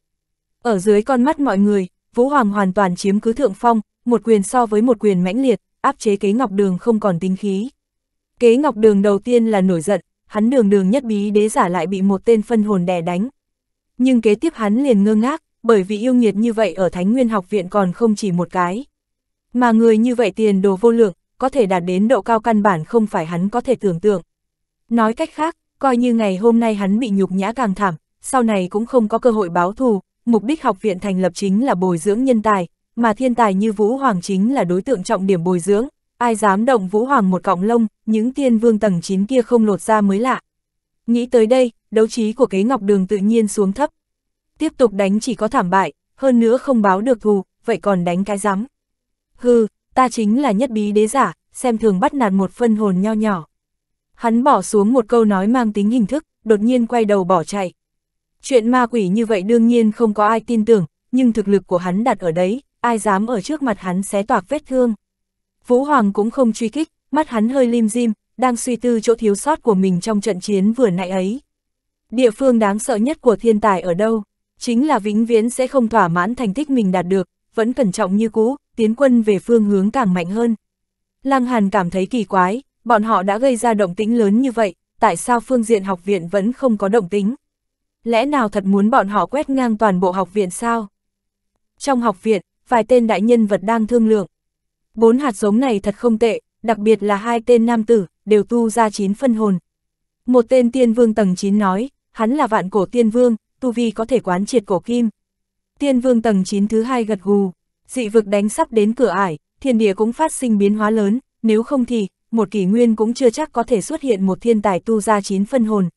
Ở dưới con mắt mọi người, Vũ Hoàng hoàn toàn chiếm cứ thượng phong, một quyền so với một quyền mãnh liệt, áp chế kế ngọc đường không còn tinh khí. Kế ngọc đường đầu tiên là nổi giận, hắn đường đường nhất bí đế giả lại bị một tên phân hồn đè đánh. Nhưng kế tiếp hắn liền ngơ ngác, bởi vì yêu nghiệt như vậy ở Thánh Nguyên học viện còn không chỉ một cái. Mà người như vậy tiền đồ vô lượng, có thể đạt đến độ cao căn bản không phải hắn có thể tưởng tượng. Nói cách khác, coi như ngày hôm nay hắn bị nhục nhã càng thảm, sau này cũng không có cơ hội báo thù, mục đích học viện thành lập chính là bồi dưỡng nhân tài, mà thiên tài như Vũ Hoàng chính là đối tượng trọng điểm bồi dưỡng, ai dám động Vũ Hoàng một cọng lông, những tiên vương tầng 9 kia không lột ra mới lạ. Nghĩ tới đây, đấu trí của kế ngọc đường tự nhiên xuống thấp. Tiếp tục đánh chỉ có thảm bại, hơn nữa không báo được thù, vậy còn đánh cái rắm. Hừ, ta chính là nhất bí đế giả, xem thường bắt nạt một phân hồn nho nhỏ. Hắn bỏ xuống một câu nói mang tính hình thức, đột nhiên quay đầu bỏ chạy, Chuyện ma quỷ như vậy đương nhiên không có ai tin tưởng, nhưng thực lực của hắn đặt ở đấy, ai dám ở trước mặt hắn xé toạc vết thương. Vũ Hoàng cũng không truy kích, mắt hắn hơi lim dim, đang suy tư chỗ thiếu sót của mình trong trận chiến vừa nãy ấy. Địa phương đáng sợ nhất của thiên tài ở đâu? Chính là vĩnh viễn sẽ không thỏa mãn thành tích mình đạt được, vẫn cẩn trọng như cũ, tiến quân về phương hướng càng mạnh hơn. Lăng Hàn cảm thấy kỳ quái, bọn họ đã gây ra động tĩnh lớn như vậy, tại sao phương diện học viện vẫn không có động tĩnh? lẽ nào thật muốn bọn họ quét ngang toàn bộ học viện sao? Trong học viện, vài tên đại nhân vật đang thương lượng. Bốn hạt giống này thật không tệ, đặc biệt là hai tên nam tử, đều tu ra chín phân hồn. Một tên tiên vương tầng 9 nói, hắn là vạn cổ tiên vương, tu vi có thể quán triệt cổ kim. Tiên vương tầng 9 thứ hai gật gù, dị vực đánh sắp đến cửa ải, thiên địa cũng phát sinh biến hóa lớn, nếu không thì, một kỷ nguyên cũng chưa chắc có thể xuất hiện một thiên tài tu ra chín phân hồn.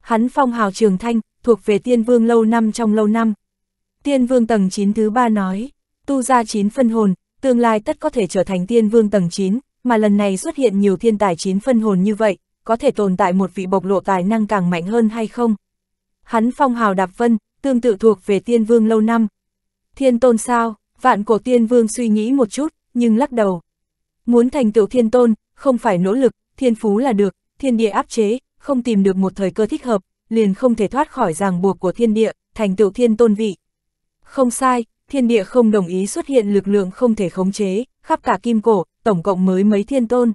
Hắn phong hào trường thanh, thuộc về tiên vương lâu năm trong lâu năm. Tiên vương tầng 9 thứ ba nói, tu ra 9 phân hồn, tương lai tất có thể trở thành tiên vương tầng 9, mà lần này xuất hiện nhiều thiên tài 9 phân hồn như vậy, có thể tồn tại một vị bộc lộ tài năng càng mạnh hơn hay không? Hắn phong hào đạp vân, tương tự thuộc về tiên vương lâu năm. Thiên tôn sao, vạn cổ tiên vương suy nghĩ một chút, nhưng lắc đầu. Muốn thành tựu thiên tôn, không phải nỗ lực, thiên phú là được, thiên địa áp chế, không tìm được một thời cơ thích hợp, liền không thể thoát khỏi ràng buộc của thiên địa, thành tựu thiên tôn vị. Không sai, thiên địa không đồng ý xuất hiện lực lượng không thể khống chế, khắp cả kim cổ, tổng cộng mới mấy thiên tôn.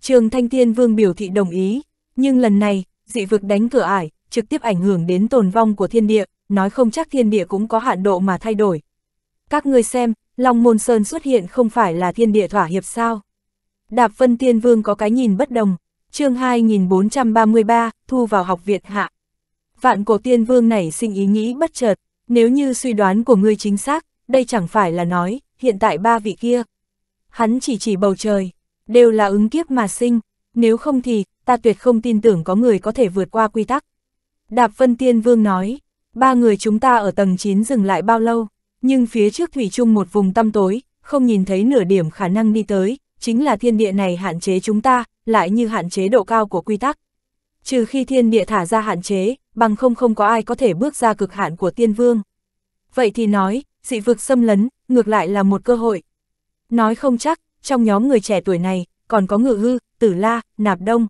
Trường Thanh Thiên Vương biểu thị đồng ý, nhưng lần này, dị vực đánh cửa ải, trực tiếp ảnh hưởng đến tồn vong của thiên địa, nói không chắc thiên địa cũng có hạn độ mà thay đổi. Các ngươi xem, Long Môn Sơn xuất hiện không phải là thiên địa thỏa hiệp sao? Đạp Vân thiên Vương có cái nhìn bất đồng. Chương 2433, thu vào học viện hạ vạn cổ tiên vương này sinh ý nghĩ bất chợt, nếu như suy đoán của ngươi chính xác, đây chẳng phải là nói, hiện tại ba vị kia. Hắn chỉ chỉ bầu trời, đều là ứng kiếp mà sinh, nếu không thì, ta tuyệt không tin tưởng có người có thể vượt qua quy tắc. Đạp Vân Tiên Vương nói, ba người chúng ta ở tầng 9 dừng lại bao lâu, nhưng phía trước thủy chung một vùng tăm tối, không nhìn thấy nửa điểm khả năng đi tới, chính là thiên địa này hạn chế chúng ta, lại như hạn chế độ cao của quy tắc trừ khi thiên địa thả ra hạn chế, bằng không không có ai có thể bước ra cực hạn của tiên vương. Vậy thì nói, dị vực xâm lấn, ngược lại là một cơ hội. Nói không chắc, trong nhóm người trẻ tuổi này, còn có ngự hư, tử la, nạp đông.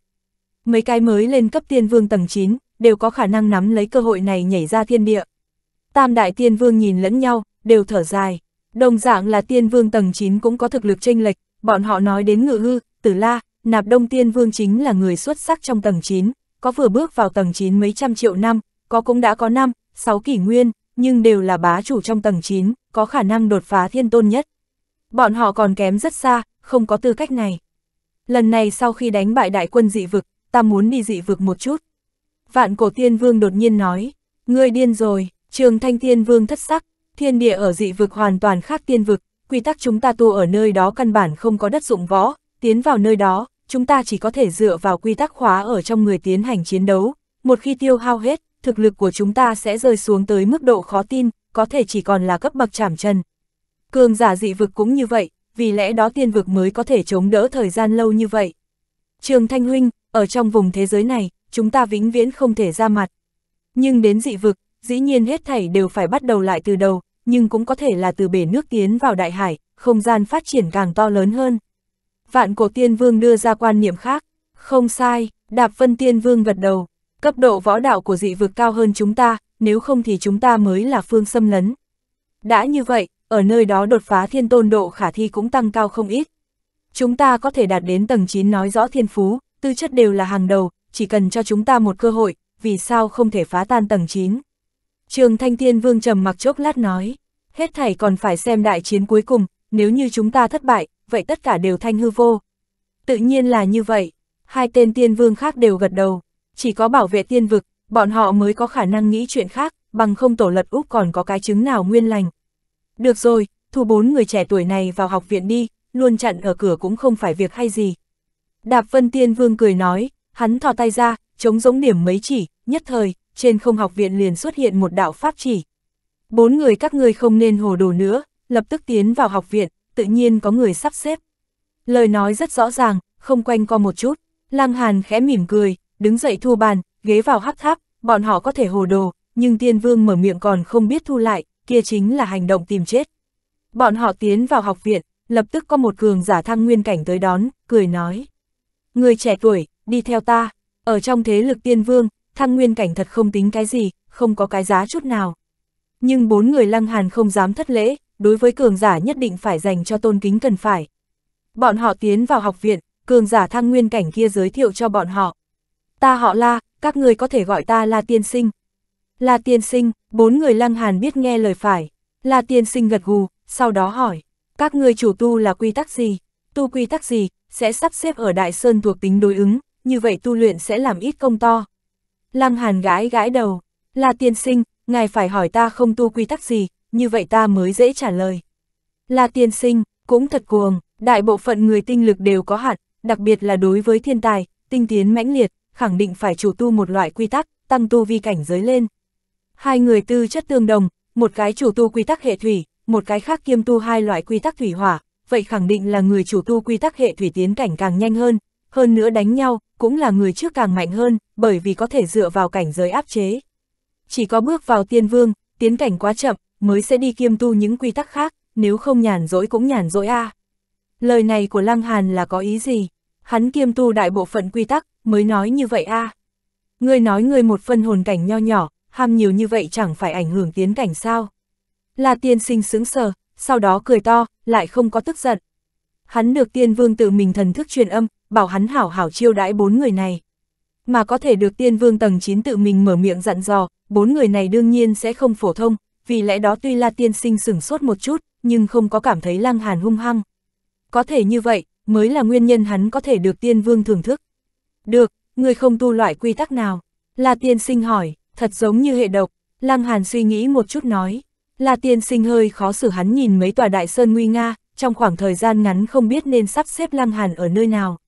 Mấy cái mới lên cấp tiên vương tầng 9, đều có khả năng nắm lấy cơ hội này nhảy ra thiên địa. Tam đại tiên vương nhìn lẫn nhau, đều thở dài. Đồng dạng là tiên vương tầng 9 cũng có thực lực chênh lệch, bọn họ nói đến ngự hư, tử la, nạp đông tiên vương chính là người xuất sắc trong tầng 9 có vừa bước vào tầng 9 mấy trăm triệu năm, có cũng đã có năm, 6 kỷ nguyên, nhưng đều là bá chủ trong tầng 9, có khả năng đột phá thiên tôn nhất. Bọn họ còn kém rất xa, không có tư cách này. Lần này sau khi đánh bại đại quân dị vực, ta muốn đi dị vực một chút. Vạn cổ tiên vương đột nhiên nói, ngươi điên rồi, trường thanh tiên vương thất sắc, thiên địa ở dị vực hoàn toàn khác tiên vực, quy tắc chúng ta tu ở nơi đó căn bản không có đất dụng võ, tiến vào nơi đó, chúng ta chỉ có thể dựa vào quy tắc khóa ở trong người tiến hành chiến đấu, một khi tiêu hao hết, thực lực của chúng ta sẽ rơi xuống tới mức độ khó tin, có thể chỉ còn là cấp bậc chảm chân. Cường giả dị vực cũng như vậy, vì lẽ đó tiên vực mới có thể chống đỡ thời gian lâu như vậy. Trường Thanh Huynh, ở trong vùng thế giới này, chúng ta vĩnh viễn không thể ra mặt. Nhưng đến dị vực, dĩ nhiên hết thảy đều phải bắt đầu lại từ đầu, nhưng cũng có thể là từ bể nước tiến vào đại hải, không gian phát triển càng to lớn hơn. Vạn cổ tiên vương đưa ra quan niệm khác, không sai, đạp vân tiên vương gật đầu, cấp độ võ đạo của dị vực cao hơn chúng ta, nếu không thì chúng ta mới là phương xâm lấn. Đã như vậy, ở nơi đó đột phá thiên tôn độ khả thi cũng tăng cao không ít. Chúng ta có thể đạt đến tầng 9 nói rõ thiên phú, tư chất đều là hàng đầu, chỉ cần cho chúng ta một cơ hội, vì sao không thể phá tan tầng 9. Trường Thanh Thiên Vương trầm mặc chốc lát nói, hết thảy còn phải xem đại chiến cuối cùng, nếu như chúng ta thất bại, vậy tất cả đều thanh hư vô. Tự nhiên là như vậy, hai tên tiên vương khác đều gật đầu, chỉ có bảo vệ tiên vực, bọn họ mới có khả năng nghĩ chuyện khác, bằng không tổ lật úp còn có cái chứng nào nguyên lành. Được rồi, thu bốn người trẻ tuổi này vào học viện đi, luôn chặn ở cửa cũng không phải việc hay gì. Đạp Vân Tiên Vương cười nói, hắn thò tay ra, chống giống điểm mấy chỉ, nhất thời, trên không học viện liền xuất hiện một đạo pháp chỉ. Bốn người các ngươi không nên hồ đồ nữa, lập tức tiến vào học viện, tự nhiên có người sắp xếp. Lời nói rất rõ ràng, không quanh co một chút, Lăng Hàn khẽ mỉm cười, đứng dậy thu bàn, ghế vào hắc tháp, bọn họ có thể hồ đồ, nhưng tiên vương mở miệng còn không biết thu lại, kia chính là hành động tìm chết. Bọn họ tiến vào học viện, lập tức có một cường giả thăng nguyên cảnh tới đón, cười nói. Người trẻ tuổi, đi theo ta, ở trong thế lực tiên vương, thăng nguyên cảnh thật không tính cái gì, không có cái giá chút nào. Nhưng bốn người lăng hàn không dám thất lễ, đối với cường giả nhất định phải dành cho tôn kính cần phải. Bọn họ tiến vào học viện, cường giả thăng nguyên cảnh kia giới thiệu cho bọn họ. Ta họ La, các người có thể gọi ta La Tiên Sinh. La Tiên Sinh, bốn người lăng hàn biết nghe lời phải. La Tiên Sinh gật gù, sau đó hỏi, các người chủ tu là quy tắc gì? Tu quy tắc gì, sẽ sắp xếp ở Đại Sơn thuộc tính đối ứng, như vậy tu luyện sẽ làm ít công to. Lăng hàn gãi gãi đầu, La Tiên Sinh, ngài phải hỏi ta không tu quy tắc gì, như vậy ta mới dễ trả lời. Là tiên sinh, cũng thật cuồng, đại bộ phận người tinh lực đều có hạn, đặc biệt là đối với thiên tài, tinh tiến mãnh liệt, khẳng định phải chủ tu một loại quy tắc, tăng tu vi cảnh giới lên. Hai người tư chất tương đồng, một cái chủ tu quy tắc hệ thủy, một cái khác kiêm tu hai loại quy tắc thủy hỏa, vậy khẳng định là người chủ tu quy tắc hệ thủy tiến cảnh càng nhanh hơn, hơn nữa đánh nhau, cũng là người trước càng mạnh hơn, bởi vì có thể dựa vào cảnh giới áp chế. Chỉ có bước vào tiên vương, tiến cảnh quá chậm, mới sẽ đi kiêm tu những quy tắc khác, nếu không nhàn rỗi cũng nhàn rỗi a. À. Lời này của Lăng Hàn là có ý gì? Hắn kiêm tu đại bộ phận quy tắc, mới nói như vậy a. À. Ngươi nói ngươi một phân hồn cảnh nho nhỏ, ham nhiều như vậy chẳng phải ảnh hưởng tiến cảnh sao? là tiên sinh sướng sờ, sau đó cười to, lại không có tức giận. Hắn được tiên vương tự mình thần thức truyền âm, bảo hắn hảo hảo chiêu đãi bốn người này. Mà có thể được tiên vương tầng 9 tự mình mở miệng dặn dò, bốn người này đương nhiên sẽ không phổ thông, vì lẽ đó tuy La Tiên Sinh sửng sốt một chút, nhưng không có cảm thấy Lăng Hàn hung hăng. Có thể như vậy, mới là nguyên nhân hắn có thể được tiên vương thưởng thức. Được, người không tu loại quy tắc nào? La Tiên Sinh hỏi, thật giống như hệ độc, Lăng Hàn suy nghĩ một chút nói. La Tiên Sinh hơi khó xử hắn nhìn mấy tòa đại sơn nguy nga, trong khoảng thời gian ngắn không biết nên sắp xếp Lăng Hàn ở nơi nào.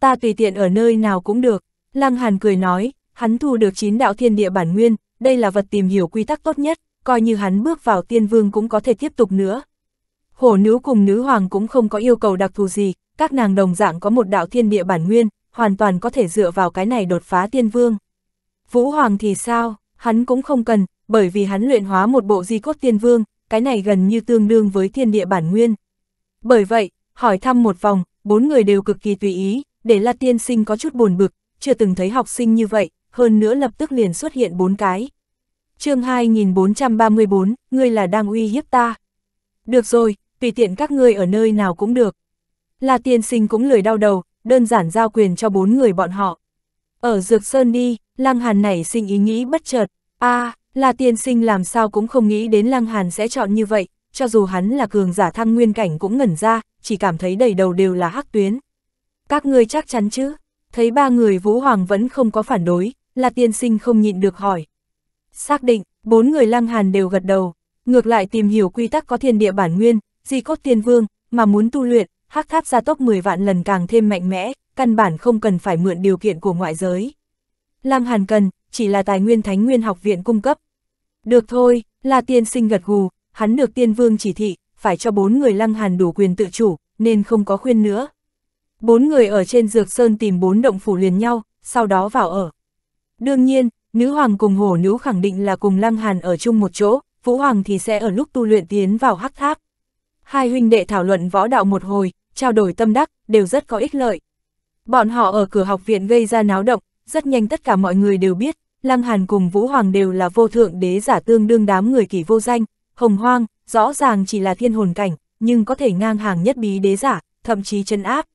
Ta tùy tiện ở nơi nào cũng được, Lăng Hàn cười nói, hắn thu được chín đạo thiên địa bản nguyên, đây là vật tìm hiểu quy tắc tốt nhất, coi như hắn bước vào tiên vương cũng có thể tiếp tục nữa. Hổ nữ cùng nữ hoàng cũng không có yêu cầu đặc thù gì, các nàng đồng dạng có một đạo thiên địa bản nguyên, hoàn toàn có thể dựa vào cái này đột phá tiên vương. Vũ hoàng thì sao, hắn cũng không cần, bởi vì hắn luyện hóa một bộ di cốt tiên vương, cái này gần như tương đương với thiên địa bản nguyên. Bởi vậy, hỏi thăm một vòng, bốn người đều cực kỳ tùy ý, để La Tiên Sinh có chút buồn bực, chưa từng thấy học sinh như vậy, hơn nữa lập tức liền xuất hiện bốn cái chương 2434, ngươi là đang uy hiếp ta. Được rồi, tùy tiện các ngươi ở nơi nào cũng được. Là tiên sinh cũng lười đau đầu, đơn giản giao quyền cho bốn người bọn họ. Ở Dược Sơn đi, Lăng Hàn này sinh ý nghĩ bất chợt, a à, là tiên sinh làm sao cũng không nghĩ đến Lăng Hàn sẽ chọn như vậy, cho dù hắn là cường giả thăng nguyên cảnh cũng ngẩn ra, chỉ cảm thấy đầy đầu đều là hắc tuyến. Các ngươi chắc chắn chứ? Thấy ba người Vũ Hoàng vẫn không có phản đối, là tiên sinh không nhịn được hỏi. Xác định, bốn người Lăng Hàn đều gật đầu, ngược lại tìm hiểu quy tắc có thiên địa bản nguyên, di cốt tiên vương, mà muốn tu luyện, hắc tháp gia tốc 10 vạn lần càng thêm mạnh mẽ, căn bản không cần phải mượn điều kiện của ngoại giới. Lăng Hàn cần, chỉ là tài nguyên thánh nguyên học viện cung cấp. Được thôi, là tiên sinh gật gù, hắn được tiên vương chỉ thị, phải cho bốn người Lăng Hàn đủ quyền tự chủ, nên không có khuyên nữa. Bốn người ở trên dược sơn tìm bốn động phủ liền nhau, sau đó vào ở. Đương nhiên, Nữ hoàng cùng hổ nữ khẳng định là cùng Lăng Hàn ở chung một chỗ, Vũ Hoàng thì sẽ ở lúc tu luyện tiến vào hắc tháp. Hai huynh đệ thảo luận võ đạo một hồi, trao đổi tâm đắc, đều rất có ích lợi. Bọn họ ở cửa học viện gây ra náo động, rất nhanh tất cả mọi người đều biết, Lăng Hàn cùng Vũ Hoàng đều là vô thượng đế giả tương đương đám người kỳ vô danh, hồng hoang, rõ ràng chỉ là thiên hồn cảnh, nhưng có thể ngang hàng nhất bí đế giả, thậm chí chân áp.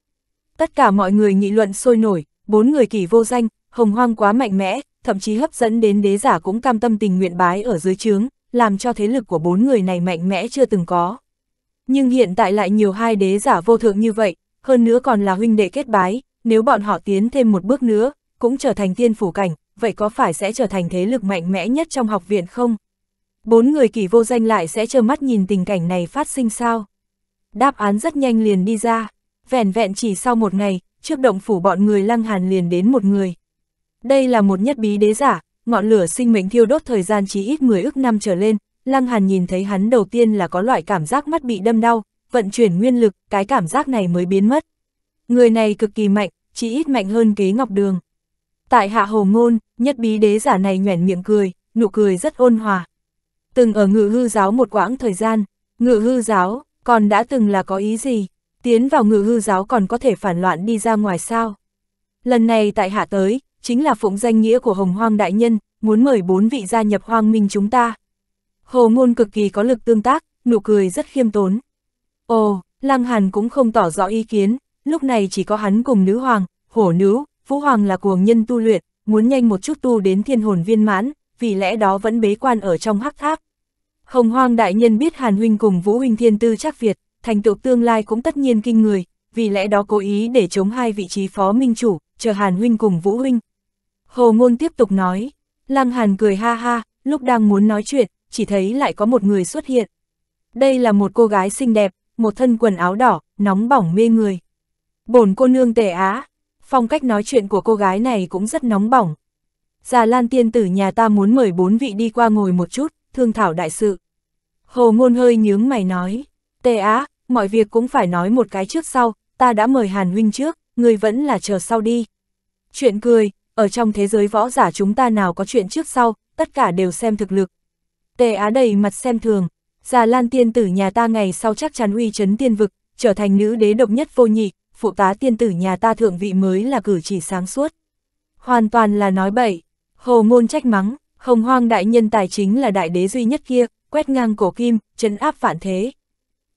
Tất cả mọi người nghị luận sôi nổi, bốn người kỳ vô danh, hồng hoang quá mạnh mẽ, thậm chí hấp dẫn đến đế giả cũng cam tâm tình nguyện bái ở dưới trướng, làm cho thế lực của bốn người này mạnh mẽ chưa từng có. Nhưng hiện tại lại nhiều hai đế giả vô thượng như vậy, hơn nữa còn là huynh đệ kết bái, nếu bọn họ tiến thêm một bước nữa, cũng trở thành tiên phủ cảnh, vậy có phải sẽ trở thành thế lực mạnh mẽ nhất trong học viện không? Bốn người kỳ vô danh lại sẽ trơ mắt nhìn tình cảnh này phát sinh sao? Đáp án rất nhanh liền đi ra, vẻn vẹn chỉ sau một ngày, trước động phủ bọn người lăng hàn liền đến một người. Đây là một nhất bí đế giả, ngọn lửa sinh mệnh thiêu đốt thời gian chỉ ít 10 ức năm trở lên, Lăng Hàn nhìn thấy hắn đầu tiên là có loại cảm giác mắt bị đâm đau, vận chuyển nguyên lực, cái cảm giác này mới biến mất. Người này cực kỳ mạnh, chỉ ít mạnh hơn kế ngọc đường. Tại hạ hồ ngôn, nhất bí đế giả này nhoẻn miệng cười, nụ cười rất ôn hòa. Từng ở ngự hư giáo một quãng thời gian, ngự hư giáo, còn đã từng là có ý gì, tiến vào ngự hư giáo còn có thể phản loạn đi ra ngoài sao. Lần này tại hạ tới, chính là phụng danh nghĩa của Hồng Hoang Đại Nhân, muốn mời bốn vị gia nhập Hoang Minh chúng ta. Hồ Ngôn cực kỳ có lực tương tác, nụ cười rất khiêm tốn. Ồ, Lăng Hàn cũng không tỏ rõ ý kiến, lúc này chỉ có hắn cùng nữ hoàng, hổ nữ, vũ hoàng là cuồng nhân tu luyện, muốn nhanh một chút tu đến thiên hồn viên mãn, vì lẽ đó vẫn bế quan ở trong hắc tháp. Hồng Hoang Đại Nhân biết Hàn Huynh cùng Vũ Huynh thiên tư chắc Việt, thành tựu tương lai cũng tất nhiên kinh người, vì lẽ đó cố ý để chống hai vị trí phó minh chủ, chờ Hàn Huynh cùng Vũ Huynh, Hồ Ngôn tiếp tục nói, Lăng Hàn cười ha ha, lúc đang muốn nói chuyện, chỉ thấy lại có một người xuất hiện. Đây là một cô gái xinh đẹp, một thân quần áo đỏ, nóng bỏng mê người. Bổn cô nương tề á, phong cách nói chuyện của cô gái này cũng rất nóng bỏng. Già Lan tiên tử nhà ta muốn mời bốn vị đi qua ngồi một chút, thương thảo đại sự. Hồ Ngôn hơi nhướng mày nói, tề á, mọi việc cũng phải nói một cái trước sau, ta đã mời Hàn Huynh trước, người vẫn là chờ sau đi. Chuyện cười, ở trong thế giới võ giả chúng ta nào có chuyện trước sau, tất cả đều xem thực lực. Tề Á đầy mặt xem thường, già lan tiên tử nhà ta ngày sau chắc chắn uy chấn tiên vực, trở thành nữ đế độc nhất vô nhị, phụ tá tiên tử nhà ta thượng vị mới là cử chỉ sáng suốt. Hoàn toàn là nói bậy, hồ ngôn trách mắng, hồng hoang đại nhân tài chính là đại đế duy nhất kia, quét ngang cổ kim, chấn áp phản thế.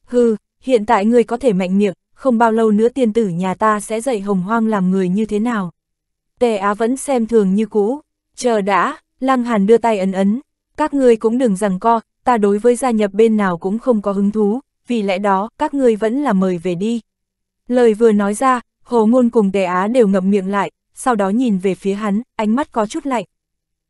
Hừ, hiện tại người có thể mạnh miệng, không bao lâu nữa tiên tử nhà ta sẽ dạy hồng hoang làm người như thế nào. Tề Á vẫn xem thường như cũ. Chờ đã, Lăng Hàn đưa tay ấn ấn. Các ngươi cũng đừng rằng co, ta đối với gia nhập bên nào cũng không có hứng thú, vì lẽ đó các ngươi vẫn là mời về đi. Lời vừa nói ra, Hồ Ngôn cùng Tề Á đều ngậm miệng lại, sau đó nhìn về phía hắn, ánh mắt có chút lạnh.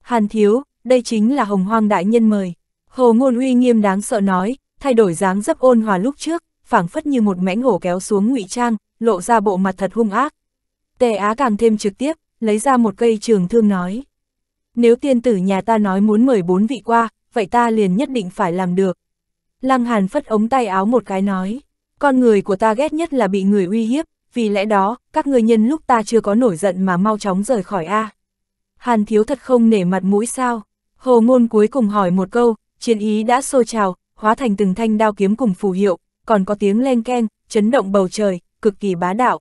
Hàn thiếu, đây chính là hồng hoang đại nhân mời. Hồ Ngôn uy nghiêm đáng sợ nói, thay đổi dáng dấp ôn hòa lúc trước, phảng phất như một mãnh hổ kéo xuống ngụy trang, lộ ra bộ mặt thật hung ác. Tề Á càng thêm trực tiếp, lấy ra một cây trường thương nói. Nếu tiên tử nhà ta nói muốn mời bốn vị qua, vậy ta liền nhất định phải làm được. Lăng Hàn phất ống tay áo một cái nói, con người của ta ghét nhất là bị người uy hiếp, vì lẽ đó, các ngươi nhân lúc ta chưa có nổi giận mà mau chóng rời khỏi A. Hàn thiếu thật không nể mặt mũi sao, hồ ngôn cuối cùng hỏi một câu, chiến ý đã sôi trào, hóa thành từng thanh đao kiếm cùng phù hiệu, còn có tiếng len keng, chấn động bầu trời, cực kỳ bá đạo.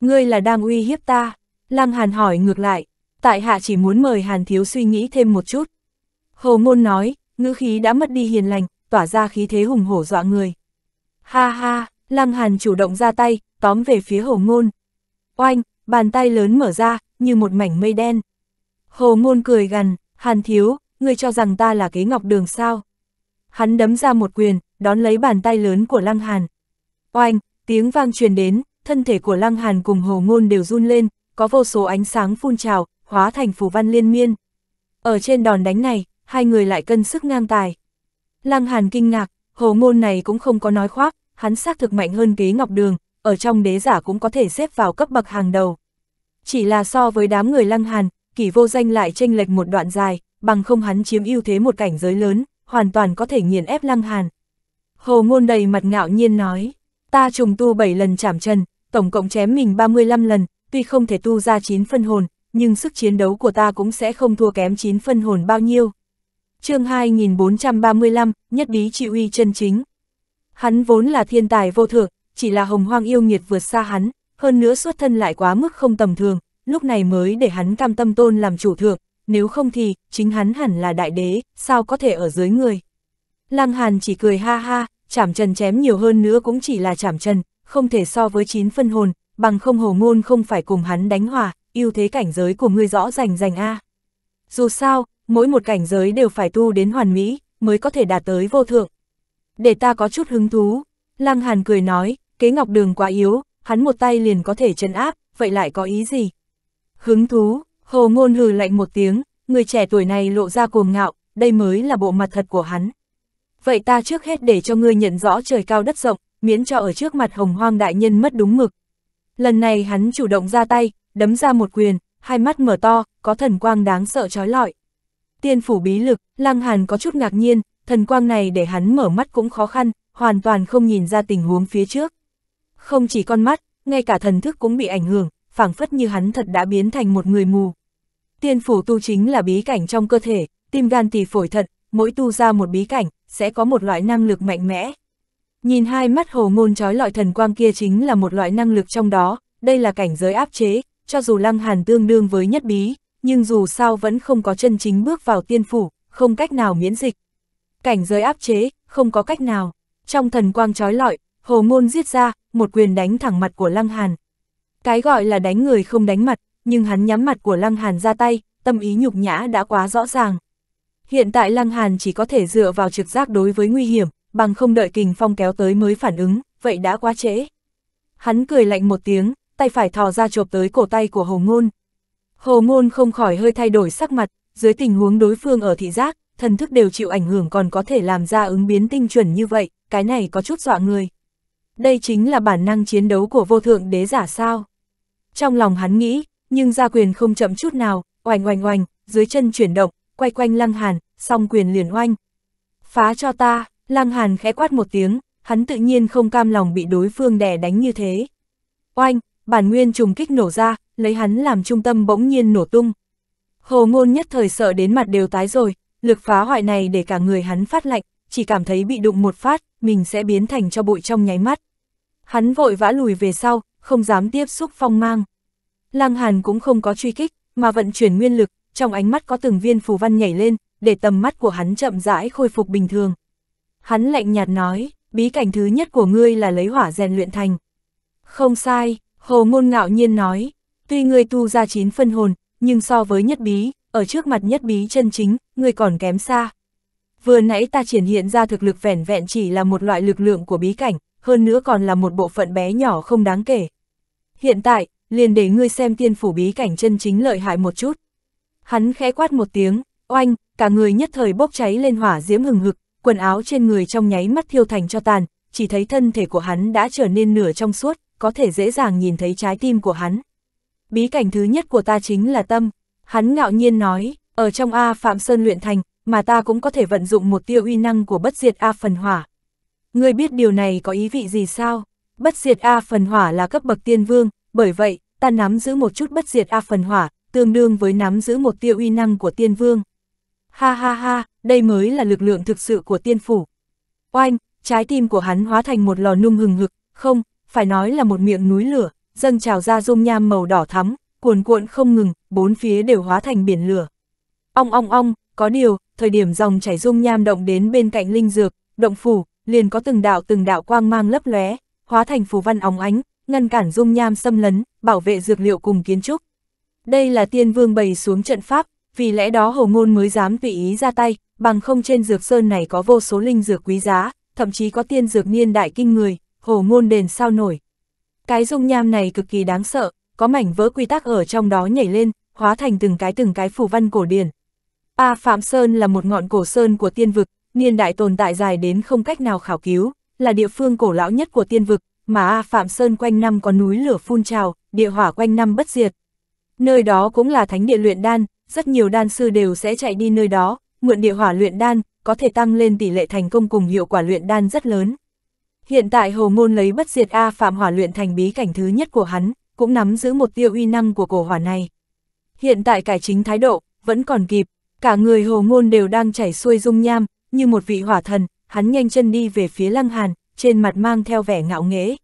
Ngươi là đang uy hiếp ta, Lăng Hàn hỏi ngược lại, tại hạ chỉ muốn mời Hàn Thiếu suy nghĩ thêm một chút. Hồ Ngôn nói, ngữ khí đã mất đi hiền lành, tỏa ra khí thế hùng hổ dọa người. Ha ha, Lăng Hàn chủ động ra tay, tóm về phía Hồ Ngôn. Oanh, bàn tay lớn mở ra, như một mảnh mây đen. Hồ Ngôn cười gằn, Hàn Thiếu, ngươi cho rằng ta là kế ngọc đường sao. Hắn đấm ra một quyền, đón lấy bàn tay lớn của Lăng Hàn. Oanh, tiếng vang truyền đến, thân thể của Lăng Hàn cùng Hồ Ngôn đều run lên, có vô số ánh sáng phun trào, hóa thành phù văn liên miên. Ở trên đòn đánh này, hai người lại cân sức ngang tài. Lăng Hàn kinh ngạc, hồ ngôn này cũng không có nói khoác, hắn xác thực mạnh hơn kế ngọc đường, ở trong đế giả cũng có thể xếp vào cấp bậc hàng đầu. Chỉ là so với đám người Lăng Hàn, kỷ vô danh lại tranh lệch một đoạn dài, bằng không hắn chiếm ưu thế một cảnh giới lớn, hoàn toàn có thể nghiền ép Lăng Hàn. Hồ ngôn đầy mặt ngạo nhiên nói, ta trùng tu 7 lần chạm chân tổng cộng chém mình 35 lần, tuy không thể tu ra chín phân hồn, nhưng sức chiến đấu của ta cũng sẽ không thua kém chín phân hồn bao nhiêu. chương 2435, nhất bí trị uy chân chính. Hắn vốn là thiên tài vô thượng, chỉ là hồng hoang yêu nghiệt vượt xa hắn, hơn nữa xuất thân lại quá mức không tầm thường, lúc này mới để hắn cam tâm tôn làm chủ thượng, nếu không thì, chính hắn hẳn là đại đế, sao có thể ở dưới người. Lăng Hàn chỉ cười ha ha, chảm trần chém nhiều hơn nữa cũng chỉ là chảm trần, không thể so với chín phân hồn, bằng không hồ ngôn không phải cùng hắn đánh hòa, ưu thế cảnh giới của ngươi rõ rành rành a. Dù sao, mỗi một cảnh giới đều phải tu đến hoàn mỹ, mới có thể đạt tới vô thượng. Để ta có chút hứng thú, Lăng Hàn cười nói, kế ngọc đường quá yếu, hắn một tay liền có thể chân áp, vậy lại có ý gì? Hứng thú, hồ ngôn hừ lạnh một tiếng, người trẻ tuổi này lộ ra cuồng ngạo, đây mới là bộ mặt thật của hắn. Vậy ta trước hết để cho ngươi nhận rõ trời cao đất rộng, miễn cho ở trước mặt hồng hoang đại nhân mất đúng mực, Lần này hắn chủ động ra tay, đấm ra một quyền, hai mắt mở to, có thần quang đáng sợ trói lọi. Tiên phủ bí lực, Lăng Hàn có chút ngạc nhiên, thần quang này để hắn mở mắt cũng khó khăn, hoàn toàn không nhìn ra tình huống phía trước. Không chỉ con mắt, ngay cả thần thức cũng bị ảnh hưởng, phảng phất như hắn thật đã biến thành một người mù. Tiên phủ tu chính là bí cảnh trong cơ thể, tim gan tỳ phổi thận, mỗi tu ra một bí cảnh, sẽ có một loại năng lực mạnh mẽ, Nhìn hai mắt hồ ngôn trói lọi thần quang kia chính là một loại năng lực trong đó, đây là cảnh giới áp chế, cho dù lăng hàn tương đương với nhất bí, nhưng dù sao vẫn không có chân chính bước vào tiên phủ, không cách nào miễn dịch. Cảnh giới áp chế, không có cách nào. Trong thần quang trói lọi, hồ ngôn giết ra, một quyền đánh thẳng mặt của lăng hàn. Cái gọi là đánh người không đánh mặt, nhưng hắn nhắm mặt của lăng hàn ra tay, tâm ý nhục nhã đã quá rõ ràng. Hiện tại lăng hàn chỉ có thể dựa vào trực giác đối với nguy hiểm, bằng không đợi kình phong kéo tới mới phản ứng, vậy đã quá trễ. Hắn cười lạnh một tiếng, tay phải thò ra chộp tới cổ tay của hồ ngôn. Hồ ngôn không khỏi hơi thay đổi sắc mặt, dưới tình huống đối phương ở thị giác, thần thức đều chịu ảnh hưởng còn có thể làm ra ứng biến tinh chuẩn như vậy, cái này có chút dọa người. Đây chính là bản năng chiến đấu của vô thượng đế giả sao. Trong lòng hắn nghĩ, nhưng gia quyền không chậm chút nào, oành oành oành, dưới chân chuyển động, quay quanh lăng hàn, song quyền liền oanh. Phá cho ta, Lăng Hàn khẽ quát một tiếng, hắn tự nhiên không cam lòng bị đối phương đè đánh như thế. Oanh, bản nguyên trùng kích nổ ra, lấy hắn làm trung tâm bỗng nhiên nổ tung. Hồ ngôn nhất thời sợ đến mặt đều tái rồi, lực phá hoại này để cả người hắn phát lạnh, chỉ cảm thấy bị đụng một phát, mình sẽ biến thành cho bụi trong nháy mắt. Hắn vội vã lùi về sau, không dám tiếp xúc phong mang. Lăng Hàn cũng không có truy kích, mà vận chuyển nguyên lực, trong ánh mắt có từng viên phù văn nhảy lên, để tầm mắt của hắn chậm rãi khôi phục bình thường. Hắn lạnh nhạt nói, bí cảnh thứ nhất của ngươi là lấy hỏa rèn luyện thành. Không sai, Hồ Ngôn ngạo nhiên nói, tuy ngươi tu ra chín phân hồn, nhưng so với nhất bí, ở trước mặt nhất bí chân chính, ngươi còn kém xa. Vừa nãy ta triển hiện ra thực lực vẻn vẹn chỉ là một loại lực lượng của bí cảnh, hơn nữa còn là một bộ phận bé nhỏ không đáng kể. Hiện tại, liền để ngươi xem tiên phủ bí cảnh chân chính lợi hại một chút. Hắn khẽ quát một tiếng, oanh, cả người nhất thời bốc cháy lên hỏa diễm hừng hực, quần áo trên người trong nháy mắt thiêu thành cho tàn, chỉ thấy thân thể của hắn đã trở nên nửa trong suốt, có thể dễ dàng nhìn thấy trái tim của hắn. Bí cảnh thứ nhất của ta chính là tâm, hắn ngạo nhiên nói, ở trong A Phạm Sơn luyện thành, mà ta cũng có thể vận dụng một tiêu uy năng của bất diệt A phần hỏa. Ngươi biết điều này có ý vị gì sao? Bất diệt A phần hỏa là cấp bậc tiên vương, bởi vậy, ta nắm giữ một chút bất diệt A phần hỏa, tương đương với nắm giữ một tiêu uy năng của tiên vương. Ha ha ha, đây mới là lực lượng thực sự của tiên phủ. Oanh, trái tim của hắn hóa thành một lò nung hừng hực, không, phải nói là một miệng núi lửa, dâng trào ra dung nham màu đỏ thắm, cuồn cuộn không ngừng, bốn phía đều hóa thành biển lửa. Ong ong ong, có điều, thời điểm dòng chảy dung nham động đến bên cạnh linh dược, động phủ, liền có từng đạo từng đạo quang mang lấp lóe, hóa thành phù văn óng ánh, ngăn cản dung nham xâm lấn, bảo vệ dược liệu cùng kiến trúc. Đây là tiên vương bày xuống trận pháp, vì lẽ đó hầu Ngôn mới dám tùy ý ra tay, bằng không trên dược sơn này có vô số linh dược quý giá, thậm chí có tiên dược niên đại kinh người, hồ ngôn đền sao nổi. Cái dung nham này cực kỳ đáng sợ, có mảnh vỡ quy tắc ở trong đó nhảy lên, hóa thành từng cái từng cái phù văn cổ điển. A Phạm Sơn là một ngọn cổ sơn của tiên vực, niên đại tồn tại dài đến không cách nào khảo cứu, là địa phương cổ lão nhất của tiên vực, mà A Phạm Sơn quanh năm có núi lửa phun trào, địa hỏa quanh năm bất diệt. Nơi đó cũng là thánh địa luyện đan, rất nhiều đan sư đều sẽ chạy đi nơi đó, mượn địa hỏa luyện đan, có thể tăng lên tỷ lệ thành công cùng hiệu quả luyện đan rất lớn. Hiện tại Hồ Ngôn lấy bất diệt A Phạm Hỏa luyện thành bí cảnh thứ nhất của hắn, cũng nắm giữ một tiêu uy năng của cổ hỏa này. Hiện tại cải chính thái độ, vẫn còn kịp, cả người Hồ Ngôn đều đang chảy xuôi dung nham, như một vị hỏa thần, hắn nhanh chân đi về phía Lăng Hàn, trên mặt mang theo vẻ ngạo nghễ.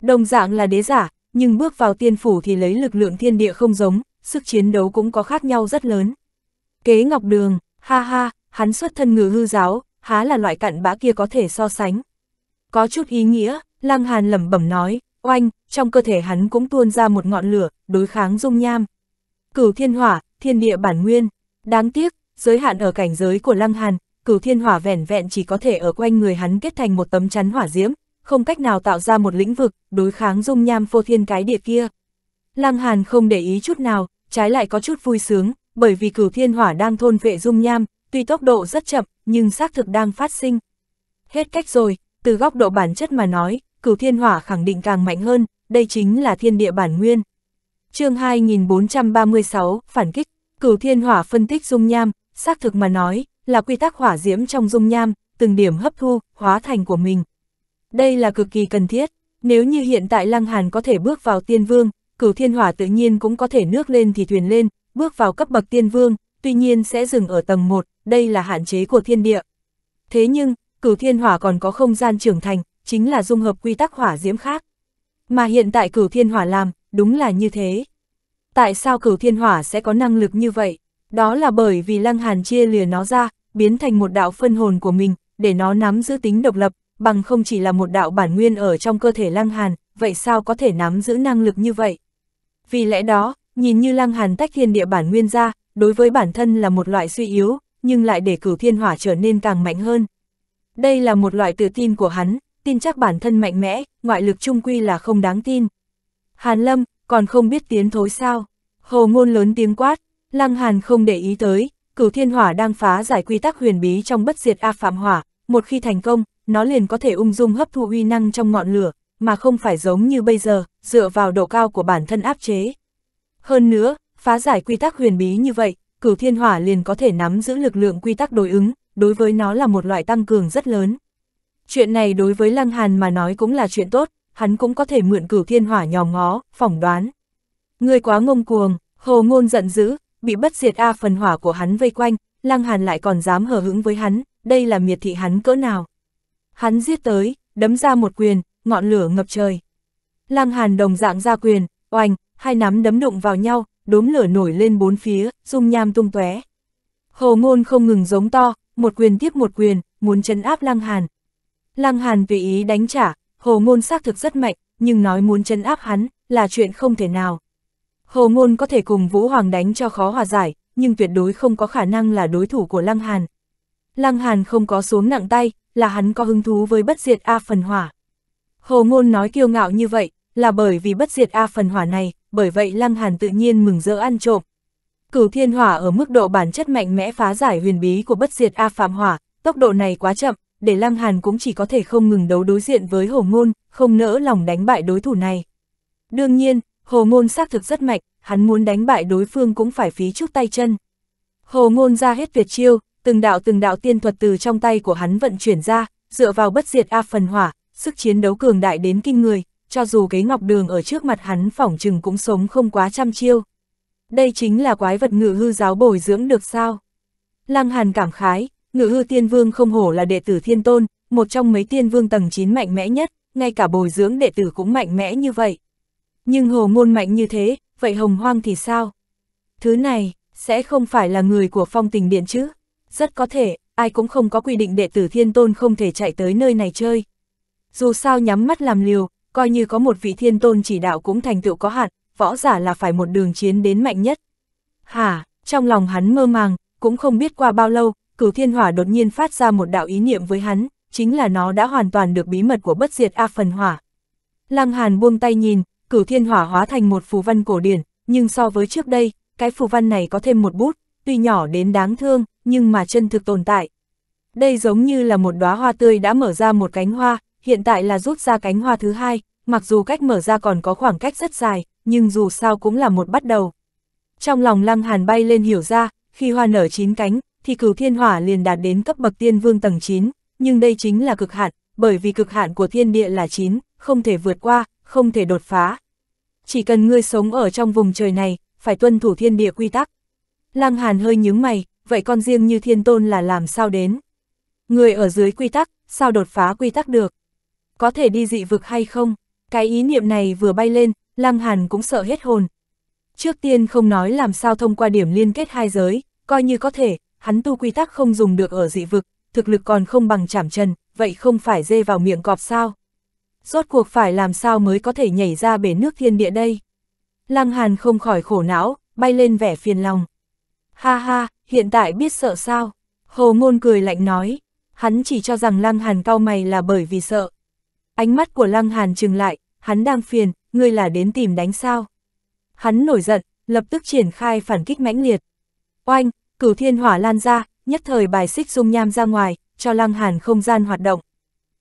Đồng dạng là đế giả, nhưng bước vào tiên phủ thì lấy lực lượng thiên địa không giống, sức chiến đấu cũng có khác nhau rất lớn. Kế Ngọc Đường Ha ha, hắn xuất thân ngừ hư giáo, há là loại cặn bã kia có thể so sánh. Có chút ý nghĩa, Lăng Hàn lẩm bẩm nói, oanh, trong cơ thể hắn cũng tuôn ra một ngọn lửa, đối kháng dung nham. Cửu thiên hỏa, thiên địa bản nguyên. Đáng tiếc, giới hạn ở cảnh giới của Lăng Hàn, cửu thiên hỏa vẻn vẹn chỉ có thể ở quanh người hắn kết thành một tấm chắn hỏa diễm, không cách nào tạo ra một lĩnh vực, đối kháng dung nham phô thiên cái địa kia. Lăng Hàn không để ý chút nào, trái lại có chút vui sướng, bởi vì cửu thiên hỏa đang thôn vệ dung nham, tuy tốc độ rất chậm, nhưng xác thực đang phát sinh. Hết cách rồi, từ góc độ bản chất mà nói, cửu thiên hỏa khẳng định càng mạnh hơn, đây chính là thiên địa bản nguyên. chương 2436, phản kích, cửu thiên hỏa phân tích dung nham, xác thực mà nói, là quy tắc hỏa diễm trong dung nham, từng điểm hấp thu, hóa thành của mình. Đây là cực kỳ cần thiết, nếu như hiện tại Lăng Hàn có thể bước vào tiên vương, cửu thiên hỏa tự nhiên cũng có thể nước lên thì thuyền lên, bước vào cấp bậc tiên vương, tuy nhiên sẽ dừng ở tầng 1, đây là hạn chế của thiên địa. Thế nhưng, cửu thiên hỏa còn có không gian trưởng thành, chính là dung hợp quy tắc hỏa diễm khác. Mà hiện tại cửu thiên hỏa làm, đúng là như thế. Tại sao cửu thiên hỏa sẽ có năng lực như vậy? Đó là bởi vì lăng hàn chia lìa nó ra, biến thành một đạo phân hồn của mình, để nó nắm giữ tính độc lập, bằng không chỉ là một đạo bản nguyên ở trong cơ thể lăng hàn, vậy sao có thể nắm giữ năng lực như vậy? Vì lẽ đó, nhìn như lăng hàn tách thiên địa bản nguyên ra, đối với bản thân là một loại suy yếu, nhưng lại để cửu thiên hỏa trở nên càng mạnh hơn. Đây là một loại tự tin của hắn, tin chắc bản thân mạnh mẽ, ngoại lực trung quy là không đáng tin. Hàn Lâm, còn không biết tiến thối sao? Hồ ngôn lớn tiếng quát, Lăng Hàn không để ý tới, cửu thiên hỏa đang phá giải quy tắc huyền bí trong bất diệt A Phạm Hỏa, một khi thành công, nó liền có thể ung dung hấp thụ uy năng trong ngọn lửa, mà không phải giống như bây giờ, dựa vào độ cao của bản thân áp chế. Hơn nữa, phá giải quy tắc huyền bí như vậy, cửu thiên hỏa liền có thể nắm giữ lực lượng quy tắc đối ứng, đối với nó là một loại tăng cường rất lớn. Chuyện này đối với Lăng Hàn mà nói cũng là chuyện tốt, hắn cũng có thể mượn cửu thiên hỏa nhòm ngó, phỏng đoán. Người quá ngông cuồng, hồ ngôn giận dữ, bị bất diệt A phần hỏa của hắn vây quanh, Lăng Hàn lại còn dám hờ hững với hắn, đây là miệt thị hắn cỡ nào. Hắn giết tới, đấm ra một quyền, ngọn lửa ngập trời. Lăng Hàn đồng dạng ra quyền, oanh, hai nắm đấm đụng vào nhau, đốm lửa nổi lên bốn phía, dung nham tung tóe. Hồ ngôn không ngừng giống to, một quyền tiếp một quyền, muốn chấn áp Lăng Hàn. Lăng Hàn tùy ý đánh trả, hồ ngôn xác thực rất mạnh, nhưng nói muốn chấn áp hắn là chuyện không thể nào. Hồ ngôn có thể cùng Vũ Hoàng đánh cho khó hòa giải, nhưng tuyệt đối không có khả năng là đối thủ của Lăng Hàn. Lăng Hàn không có xuống nặng tay, là hắn có hứng thú với bất diệt A phần hỏa. Hồ ngôn nói kiêu ngạo như vậy, là bởi vì bất diệt A phần hỏa này bởi vậy Lăng Hàn tự nhiên mừng rỡ ăn trộm. Cửu thiên hỏa ở mức độ bản chất mạnh mẽ phá giải huyền bí của bất diệt A Phạm Hỏa, tốc độ này quá chậm, để Lăng Hàn cũng chỉ có thể không ngừng đấu đối diện với Hồ Ngôn, không nỡ lòng đánh bại đối thủ này. Đương nhiên, Hồ Ngôn xác thực rất mạnh, hắn muốn đánh bại đối phương cũng phải phí chút tay chân. Hồ Ngôn ra hết việt chiêu, từng đạo từng đạo tiên thuật từ trong tay của hắn vận chuyển ra, dựa vào bất diệt A phần hỏa, sức chiến đấu cường đại đến kinh người, cho dù kế ngọc đường ở trước mặt hắn phỏng chừng cũng sống không quá trăm chiêu. Đây chính là quái vật ngự hư giáo bồi dưỡng được sao? Lăng Hàn cảm khái, ngự hư tiên vương không hổ là đệ tử thiên tôn, một trong mấy tiên vương tầng 9 mạnh mẽ nhất, ngay cả bồi dưỡng đệ tử cũng mạnh mẽ như vậy. Nhưng hồ môn mạnh như thế, vậy hồng hoang thì sao? Thứ này, sẽ không phải là người của phong tình điện chứ? Rất có thể, ai cũng không có quy định đệ tử thiên tôn không thể chạy tới nơi này chơi. Dù sao nhắm mắt làm liều, coi như có một vị thiên tôn chỉ đạo cũng thành tựu có hạn, võ giả là phải một đường chiến đến mạnh nhất. hà trong lòng hắn mơ màng, cũng không biết qua bao lâu, cửu thiên hỏa đột nhiên phát ra một đạo ý niệm với hắn, chính là nó đã hoàn toàn được bí mật của bất diệt A phần hỏa. Lăng Hàn buông tay nhìn, cửu thiên hỏa hóa thành một phù văn cổ điển, nhưng so với trước đây, cái phù văn này có thêm một bút, tuy nhỏ đến đáng thương, nhưng mà chân thực tồn tại. Đây giống như là một đóa hoa tươi đã mở ra một cánh hoa, hiện tại là rút ra cánh hoa thứ hai, mặc dù cách mở ra còn có khoảng cách rất dài, nhưng dù sao cũng là một bắt đầu. Trong lòng Lăng Hàn bay lên hiểu ra, khi hoa nở chín cánh, thì cửu thiên hỏa liền đạt đến cấp bậc tiên vương tầng 9, nhưng đây chính là cực hạn, bởi vì cực hạn của thiên địa là 9, không thể vượt qua, không thể đột phá. Chỉ cần ngươi sống ở trong vùng trời này, phải tuân thủ thiên địa quy tắc. Lăng Hàn hơi nhướng mày, vậy con riêng như thiên tôn là làm sao đến? Người ở dưới quy tắc, sao đột phá quy tắc được? có thể đi dị vực hay không? Cái ý niệm này vừa bay lên, Lăng Hàn cũng sợ hết hồn. Trước tiên không nói làm sao thông qua điểm liên kết hai giới, coi như có thể, hắn tu quy tắc không dùng được ở dị vực, thực lực còn không bằng chảm trần, vậy không phải dê vào miệng cọp sao? Rốt cuộc phải làm sao mới có thể nhảy ra bể nước thiên địa đây? Lăng Hàn không khỏi khổ não, bay lên vẻ phiền lòng. Ha ha, hiện tại biết sợ sao? Hồ Ngôn cười lạnh nói, hắn chỉ cho rằng Lăng Hàn cau mày là bởi vì sợ, Ánh mắt của Lăng Hàn trừng lại, hắn đang phiền, ngươi là đến tìm đánh sao. Hắn nổi giận, lập tức triển khai phản kích mãnh liệt. Oanh, cửu thiên hỏa lan ra, nhất thời bài xích dung nham ra ngoài, cho Lăng Hàn không gian hoạt động.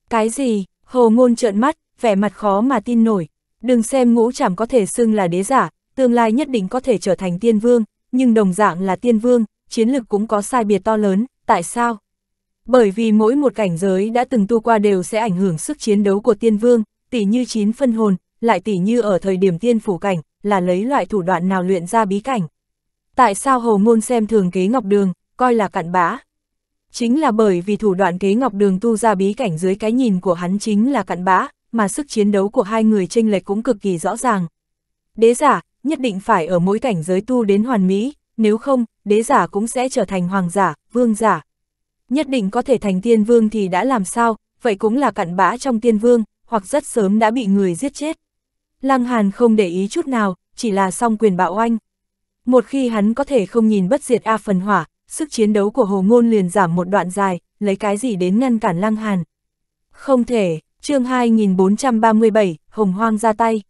Cái gì, hồ ngôn trợn mắt, vẻ mặt khó mà tin nổi. Đừng xem ngũ chảm có thể xưng là đế giả, tương lai nhất định có thể trở thành tiên vương, nhưng đồng dạng là tiên vương, chiến lực cũng có sai biệt to lớn, tại sao? Bởi vì mỗi một cảnh giới đã từng tu qua đều sẽ ảnh hưởng sức chiến đấu của tiên vương, tỷ như chín phân hồn, lại tỷ như ở thời điểm tiên phủ cảnh, là lấy loại thủ đoạn nào luyện ra bí cảnh. Tại sao Hồ Ngôn xem thường kế ngọc đường, coi là cặn bã? Chính là bởi vì thủ đoạn kế ngọc đường tu ra bí cảnh dưới cái nhìn của hắn chính là cặn bã, mà sức chiến đấu của hai người tranh lệch cũng cực kỳ rõ ràng. Đế giả, nhất định phải ở mỗi cảnh giới tu đến hoàn mỹ, nếu không, đế giả cũng sẽ trở thành hoàng giả, vương giả, nhất định có thể thành tiên vương thì đã làm sao, vậy cũng là cặn bã trong tiên vương, hoặc rất sớm đã bị người giết chết. Lăng Hàn không để ý chút nào, chỉ là song quyền bạo oanh. Một khi hắn có thể không nhìn bất diệt A phần hỏa, sức chiến đấu của Hồ Ngôn liền giảm một đoạn dài, lấy cái gì đến ngăn cản Lăng Hàn. Không thể, chương 2437, Hồng Hoang ra tay.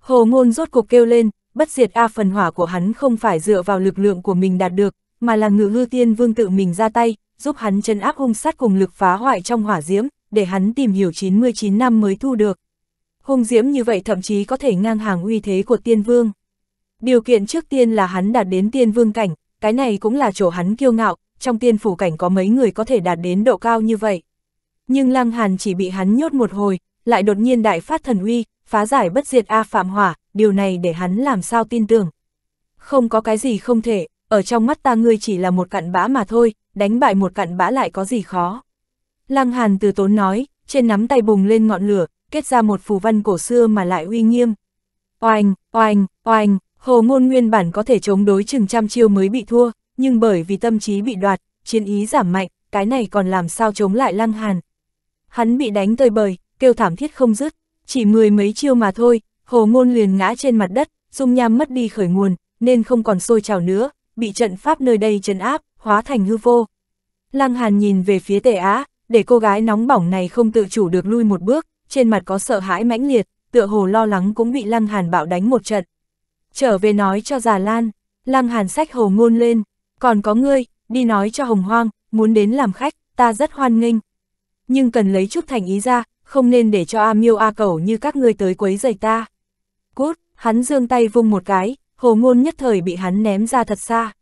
Hồ Ngôn rốt cuộc kêu lên, bất diệt A phần hỏa của hắn không phải dựa vào lực lượng của mình đạt được, mà là ngự hư tiên vương tự mình ra tay, giúp hắn chân áp hung sát cùng lực phá hoại trong hỏa diễm, để hắn tìm hiểu 99 năm mới thu được. Hung diễm như vậy thậm chí có thể ngang hàng uy thế của tiên vương. Điều kiện trước tiên là hắn đạt đến tiên vương cảnh, cái này cũng là chỗ hắn kiêu ngạo, trong tiên phủ cảnh có mấy người có thể đạt đến độ cao như vậy. Nhưng Lăng Hàn chỉ bị hắn nhốt một hồi, lại đột nhiên đại phát thần uy, phá giải bất diệt A Phạm Hỏa, điều này để hắn làm sao tin tưởng. Không có cái gì không thể, ở trong mắt ta ngươi chỉ là một cặn bã mà thôi, đánh bại một cặn bã lại có gì khó. Lăng Hàn từ tốn nói, trên nắm tay bùng lên ngọn lửa, kết ra một phù văn cổ xưa mà lại uy nghiêm. Oanh, oanh, oanh, hồ ngôn nguyên bản có thể chống đối chừng trăm chiêu mới bị thua, nhưng bởi vì tâm trí bị đoạt, chiến ý giảm mạnh, cái này còn làm sao chống lại Lăng Hàn. Hắn bị đánh tơi bời, kêu thảm thiết không dứt, chỉ mười mấy chiêu mà thôi, hồ ngôn liền ngã trên mặt đất, dung nham mất đi khởi nguồn, nên không còn sôi trào nữa, bị trận pháp nơi đây trấn áp, hóa thành hư vô. Lăng Hàn nhìn về phía tề á, để cô gái nóng bỏng này không tự chủ được lui một bước, trên mặt có sợ hãi mãnh liệt, tựa hồ lo lắng cũng bị Lăng Hàn bạo đánh một trận. Trở về nói cho già Lan, Lăng Hàn sách hồ ngôn lên, còn có ngươi, đi nói cho Hồng Hoang, muốn đến làm khách, ta rất hoan nghênh. Nhưng cần lấy chút thành ý ra, không nên để cho A Miêu A Cẩu như các ngươi tới quấy rầy ta. Cút, hắn giương tay vung một cái, hồ ngôn nhất thời bị hắn ném ra thật xa.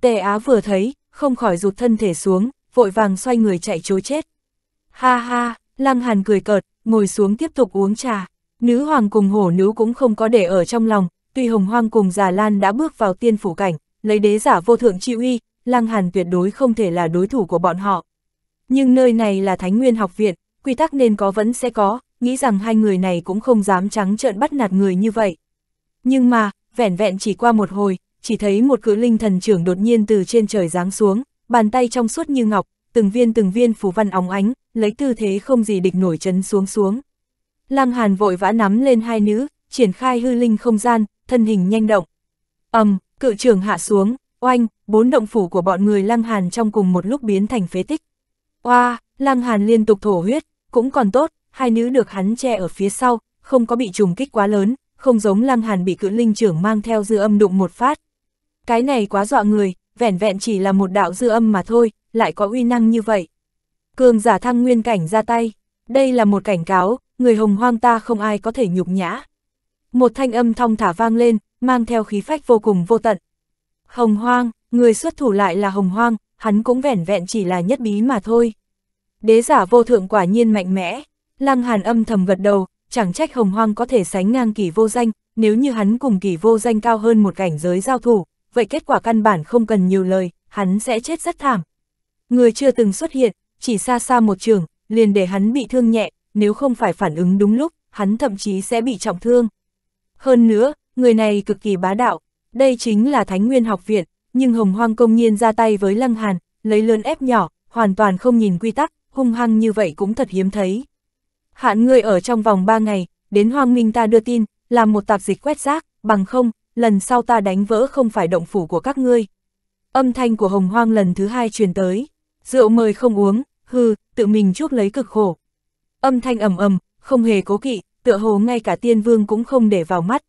Tề Á vừa thấy, không khỏi rụt thân thể xuống, vội vàng xoay người chạy chối chết. Ha ha, Lăng Hàn cười cợt, ngồi xuống tiếp tục uống trà. Nữ hoàng cùng hổ nữ cũng không có để ở trong lòng, tuy hồng hoang cùng già Lan đã bước vào tiên phủ cảnh, lấy đế giả vô thượng chịu uy, Lăng Hàn tuyệt đối không thể là đối thủ của bọn họ. Nhưng nơi này là Thánh Nguyên học viện, quy tắc nên có vẫn sẽ có, nghĩ rằng hai người này cũng không dám trắng trợn bắt nạt người như vậy. Nhưng mà, vẻn vẹn chỉ qua một hồi, chỉ thấy một cự linh thần trưởng đột nhiên từ trên trời giáng xuống, bàn tay trong suốt như ngọc, từng viên từng viên phù văn óng ánh, lấy tư thế không gì địch nổi chấn xuống xuống. Lăng Hàn vội vã nắm lên hai nữ, triển khai hư linh không gian, thân hình nhanh động. Ầm, um, cự trưởng hạ xuống, oanh, bốn động phủ của bọn người Lăng Hàn trong cùng một lúc biến thành phế tích. Oa, wow, Lăng Hàn liên tục thổ huyết, cũng còn tốt, hai nữ được hắn che ở phía sau, không có bị trùng kích quá lớn, không giống Lăng Hàn bị cự linh trưởng mang theo dư âm đụng một phát. Cái này quá dọa người, vẻn vẹn chỉ là một đạo dư âm mà thôi, lại có uy năng như vậy. Cường giả thăng nguyên cảnh ra tay, đây là một cảnh cáo, người hồng hoang ta không ai có thể nhục nhã. Một thanh âm thong thả vang lên, mang theo khí phách vô cùng vô tận. Hồng hoang, người xuất thủ lại là hồng hoang, hắn cũng vẻn vẹn chỉ là nhất bí mà thôi. Đế giả vô thượng quả nhiên mạnh mẽ, lăng hàn âm thầm gật đầu, chẳng trách hồng hoang có thể sánh ngang kỳ vô danh, nếu như hắn cùng kỳ vô danh cao hơn một cảnh giới giao thủ, vậy kết quả căn bản không cần nhiều lời, hắn sẽ chết rất thảm. Người chưa từng xuất hiện, chỉ xa xa một trường, liền để hắn bị thương nhẹ, nếu không phải phản ứng đúng lúc, hắn thậm chí sẽ bị trọng thương. Hơn nữa, người này cực kỳ bá đạo, đây chính là Thánh Nguyên học viện, nhưng Hồng Hoang công nhiên ra tay với Lăng Hàn, lấy lươn ép nhỏ, hoàn toàn không nhìn quy tắc, hung hăng như vậy cũng thật hiếm thấy hạn ngươi ở trong vòng 3 ngày, đến hoang minh ta đưa tin, làm một tạp dịch quét rác, bằng không, lần sau ta đánh vỡ không phải động phủ của các ngươi. Âm thanh của hồng hoang lần thứ hai truyền tới, rượu mời không uống, hư, tự mình chuốc lấy cực khổ. Âm thanh ầm ầm, không hề cố kỵ, tựa hồ ngay cả tiên vương cũng không để vào mắt.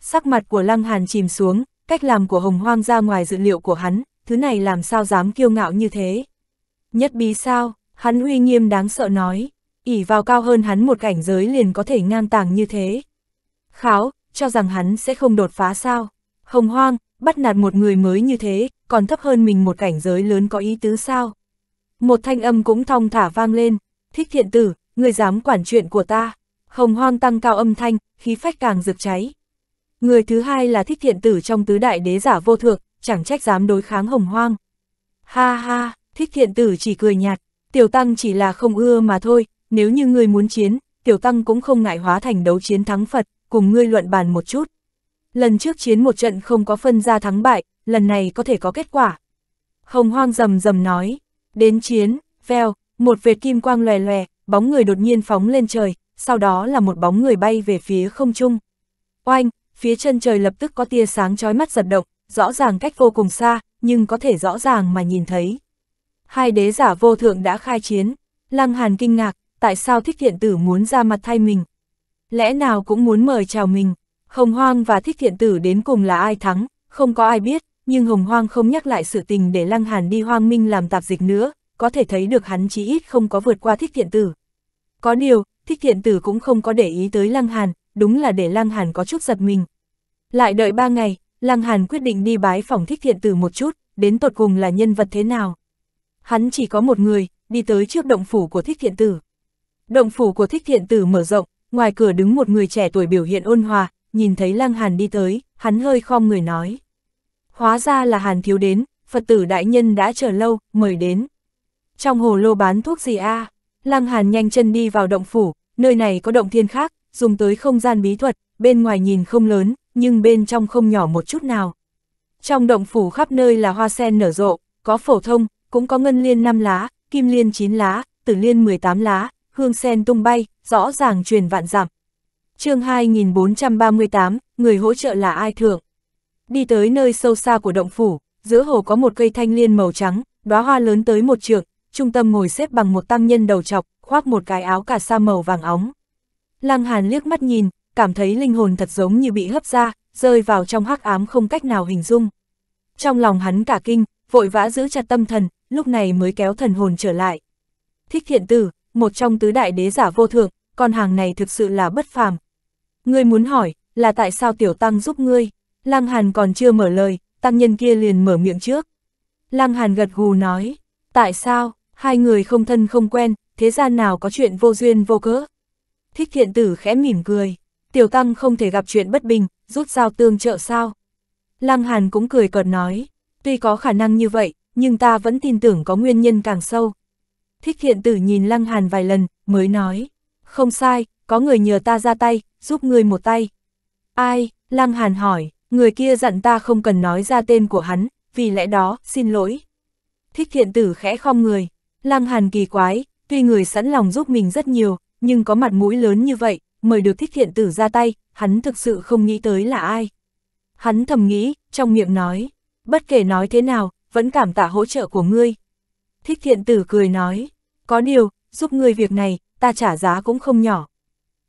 Sắc mặt của lăng hàn chìm xuống, cách làm của hồng hoang ra ngoài dự liệu của hắn, thứ này làm sao dám kiêu ngạo như thế. Nhất bí sao, hắn uy nghiêm đáng sợ nói ỉ vào cao hơn hắn một cảnh giới liền có thể ngang tàng như thế. Kháo, cho rằng hắn sẽ không đột phá sao. Hồng hoang, bắt nạt một người mới như thế, còn thấp hơn mình một cảnh giới lớn có ý tứ sao. Một thanh âm cũng thong thả vang lên, thích thiện tử, người dám quản chuyện của ta. Hồng hoang tăng cao âm thanh, khí phách càng rực cháy. Người thứ hai là thích thiện tử trong tứ đại đế giả vô thượng, chẳng trách dám đối kháng hồng hoang. Ha ha, thích thiện tử chỉ cười nhạt, tiểu tăng chỉ là không ưa mà thôi, nếu như ngươi muốn chiến, tiểu tăng cũng không ngại hóa thành đấu chiến thắng Phật, cùng ngươi luận bàn một chút. Lần trước chiến một trận không có phân ra thắng bại, lần này có thể có kết quả. Hồng hoang rầm rầm nói, đến chiến, veo, một vệt kim quang lòe lòe, bóng người đột nhiên phóng lên trời, sau đó là một bóng người bay về phía không trung. Oanh, phía chân trời lập tức có tia sáng chói mắt giật động, rõ ràng cách vô cùng xa, nhưng có thể rõ ràng mà nhìn thấy. Hai đế giả vô thượng đã khai chiến, Lăng Hàn kinh ngạc, tại sao thích thiện tử muốn ra mặt thay mình? Lẽ nào cũng muốn mời chào mình? Hồng Hoang và thích thiện tử đến cùng là ai thắng, không có ai biết, nhưng Hồng Hoang không nhắc lại sự tình để Lăng Hàn đi hoang minh làm tạp dịch nữa, có thể thấy được hắn chí ít không có vượt qua thích thiện tử. Có điều, thích thiện tử cũng không có để ý tới Lăng Hàn, đúng là để Lăng Hàn có chút giật mình. Lại đợi ba ngày, Lăng Hàn quyết định đi bái phòng thích thiện tử một chút, đến tột cùng là nhân vật thế nào. Hắn chỉ có một người, đi tới trước động phủ của thích thiện tử. Động phủ của thích thiện tử mở rộng, ngoài cửa đứng một người trẻ tuổi biểu hiện ôn hòa, nhìn thấy lang Hàn đi tới, hắn hơi khom người nói. Hóa ra là Hàn thiếu đến, Phật tử đại nhân đã chờ lâu, mời đến. Trong hồ lô bán thuốc gì a? À? Lăng Hàn nhanh chân đi vào động phủ, nơi này có động thiên khác, dùng tới không gian bí thuật, bên ngoài nhìn không lớn, nhưng bên trong không nhỏ một chút nào. Trong động phủ khắp nơi là hoa sen nở rộ, có phổ thông, cũng có ngân liên 5 lá, kim liên 9 lá, tử liên 18 lá, hương sen tung bay, rõ ràng truyền vạn dặm. chương 2438, người hỗ trợ là ai thượng? Đi tới nơi sâu xa của động phủ, giữa hồ có một cây thanh liên màu trắng, đóa hoa lớn tới một trượng, trung tâm ngồi xếp bằng một tăng nhân đầu chọc, khoác một cái áo cà sa màu vàng óng. Lăng Hàn liếc mắt nhìn, cảm thấy linh hồn thật giống như bị hấp ra, rơi vào trong hắc ám không cách nào hình dung. Trong lòng hắn cả kinh, vội vã giữ chặt tâm thần, lúc này mới kéo thần hồn trở lại. Thích thiện tử, một trong tứ đại đế giả vô thượng, con hàng này thực sự là bất phàm. Ngươi muốn hỏi, là tại sao tiểu tăng giúp ngươi? Lăng Hàn còn chưa mở lời, tăng nhân kia liền mở miệng trước. Lăng Hàn gật gù nói, tại sao, hai người không thân không quen, thế gian nào có chuyện vô duyên vô cớ? Thích thiện tử khẽ mỉm cười, tiểu tăng không thể gặp chuyện bất bình, rút dao tương trợ sao? Lăng Hàn cũng cười cợt nói, tuy có khả năng như vậy, nhưng ta vẫn tin tưởng có nguyên nhân càng sâu. Thích hiện tử nhìn Lăng Hàn vài lần, mới nói. Không sai, có người nhờ ta ra tay, giúp ngươi một tay. Ai? Lăng Hàn hỏi, người kia dặn ta không cần nói ra tên của hắn, vì lẽ đó, xin lỗi. Thích thiện tử khẽ khom người, Lăng Hàn kỳ quái, tuy người sẵn lòng giúp mình rất nhiều, nhưng có mặt mũi lớn như vậy, mời được thích thiện tử ra tay, hắn thực sự không nghĩ tới là ai. Hắn thầm nghĩ, trong miệng nói, bất kể nói thế nào, vẫn cảm tạ hỗ trợ của ngươi, Thích thiện tử cười nói, có điều, giúp ngươi việc này, ta trả giá cũng không nhỏ.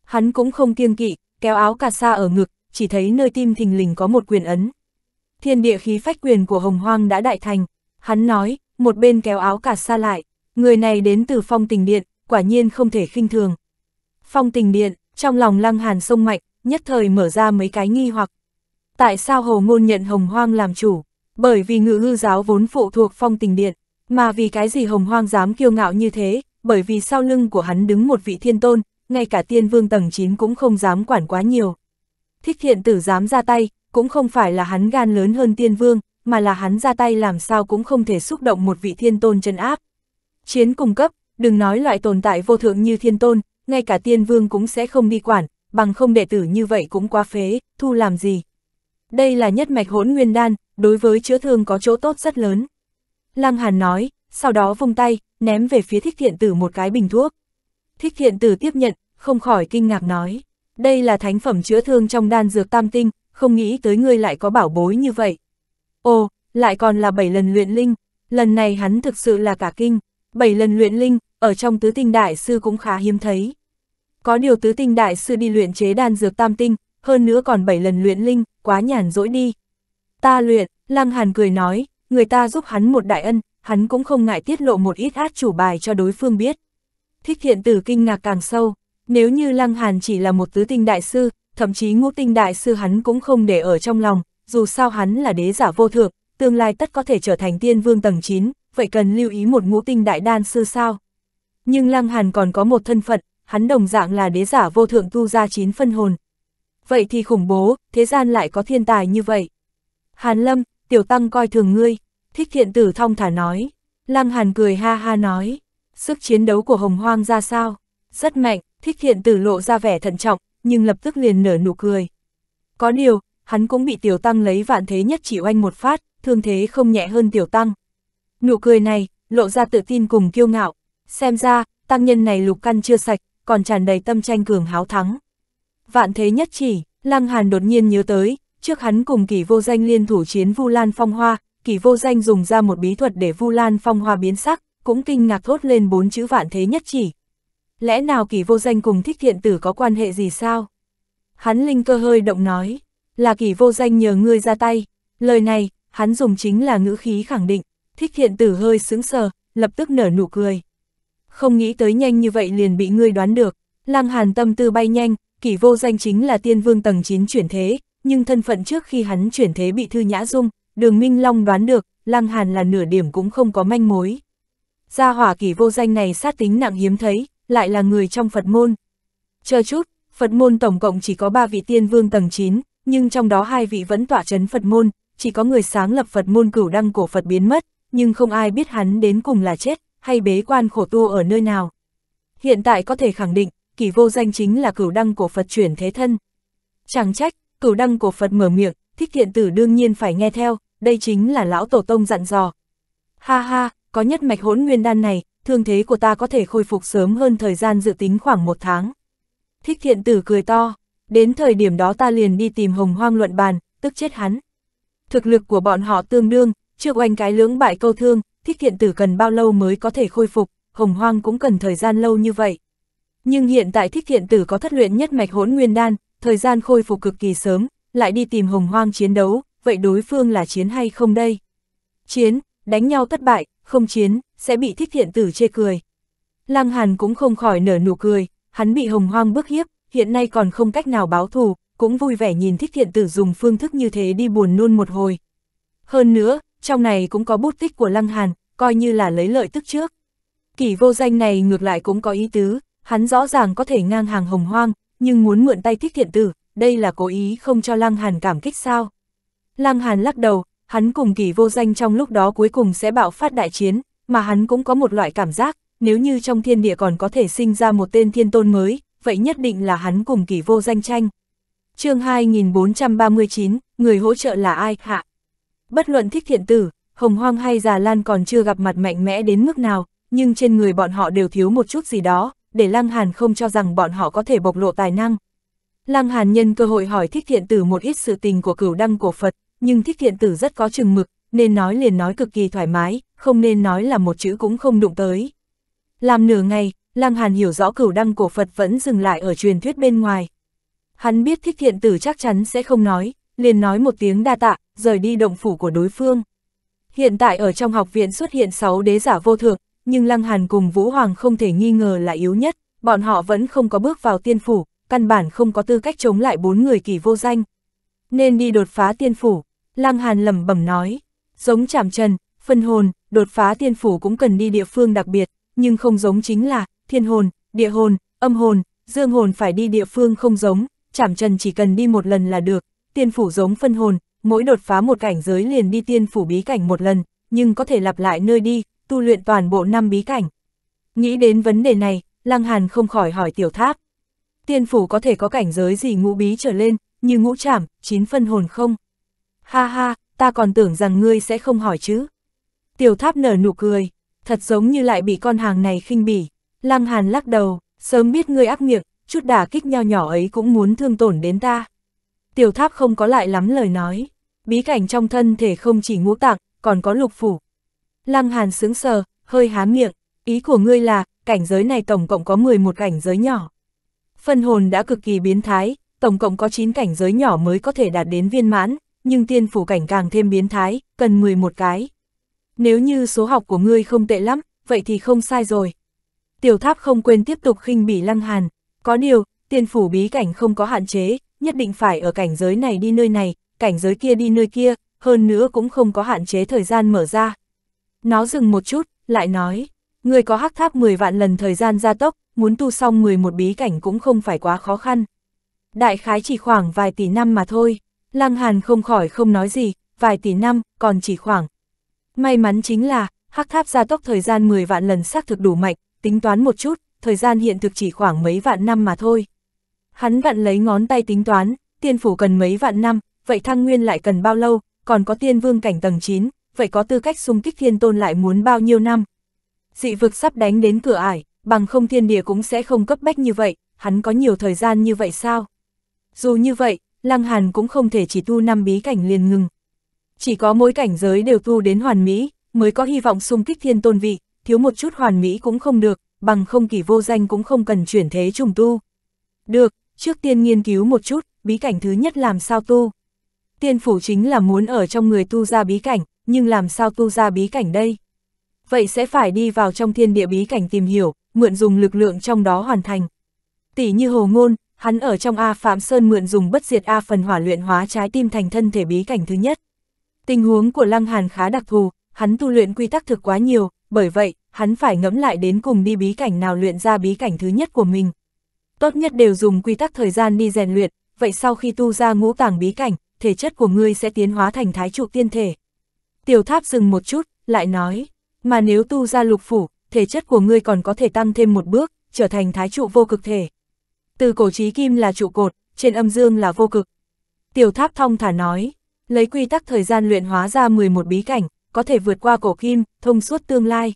Hắn cũng không kiêng kỵ, kéo áo cà sa ở ngực, chỉ thấy nơi tim thình lình có một quyền ấn. Thiên địa khí phách quyền của hồng hoang đã đại thành, hắn nói, một bên kéo áo cà sa lại, người này đến từ phong tình điện, quả nhiên không thể khinh thường. Phong tình điện, trong lòng lăng hàn sông mạnh, nhất thời mở ra mấy cái nghi hoặc. Tại sao hồ ngôn nhận hồng hoang làm chủ? Bởi vì ngự hư giáo vốn phụ thuộc phong tình điện. Mà vì cái gì hồng hoang dám kiêu ngạo như thế, bởi vì sau lưng của hắn đứng một vị thiên tôn, ngay cả tiên vương tầng 9 cũng không dám quản quá nhiều. Thích thiện tử dám ra tay, cũng không phải là hắn gan lớn hơn tiên vương, mà là hắn ra tay làm sao cũng không thể xúc động một vị thiên tôn chân áp. Chiến cung cấp, đừng nói loại tồn tại vô thượng như thiên tôn, ngay cả tiên vương cũng sẽ không đi quản, bằng không đệ tử như vậy cũng quá phế, thu làm gì. Đây là nhất mạch hỗn nguyên đan, đối với chữa thương có chỗ tốt rất lớn. Lăng Hàn nói, sau đó vung tay, ném về phía thích thiện tử một cái bình thuốc. Thích thiện tử tiếp nhận, không khỏi kinh ngạc nói, đây là thánh phẩm chữa thương trong đan dược tam tinh, không nghĩ tới ngươi lại có bảo bối như vậy. Ồ, lại còn là bảy lần luyện linh, lần này hắn thực sự là cả kinh, Bảy lần luyện linh, ở trong tứ tinh đại sư cũng khá hiếm thấy. Có điều tứ tinh đại sư đi luyện chế đan dược tam tinh, hơn nữa còn bảy lần luyện linh, quá nhàn rỗi đi. Ta luyện, Lăng Hàn cười nói, người ta giúp hắn một đại ân, hắn cũng không ngại tiết lộ một ít át chủ bài cho đối phương biết. Thích thiện tử kinh ngạc càng sâu, nếu như Lăng Hàn chỉ là một tứ tinh đại sư, thậm chí ngũ tinh đại sư hắn cũng không để ở trong lòng, dù sao hắn là đế giả vô thượng, tương lai tất có thể trở thành tiên vương tầng 9, vậy cần lưu ý một ngũ tinh đại đan sư sao. Nhưng Lăng Hàn còn có một thân phận, hắn đồng dạng là đế giả vô thượng tu ra chín phân hồn. Vậy thì khủng bố, thế gian lại có thiên tài như vậy. Hàn Lâm, tiểu tăng coi thường ngươi, thích thiện tử thong thả nói. Lăng Hàn cười ha ha nói, sức chiến đấu của hồng hoang ra sao? Rất mạnh, thích thiện tử lộ ra vẻ thận trọng, nhưng lập tức liền nở nụ cười. Có điều, hắn cũng bị tiểu tăng lấy vạn thế nhất chỉ oanh một phát, thương thế không nhẹ hơn tiểu tăng. Nụ cười này, lộ ra tự tin cùng kiêu ngạo, xem ra, tăng nhân này lục căn chưa sạch, còn tràn đầy tâm tranh cường háo thắng. Vạn thế nhất chỉ, Lăng Hàn đột nhiên nhớ tới, Trước hắn cùng kỳ vô danh liên thủ chiến Vu Lan Phong Hoa, kỳ vô danh dùng ra một bí thuật để Vu Lan Phong Hoa biến sắc, cũng kinh ngạc thốt lên bốn chữ vạn thế nhất chỉ. Lẽ nào kỳ vô danh cùng thích thiện tử có quan hệ gì sao? Hắn linh cơ hơi động nói, là kỳ vô danh nhờ ngươi ra tay. Lời này, hắn dùng chính là ngữ khí khẳng định, thích thiện tử hơi sướng sờ, lập tức nở nụ cười. Không nghĩ tới nhanh như vậy liền bị ngươi đoán được, lang hàn tâm tư bay nhanh, kỳ vô danh chính là tiên vương tầng 9 chuyển thế, nhưng thân phận trước khi hắn chuyển thế bị Thư Nhã Dung, đường Minh Long đoán được, Lăng Hàn là nửa điểm cũng không có manh mối. Gia hỏa kỳ vô danh này sát tính nặng hiếm thấy, lại là người trong Phật môn. Chờ chút, Phật môn tổng cộng chỉ có 3 vị tiên vương tầng 9, nhưng trong đó hai vị vẫn tỏa chấn Phật môn, chỉ có người sáng lập Phật môn cửu đăng cổ Phật biến mất, nhưng không ai biết hắn đến cùng là chết, hay bế quan khổ tu ở nơi nào. Hiện tại có thể khẳng định, kỳ vô danh chính là cửu đăng cổ Phật chuyển thế thân. Chẳng trách, cửu đăng của Phật mở miệng, thích thiện tử đương nhiên phải nghe theo, đây chính là lão tổ tông dặn dò. Ha ha, có nhất mạch hỗn nguyên đan này, thương thế của ta có thể khôi phục sớm hơn thời gian dự tính khoảng một tháng. Thích thiện tử cười to, đến thời điểm đó ta liền đi tìm hồng hoang luận bàn, tức chết hắn. Thực lực của bọn họ tương đương, trước oanh cái lưỡng bại câu thương, thích thiện tử cần bao lâu mới có thể khôi phục, hồng hoang cũng cần thời gian lâu như vậy. Nhưng hiện tại thích thiện tử có thất luyện nhất mạch hỗn nguyên đan, thời gian khôi phục cực kỳ sớm, lại đi tìm hồng hoang chiến đấu, vậy đối phương là chiến hay không đây? Chiến, đánh nhau thất bại, không chiến, sẽ bị thích thiện tử chê cười. Lăng Hàn cũng không khỏi nở nụ cười, hắn bị hồng hoang bức hiếp, hiện nay còn không cách nào báo thù, cũng vui vẻ nhìn thích thiện tử dùng phương thức như thế đi buồn nôn một hồi. Hơn nữa, trong này cũng có bút tích của Lăng Hàn, coi như là lấy lợi tức trước. Kỷ vô danh này ngược lại cũng có ý tứ, hắn rõ ràng có thể ngang hàng hồng hoang, nhưng muốn mượn tay thích thiện tử, đây là cố ý không cho Lăng Hàn cảm kích sao. Lăng Hàn lắc đầu, hắn cùng kỳ vô danh trong lúc đó cuối cùng sẽ bạo phát đại chiến, mà hắn cũng có một loại cảm giác, nếu như trong thiên địa còn có thể sinh ra một tên thiên tôn mới, vậy nhất định là hắn cùng kỳ vô danh tranh. chương 2439, người hỗ trợ là ai hạ? Bất luận thích thiện tử, hồng hoang hay già lan còn chưa gặp mặt mạnh mẽ đến mức nào, nhưng trên người bọn họ đều thiếu một chút gì đó, để Lăng Hàn không cho rằng bọn họ có thể bộc lộ tài năng. Lăng Hàn nhân cơ hội hỏi thích thiện tử một ít sự tình của cửu đăng của Phật, nhưng thích thiện tử rất có chừng mực, nên nói liền nói cực kỳ thoải mái, không nên nói là một chữ cũng không đụng tới. Làm nửa ngày, Lăng Hàn hiểu rõ cửu đăng của Phật vẫn dừng lại ở truyền thuyết bên ngoài. Hắn biết thích thiện tử chắc chắn sẽ không nói, liền nói một tiếng đa tạ, rời đi động phủ của đối phương. Hiện tại ở trong học viện xuất hiện 6 đế giả vô thượng, nhưng Lăng Hàn cùng Vũ Hoàng không thể nghi ngờ là yếu nhất, bọn họ vẫn không có bước vào tiên phủ, căn bản không có tư cách chống lại bốn người kỳ vô danh. Nên đi đột phá tiên phủ, Lăng Hàn lẩm bẩm nói, giống chạm trần, phân hồn, đột phá tiên phủ cũng cần đi địa phương đặc biệt, nhưng không giống chính là thiên hồn, địa hồn, âm hồn, dương hồn phải đi địa phương không giống, chạm trần chỉ cần đi một lần là được, tiên phủ giống phân hồn, mỗi đột phá một cảnh giới liền đi tiên phủ bí cảnh một lần, nhưng có thể lặp lại nơi đi, tu luyện toàn bộ năm bí cảnh. Nghĩ đến vấn đề này, Lăng Hàn không khỏi hỏi tiểu tháp. Tiên phủ có thể có cảnh giới gì ngũ bí trở lên, như ngũ trảm, chín phân hồn không? Ha ha, ta còn tưởng rằng ngươi sẽ không hỏi chứ. Tiểu tháp nở nụ cười, thật giống như lại bị con hàng này khinh bỉ. Lăng Hàn lắc đầu, sớm biết ngươi ác miệng, chút đả kích nho nhỏ ấy cũng muốn thương tổn đến ta. Tiểu tháp không có lại lắm lời nói, bí cảnh trong thân thể không chỉ ngũ tạng, còn có lục phủ, Lăng Hàn sướng sờ, hơi há miệng, ý của ngươi là, cảnh giới này tổng cộng có 11 cảnh giới nhỏ. Phân hồn đã cực kỳ biến thái, tổng cộng có 9 cảnh giới nhỏ mới có thể đạt đến viên mãn, nhưng tiên phủ cảnh càng thêm biến thái, cần 11 cái. Nếu như số học của ngươi không tệ lắm, vậy thì không sai rồi. Tiểu tháp không quên tiếp tục khinh bỉ lăng hàn. Có điều, tiên phủ bí cảnh không có hạn chế, nhất định phải ở cảnh giới này đi nơi này, cảnh giới kia đi nơi kia, hơn nữa cũng không có hạn chế thời gian mở ra, nó dừng một chút, lại nói, người có hắc tháp 10 vạn lần thời gian gia tốc, muốn tu xong 11 bí cảnh cũng không phải quá khó khăn. Đại khái chỉ khoảng vài tỷ năm mà thôi, Lăng Hàn không khỏi không nói gì, vài tỷ năm, còn chỉ khoảng. May mắn chính là, hắc tháp gia tốc thời gian 10 vạn lần xác thực đủ mạnh, tính toán một chút, thời gian hiện thực chỉ khoảng mấy vạn năm mà thôi. Hắn vặn lấy ngón tay tính toán, tiên phủ cần mấy vạn năm, vậy thăng nguyên lại cần bao lâu, còn có tiên vương cảnh tầng 9, vậy có tư cách xung kích thiên tôn lại muốn bao nhiêu năm. Dị vực sắp đánh đến cửa ải, bằng không thiên địa cũng sẽ không cấp bách như vậy, hắn có nhiều thời gian như vậy sao? Dù như vậy, Lăng Hàn cũng không thể chỉ tu năm bí cảnh liền ngừng. Chỉ có mỗi cảnh giới đều tu đến hoàn mỹ, mới có hy vọng xung kích thiên tôn vị, thiếu một chút hoàn mỹ cũng không được, bằng không kỳ vô danh cũng không cần chuyển thế trùng tu. Được, trước tiên nghiên cứu một chút, bí cảnh thứ nhất làm sao tu. Tiên phủ chính là muốn ở trong người tu ra bí cảnh, nhưng làm sao tu ra bí cảnh đây? Vậy sẽ phải đi vào trong thiên địa bí cảnh tìm hiểu, mượn dùng lực lượng trong đó hoàn thành. Tỷ như hồ ngôn, hắn ở trong A Phạm Sơn mượn dùng bất diệt A phần hỏa luyện hóa trái tim thành thân thể bí cảnh thứ nhất. Tình huống của Lăng Hàn khá đặc thù, hắn tu luyện quy tắc thực quá nhiều, bởi vậy, hắn phải ngẫm lại đến cùng đi bí cảnh nào luyện ra bí cảnh thứ nhất của mình. Tốt nhất đều dùng quy tắc thời gian đi rèn luyện, vậy sau khi tu ra ngũ tàng bí cảnh, thể chất của ngươi sẽ tiến hóa thành thái trụ tiên thể. Tiểu tháp dừng một chút, lại nói, mà nếu tu ra lục phủ, thể chất của ngươi còn có thể tăng thêm một bước, trở thành thái trụ vô cực thể. Từ cổ trí kim là trụ cột, trên âm dương là vô cực. Tiểu tháp thong thả nói, lấy quy tắc thời gian luyện hóa ra 11 bí cảnh, có thể vượt qua cổ kim, thông suốt tương lai.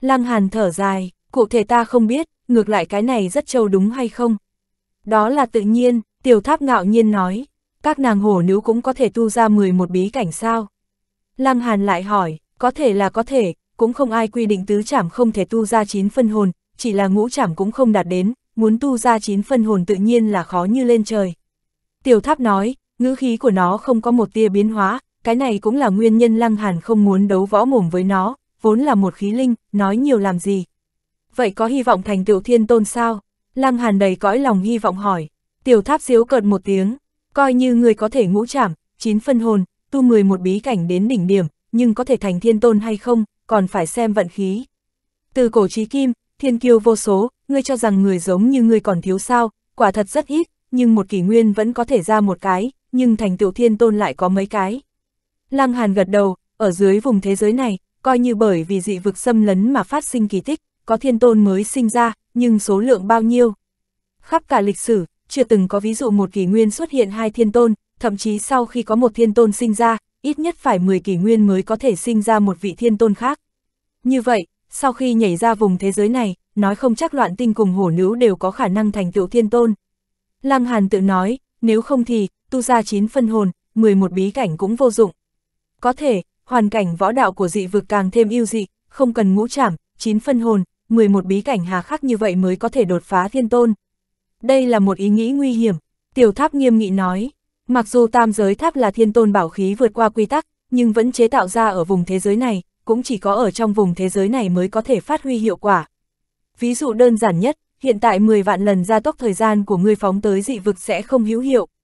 Lăng hàn thở dài, cụ thể ta không biết, ngược lại cái này rất trâu đúng hay không. Đó là tự nhiên, tiểu tháp ngạo nhiên nói, các nàng hổ nữ cũng có thể tu ra 11 bí cảnh sao. Lam Hàn lại hỏi, có thể là có thể, cũng không ai quy định tứ trảm không thể tu ra chín phân hồn, chỉ là ngũ trảm cũng không đạt đến, muốn tu ra chín phân hồn tự nhiên là khó như lên trời. Tiểu tháp nói, ngữ khí của nó không có một tia biến hóa, cái này cũng là nguyên nhân Lăng Hàn không muốn đấu võ mồm với nó, vốn là một khí linh, nói nhiều làm gì. Vậy có hy vọng thành tựu thiên tôn sao? Lăng Hàn đầy cõi lòng hy vọng hỏi. Tiểu tháp xíu cợt một tiếng, coi như người có thể ngũ trảm, chín phân hồn, tu 11 bí cảnh đến đỉnh điểm, nhưng có thể thành thiên tôn hay không, còn phải xem vận khí. Từ cổ trí kim, thiên kiêu vô số, ngươi cho rằng người giống như ngươi còn thiếu sao, quả thật rất ít, nhưng một kỷ nguyên vẫn có thể ra một cái, nhưng thành tựu thiên tôn lại có mấy cái. Lăng Hàn gật đầu, ở dưới vùng thế giới này, coi như bởi vì dị vực xâm lấn mà phát sinh kỳ tích, có thiên tôn mới sinh ra, nhưng số lượng bao nhiêu. Khắp cả lịch sử, chưa từng có ví dụ một kỷ nguyên xuất hiện hai thiên tôn, thậm chí sau khi có một thiên tôn sinh ra, ít nhất phải 10 kỷ nguyên mới có thể sinh ra một vị thiên tôn khác. Như vậy, sau khi nhảy ra vùng thế giới này, nói không chắc loạn tinh cùng hổ nữ đều có khả năng thành tựu thiên tôn. Lăng Hàn tự nói, nếu không thì, tu ra 9 phân hồn, 11 bí cảnh cũng vô dụng. Có thể, hoàn cảnh võ đạo của dị vực càng thêm yêu dị, không cần ngũ trảm, 9 phân hồn, 11 bí cảnh hà khắc như vậy mới có thể đột phá thiên tôn. Đây là một ý nghĩ nguy hiểm, tiểu tháp nghiêm nghị nói. Mặc dù tam giới tháp là thiên tôn bảo khí vượt qua quy tắc, nhưng vẫn chế tạo ra ở vùng thế giới này, cũng chỉ có ở trong vùng thế giới này mới có thể phát huy hiệu quả. Ví dụ đơn giản nhất, hiện tại 10 vạn lần gia tốc thời gian của ngươi phóng tới dị vực sẽ không hữu hiệu,